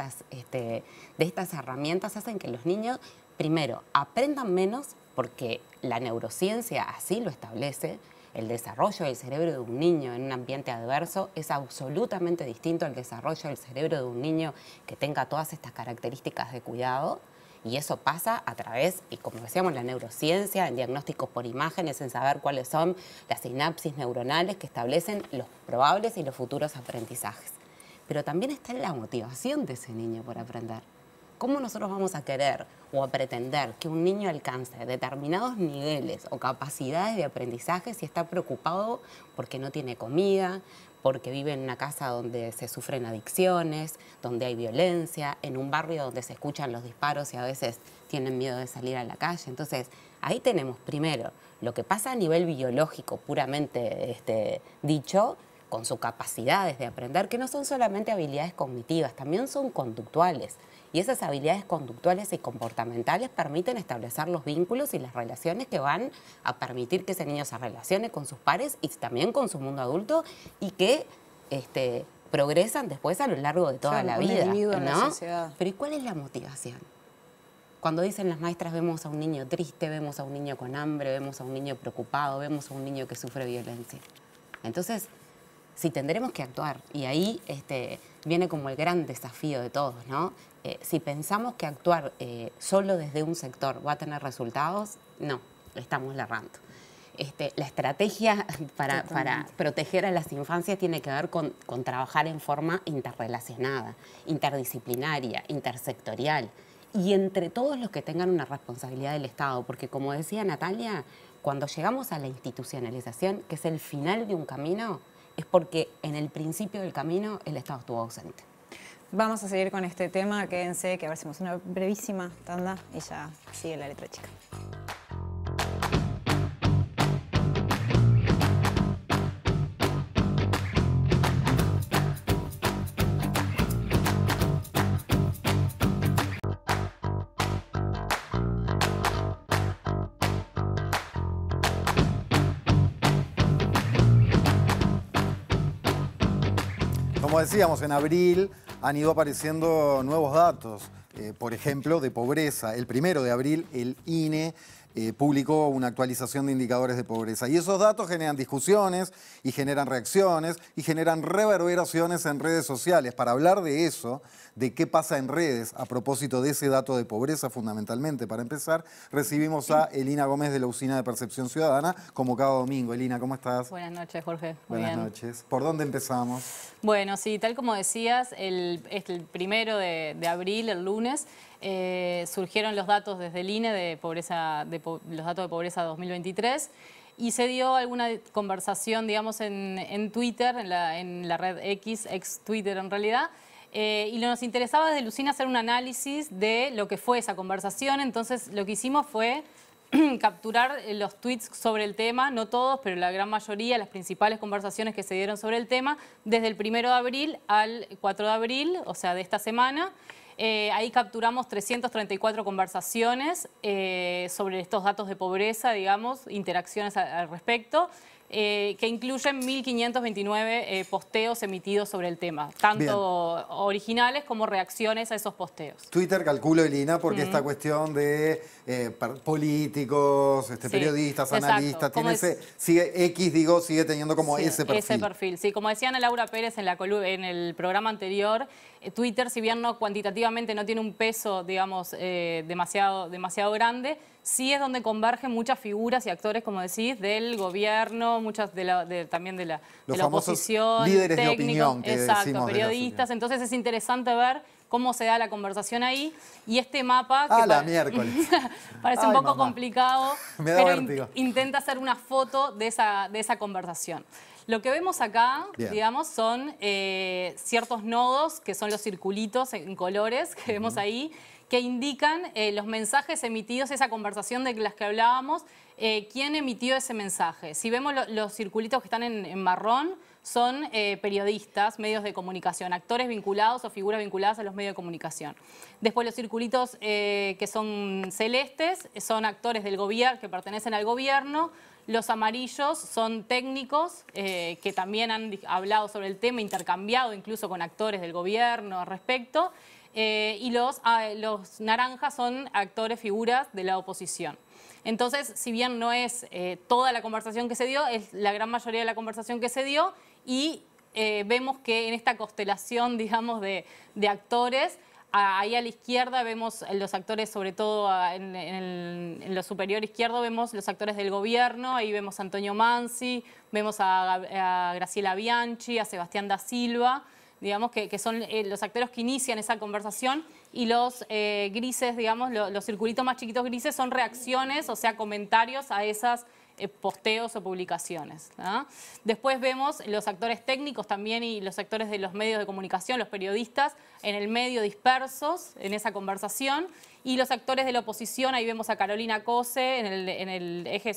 S13: de estas herramientas hacen que los niños, primero, aprendan menos porque la neurociencia así lo establece, el desarrollo del cerebro de un niño en un ambiente adverso es absolutamente distinto al desarrollo del cerebro de un niño que tenga todas estas características de cuidado. Y eso pasa a través, y como decíamos, la neurociencia, en diagnósticos por imágenes, en saber cuáles son las sinapsis neuronales que establecen los probables y los futuros aprendizajes. Pero también está la motivación de ese niño por aprender. ¿Cómo nosotros vamos a querer o a pretender que un niño alcance determinados niveles o capacidades de aprendizaje si está preocupado porque no tiene comida, porque vive en una casa donde se sufren adicciones, donde hay violencia, en un barrio donde se escuchan los disparos y a veces tienen miedo de salir a la calle. Entonces, ahí tenemos primero lo que pasa a nivel biológico, puramente este, dicho, con sus capacidades de aprender, que no son solamente habilidades cognitivas, también son conductuales. Y esas habilidades conductuales y comportamentales permiten establecer los vínculos y las relaciones que van a permitir que ese niño se relacione con sus pares y también con su mundo adulto y que este, progresan después a lo largo de toda la vida. Pero ¿y cuál es la motivación? Cuando dicen las maestras vemos a un niño triste, vemos a un niño con hambre, vemos a un niño preocupado, vemos a un niño que sufre violencia. Entonces, si tendremos que actuar y ahí este, viene como el gran desafío de todos, ¿no? Eh, si pensamos que actuar eh, solo desde un sector va a tener resultados, no, estamos errando. Este, la estrategia para, proteger a las infancias tiene que ver con trabajar en forma interrelacionada, interdisciplinaria, intersectorial y entre todos los que tengan una responsabilidad del Estado, porque como decía Natalia, cuando llegamos a la institucionalización, que es el final de un camino, es porque en el principio del camino el Estado estuvo ausente.
S1: Vamos a seguir con este tema, quédense, que ahora hacemos una brevísima tanda y ya sigue la letra chica.
S2: Como decíamos, en abril han ido apareciendo nuevos datos, eh, por ejemplo, de pobreza. El primero de abril, el INE eh, publicó una actualización de indicadores de pobreza. Y esos datos generan discusiones y generan reacciones y generan reverberaciones en redes sociales. Para hablar de eso, de qué pasa en redes a propósito de ese dato de pobreza fundamentalmente, para empezar, recibimos a Elina Gómez de la Usina de Percepción Ciudadana, como cada domingo. Elina, ¿cómo estás?
S11: Buenas noches, Jorge. Buenas
S2: noches. ¿Por dónde empezamos?
S11: Bueno, sí, tal como decías, el, el primero de, de abril, el lunes, eh, surgieron los datos desde el INE de, pobreza, los datos de pobreza 2023 y se dio alguna conversación, digamos, en, Twitter, en la, red X, ex Twitter en realidad, eh, y lo nos interesaba desde Lucina hacer un análisis de lo que fue esa conversación, entonces lo que hicimos fue capturar eh, los tweets sobre el tema, no todos, pero la gran mayoría, las principales conversaciones que se dieron sobre el tema, desde el 1 de abril al 4 de abril, o sea, de esta semana, eh, ahí capturamos 334 conversaciones eh, sobre estos datos de pobreza, digamos, interacciones al respecto. Eh, que incluyen 1.529 eh, posteos emitidos sobre el tema, tanto originales como reacciones a esos posteos.
S2: Twitter, calculo, Elina, porque esta cuestión de eh, políticos, este, periodistas, analistas, tiene sigue, X, digo, sigue teniendo como ese perfil. Ese
S11: perfil, sí. Como decía Ana Laura Pérez en, la, en el programa anterior, Twitter, si bien no cuantitativamente no tiene un peso, digamos, demasiado, demasiado grande, sí es donde convergen muchas figuras y actores, como decís, del gobierno, muchas de también de la, oposición, líderes de opinión, periodistas. Entonces es interesante ver cómo se da la conversación ahí. Y este mapa... Ah, miércoles. parece un poco complicado, pero intenta hacer una foto de esa, de esa conversación. Lo que vemos acá, digamos, son eh, ciertos nodos, que son los circulitos en colores que vemos ahí, que indican eh, los mensajes emitidos, esa conversación de las que hablábamos, eh, quién emitió ese mensaje. Si vemos los circulitos que están en, marrón, son eh, periodistas, medios de comunicación, actores vinculados o figuras vinculadas a los medios de comunicación. Después los circulitos que son celestes son actores del gobierno, que pertenecen al gobierno. Los amarillos son técnicos que también han hablado sobre el tema, intercambiado incluso con actores del gobierno al respecto. Eh, y ah, eh, los, naranjas son actores, figuras de la oposición. Entonces, si bien no es eh, toda la conversación que se dio, es la gran mayoría de la conversación que se dio y vemos que en esta constelación, digamos, de, actores, ahí a la izquierda vemos los actores, sobre todo en, lo superior izquierdo, vemos los actores del gobierno, ahí vemos a Antonio Mansi, vemos a Graciela Bianchi, a Sebastián da Silva, que, son eh, los actores que inician esa conversación y los eh, grises, digamos, los circulitos más chiquitos grises son reacciones, o sea, comentarios a esos eh, posteos o publicaciones. Después vemos los actores técnicos también y los actores de los medios de comunicación, los periodistas, en el medio dispersos en esa conversación. Y los actores de la oposición, ahí vemos a Carolina Cose en el, eje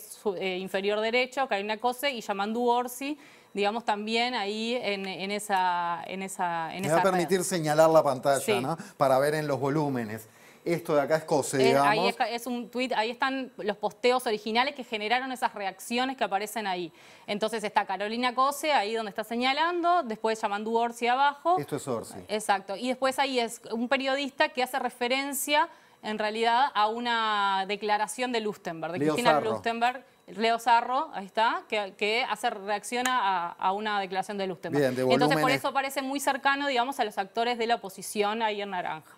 S11: inferior derecho, Carolina Cose y Yamandu Orsi digamos, también ahí en, esa, en esa Me va a permitir
S2: señalar la pantalla, ¿no? Para ver en los volúmenes. Esto de acá es COSE, eh, digamos. Ahí
S11: es, un tweet, ahí están los posteos originales que generaron esas reacciones que aparecen ahí. Entonces está Carolina Cose, ahí donde está señalando, después llamando Orsi abajo. Esto es Orsi. Exacto. Y después ahí es un periodista que hace referencia, en realidad, a una declaración de Lustenberg, de Cristina Lustenberg Leo Sarro, ahí está, que, hace, reacciona a, una declaración de usted. Entonces por eso parece muy cercano, digamos, a los actores de la oposición ahí en Naranja.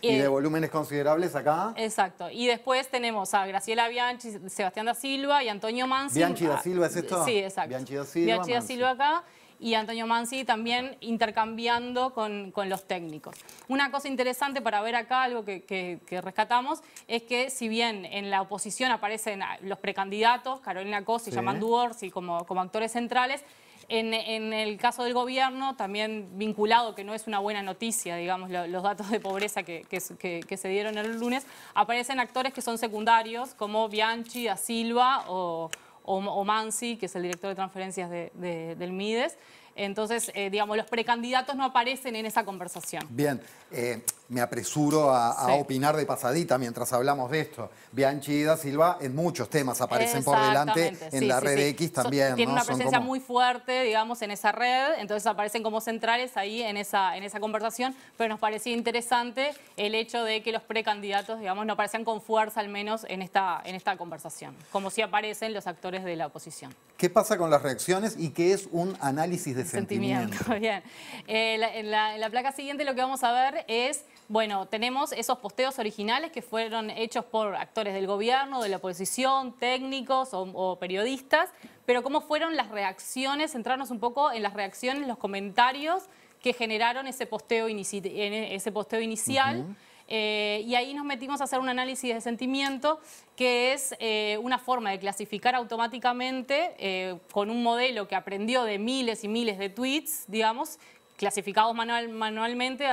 S2: y de volúmenes considerables acá.
S11: Exacto. Y después tenemos a Graciela Bianchi, Sebastián da Silva y Antonio Mansi. Bianchi da ah, Silva es esto. Sí, exacto.
S2: Bianchi da Bianchi da Silva
S11: acá y Antonio Mansi también intercambiando con, los técnicos. Una cosa interesante para ver acá, algo que, rescatamos, es que si bien en la oposición aparecen los precandidatos, Carolina Cosi y sí. Yamandu Orsi como, como actores centrales, en, el caso del gobierno, también vinculado, que no es una buena noticia, digamos, los datos de pobreza que, que, se dieron el lunes, aparecen actores que son secundarios, como Bianchi, Da Silva o, o, Mansi, que es el director de transferencias del MIDES, entonces, eh, digamos, los precandidatos no aparecen en esa conversación.
S2: Bien, eh, me apresuro a, opinar de pasadita mientras hablamos de esto. Bianchi y Da Silva en muchos temas aparecen por delante, en la red X también. tienen una presencia muy
S11: fuerte, digamos, en esa red, entonces aparecen como centrales ahí en esa, en esa conversación, pero nos parecía interesante el hecho de que los precandidatos, digamos, no aparecen con fuerza al menos en esta, en esta conversación, como si aparecen los actores de la oposición.
S2: ¿Qué pasa con las reacciones y qué es un análisis de sentimiento.
S11: Bien. Eh, en, la, placa siguiente lo que vamos a ver es, bueno, tenemos esos posteos originales que fueron hechos por actores del gobierno, de la oposición, técnicos o, periodistas, pero cómo fueron las reacciones, centrarnos un poco en las reacciones, los comentarios que generaron ese posteo, e-, ese posteo inicial. Eh, y ahí nos metimos a hacer un análisis de sentimiento, que es eh, una forma de clasificar automáticamente eh, con un modelo que aprendió de miles y miles de tweets, digamos, clasificados manualmente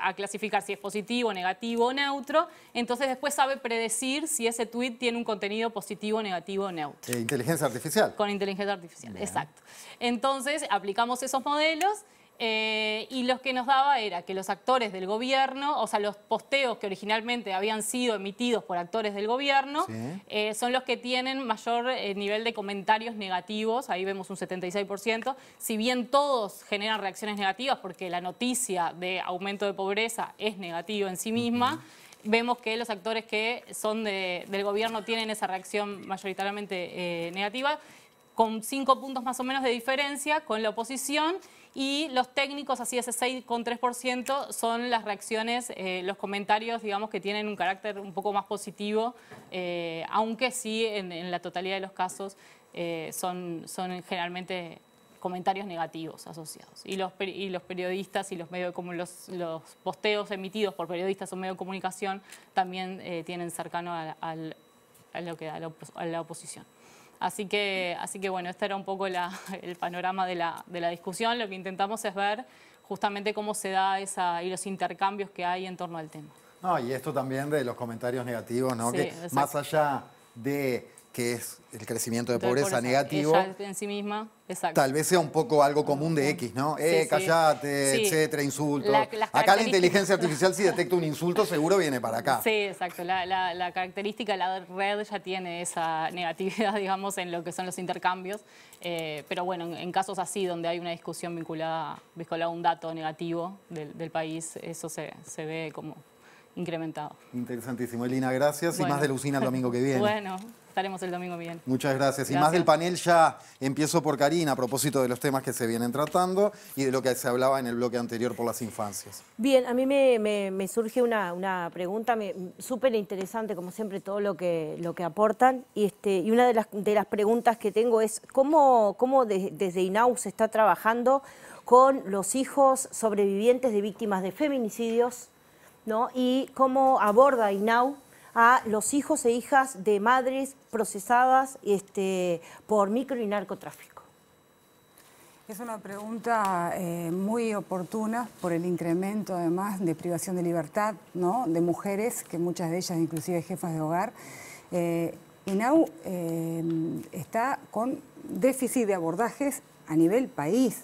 S11: a, clasificar si es positivo, negativo o neutro. Entonces después sabe predecir si ese tweet tiene un contenido positivo, negativo o neutro.
S2: inteligencia artificial.
S11: Con inteligencia artificial, exacto. Entonces aplicamos esos modelos eh, y lo que nos daba era que los actores del gobierno, o sea, los posteos que originalmente habían sido emitidos por actores del gobierno, eh, son los que tienen mayor eh, nivel de comentarios negativos, ahí vemos un 76%, si bien todos generan reacciones negativas porque la noticia de aumento de pobreza es negativa en sí misma, Vemos que los actores que son del gobierno tienen esa reacción mayoritariamente negativa, con cinco puntos más o menos de diferencia con la oposición y los técnicos, así ese 6,3% son las reacciones, eh, los comentarios, digamos, que tienen un carácter un poco más positivo, eh, aunque sí en, la totalidad de los casos eh, son, generalmente comentarios negativos asociados. Y los, periodistas y los, medios los, los posteos emitidos por periodistas o medios de comunicación también tienen cercano a, lo que a la oposición. Así que, así que bueno, este era un poco el panorama de la, discusión. Lo que intentamos es ver justamente cómo se da esa y los intercambios que hay en torno al tema.
S2: No, y esto también de los comentarios negativos, ¿no? que más allá de que es el crecimiento de, pobreza, negativo.
S11: en sí misma, Tal
S2: vez sea un poco algo común de X, ¿no? Eh, callate, etcétera, insulto. acá la inteligencia artificial, si detecta un insulto, seguro viene para acá. Sí,
S11: exacto. La, la, la característica, la red ya tiene esa negatividad, digamos, en lo que son los intercambios. Eh, pero bueno, en, casos así, donde hay una discusión vinculada, vinculada a un dato negativo del, país, eso se, ve como incrementado.
S2: Interesantísimo. Elina, gracias y más de Lucina el domingo que viene. bueno
S11: estaremos el domingo, bien.
S2: Muchas gracias. Y más del panel ya empiezo por Karina, a propósito de los temas que se vienen tratando y de lo que se hablaba en el bloque anterior por las infancias.
S7: Bien, a mí me, surge una, pregunta súper interesante, como siempre, todo lo que, lo que aportan. Y, este, y una de las, de las preguntas que tengo es, ¿cómo, cómo desde INAU se está trabajando con los hijos sobrevivientes de víctimas de feminicidios? ¿no? Y cómo aborda INAU a los hijos e hijas de madres procesadas este, por micro y narcotráfico?
S12: Es una pregunta eh, muy oportuna por el incremento además de privación de libertad de mujeres, que muchas de ellas inclusive jefas de hogar. Eh, INAU eh, está con déficit de abordajes a nivel país.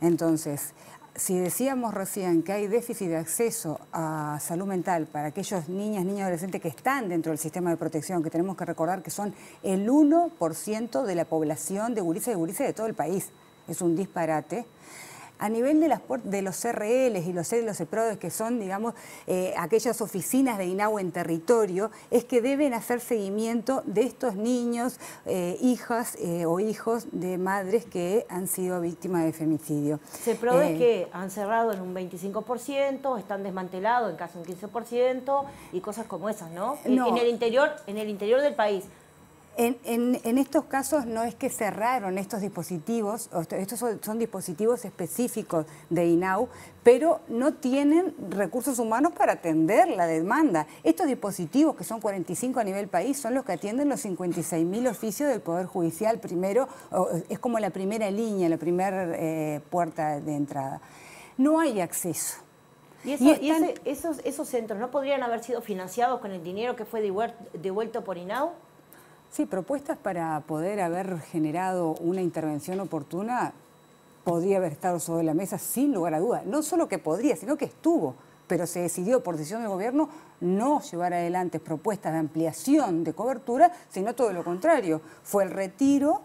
S12: Entonces, si decíamos recién que hay déficit de acceso a salud mental para aquellos niñas, niños, adolescentes que están dentro del sistema de protección, que tenemos que recordar que son el 1% de la población de gurises y gurises de todo el país, es un disparate. A nivel de, las, de los CRLs y los Cprodes que son, digamos, eh, aquellas oficinas de INAU en territorio, es que deben hacer seguimiento de estos niños, eh, hijas eh, o hijos de madres que han sido víctimas de femicidio. ¿Se que
S7: han cerrado en un 25%, están desmantelados en casi un 15% y cosas como esas, ¿no? En, el interior, en el interior del país.
S12: En, estos casos no es que cerraron estos dispositivos, estos son, dispositivos específicos de INAU, pero no tienen recursos humanos para atender la demanda. Estos dispositivos, que son 45 a nivel país, son los que atienden los 56.000 oficios del Poder Judicial primero, es como la primera línea, la primera eh, puerta de entrada. No hay acceso.
S7: ¿Y, esos, esos centros no podrían haber sido financiados con el dinero que fue devuelto por INAU?
S12: Sí, propuestas para poder haber generado una intervención oportuna podría haber estado sobre la mesa sin lugar a dudas. No solo que podría, sino que estuvo. Pero se decidió por decisión del gobierno no llevar adelante propuestas de ampliación de cobertura, sino todo lo contrario. Fue el retiro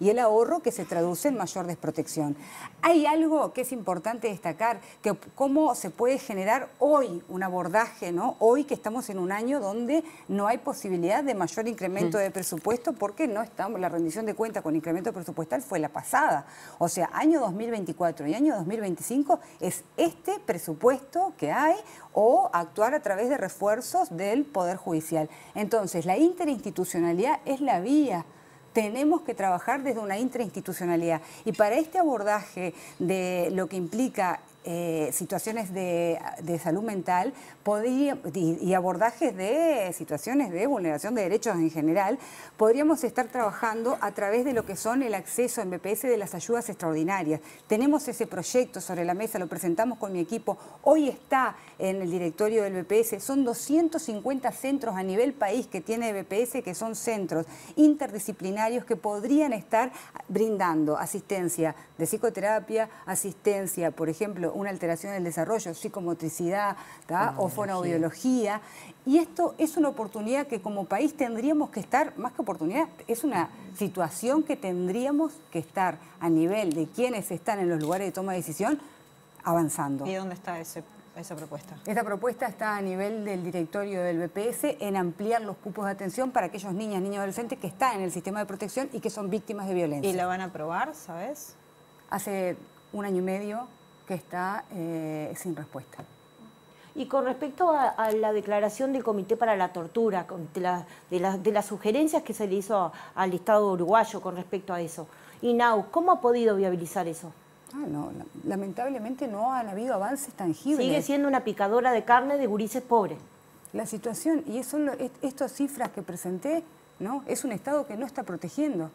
S12: y el ahorro que se traduce en mayor desprotección. Hay algo que es importante destacar, que cómo se puede generar hoy un abordaje, Hoy que estamos en un año donde no hay posibilidad de mayor incremento mm. de presupuesto porque no estamos, la rendición de cuentas con incremento presupuestal fue la pasada. O sea, año 2024 y año 2025 es este presupuesto que hay o actuar a través de refuerzos del Poder Judicial. Entonces, la interinstitucionalidad es la vía tenemos que trabajar desde una intrainstitucionalidad. Y para este abordaje de lo que implica eh, situaciones de, salud mental y, abordajes de situaciones de vulneración de derechos en general, podríamos estar trabajando a través de lo que son el acceso en BPS de las ayudas extraordinarias. Tenemos ese proyecto sobre la mesa, lo presentamos con mi equipo, hoy está en el directorio del BPS, son 250 centros a nivel país que tiene BPS, que son centros interdisciplinarios que podrían estar brindando asistencia de psicoterapia, asistencia, por ejemplo, una alteración del desarrollo, psicomotricidad o fonobiología. Y esto es una oportunidad que como país tendríamos que estar, más que oportunidad, es una situación que tendríamos que estar a nivel de quienes están en los lugares de toma de decisión avanzando. ¿Y
S1: dónde está esa propuesta?
S12: Esta propuesta está a nivel del directorio del BPS en ampliar los cupos de atención para aquellos niñas, niños adolescentes que están en el sistema de protección y que son víctimas de violencia. ¿Y la
S1: van a aprobar,
S7: sabes? Hace
S12: un año y medio está eh, sin respuesta.
S7: Y con respecto a, la declaración del Comité para la Tortura, de, de, las sugerencias que se le hizo al Estado uruguayo con respecto a eso, INAU, ¿cómo ha podido viabilizar eso?
S12: Ah, lamentablemente no han habido avances tangibles. Sigue siendo una picadora de carne de gurises pobres. La situación, y son estas cifras que presenté, ¿no? es un Estado que no está protegiendo.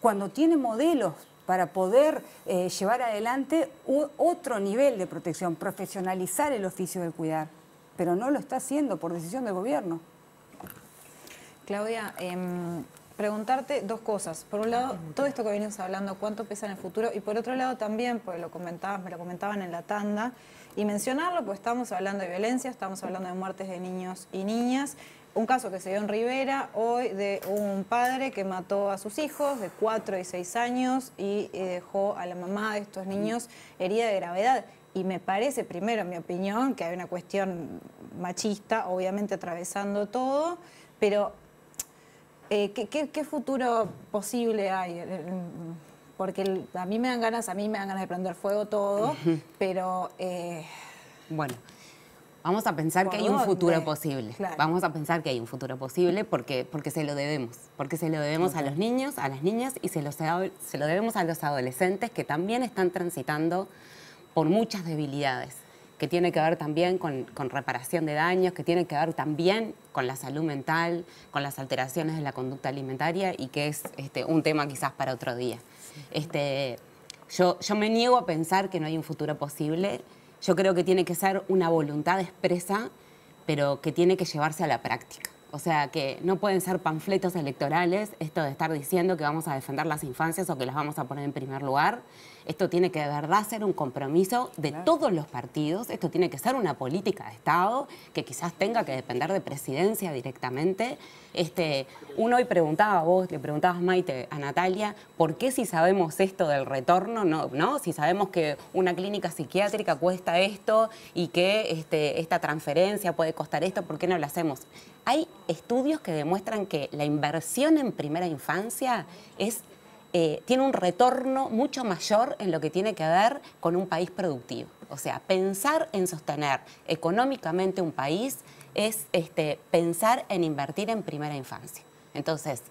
S12: Cuando tiene modelos para poder eh, llevar adelante otro nivel de protección, profesionalizar el oficio del cuidar, pero no lo está haciendo por decisión
S1: del gobierno. Claudia, em, preguntarte dos cosas. Por un lado, todo esto que venimos hablando, cuánto pesa en el futuro, y por otro lado también, porque lo comentabas, me lo comentaban en la tanda, y mencionarlo, pues estamos hablando de violencia, estamos hablando de muertes de niños y niñas, un caso que se dio en Rivera hoy de un padre que mató a sus hijos de 4 y 6 años y eh, dejó a la mamá de estos niños herida de gravedad. Y me parece, primero, en mi opinión, que hay una cuestión machista, obviamente atravesando todo, pero eh, ¿qué, futuro posible hay? Eh, porque a mí me dan ganas, a mí me dan ganas de prender fuego todo, pero...
S13: Bueno, Vamos a pensar que hay un futuro posible. Vamos a pensar que hay un futuro posible porque, porque se lo debemos. Porque se lo debemos a los niños, a las niñas y se lo, se lo debemos a los adolescentes que también están transitando por muchas debilidades que tiene que ver también con, reparación de daños, que tiene que ver también con la salud mental, con las alteraciones de la conducta alimentaria y que es este, un tema quizás para otro día. Este, yo, yo me niego a pensar que no hay un futuro posible. Yo creo que tiene que ser una voluntad expresa, pero que tiene que llevarse a la práctica. O sea, que no pueden ser panfletos electorales esto de estar diciendo que vamos a defender las infancias o que las vamos a poner en primer lugar. Esto tiene que de verdad ser un compromiso de todos los partidos, esto tiene que ser una política de Estado que quizás tenga que depender de presidencia directamente. Este, uno hoy preguntaba, a vos le preguntabas Maite a Natalia, ¿por qué si sabemos esto del retorno, no, no? si sabemos que una clínica psiquiátrica cuesta esto y que este, esta transferencia puede costar esto, ¿por qué no lo hacemos? Hay estudios que demuestran que la inversión en primera infancia es eh, tiene un retorno mucho mayor en lo que tiene que ver con un país productivo. O sea, pensar en sostener económicamente un país es este, pensar en invertir en primera infancia. Entonces,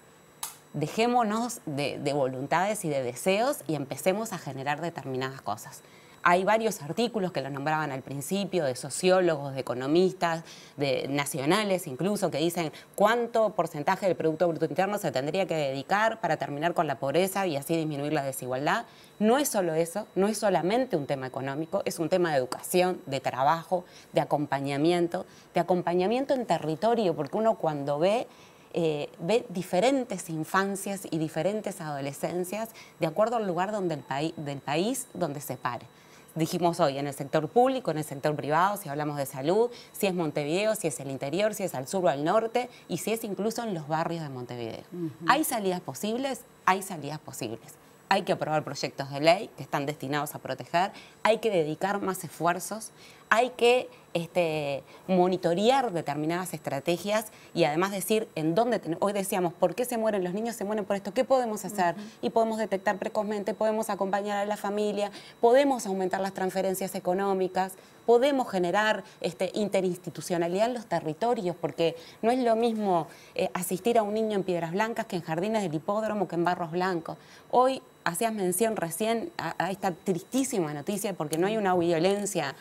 S13: dejémonos de voluntades y de deseos y empecemos a generar determinadas cosas. Hay varios artículos que lo nombraban al principio, de sociólogos, de economistas, de nacionales incluso, que dicen cuánto porcentaje del Producto Bruto Interno se tendría que dedicar para terminar con la pobreza y así disminuir la desigualdad. No es solo eso, no es solamente un tema económico, es un tema de educación, de trabajo, de acompañamiento, de acompañamiento en territorio, porque uno cuando ve eh, ve diferentes infancias y diferentes adolescencias de acuerdo al lugar donde el del país donde se pare dijimos hoy, en el sector público, en el sector privado, si hablamos de salud, si es Montevideo, si es el interior, si es al sur o al norte y si es incluso en los barrios de Montevideo. ¿Hay salidas posibles? Hay salidas posibles. Hay que aprobar proyectos de ley que están destinados a proteger, hay que dedicar más esfuerzos hay que este, monitorear determinadas estrategias y además decir en dónde... Hoy decíamos, ¿por qué se mueren los niños? Se mueren por esto. ¿Qué podemos hacer? Y podemos detectar precozmente, podemos acompañar a la familia, podemos aumentar las transferencias económicas, podemos generar este, interinstitucionalidad en los territorios, porque no es lo mismo eh, asistir a un niño en Piedras Blancas que en Jardines del Hipódromo, que en Barros Blancos. Hoy hacías mención recién a esta tristísima noticia porque no hay una violencia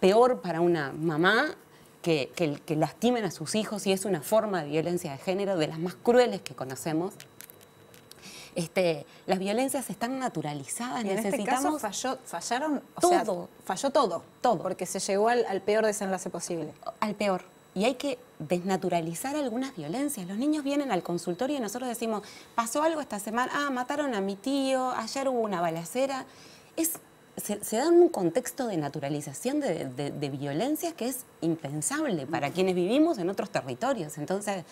S13: peor para una mamá que, lastimen a sus hijos y es una forma de violencia de género de las más crueles que conocemos. Este, las violencias están naturalizadas, este necesitamos...
S1: Este fallaron, o todo.
S13: Sea, falló todo, todo. Porque se llegó al, peor desenlace posible. Al peor. Y hay que desnaturalizar algunas violencias. Los niños vienen al consultorio y nosotros decimos, pasó algo esta semana, ah, mataron a mi tío, ayer hubo una balacera. Es se, dan da un contexto de naturalización de, violencia violencias que es impensable para quienes vivimos en otros territorios. Entonces,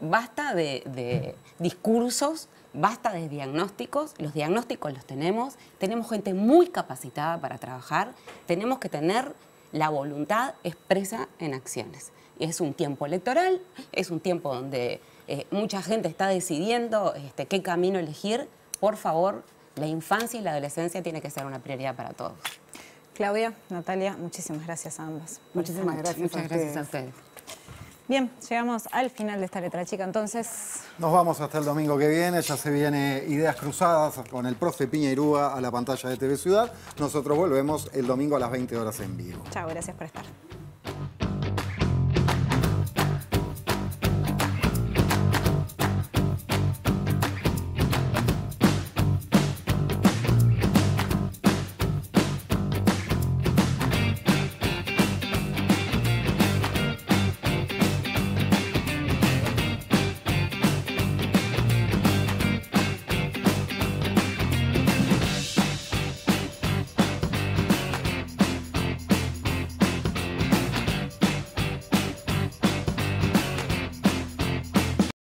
S13: basta de, discursos, basta de diagnósticos, los diagnósticos los tenemos, tenemos gente muy capacitada para trabajar, tenemos que tener la voluntad expresa en acciones. Es un tiempo electoral, es un tiempo donde eh, mucha gente está decidiendo este, qué camino elegir, por favor, la infancia y la adolescencia tiene que ser una prioridad para todos.
S1: Claudia, Natalia, muchísimas gracias a ambas. Muchísimas gracias. Muchas gracias a ustedes. Bien, llegamos al final de esta letra chica, entonces...
S2: Nos vamos hasta el domingo que viene, ya se viene Ideas Cruzadas con el profe Piña Irúa a la pantalla de TV Ciudad. Nosotros volvemos el domingo a las 20 horas en vivo.
S1: Chao, gracias por estar.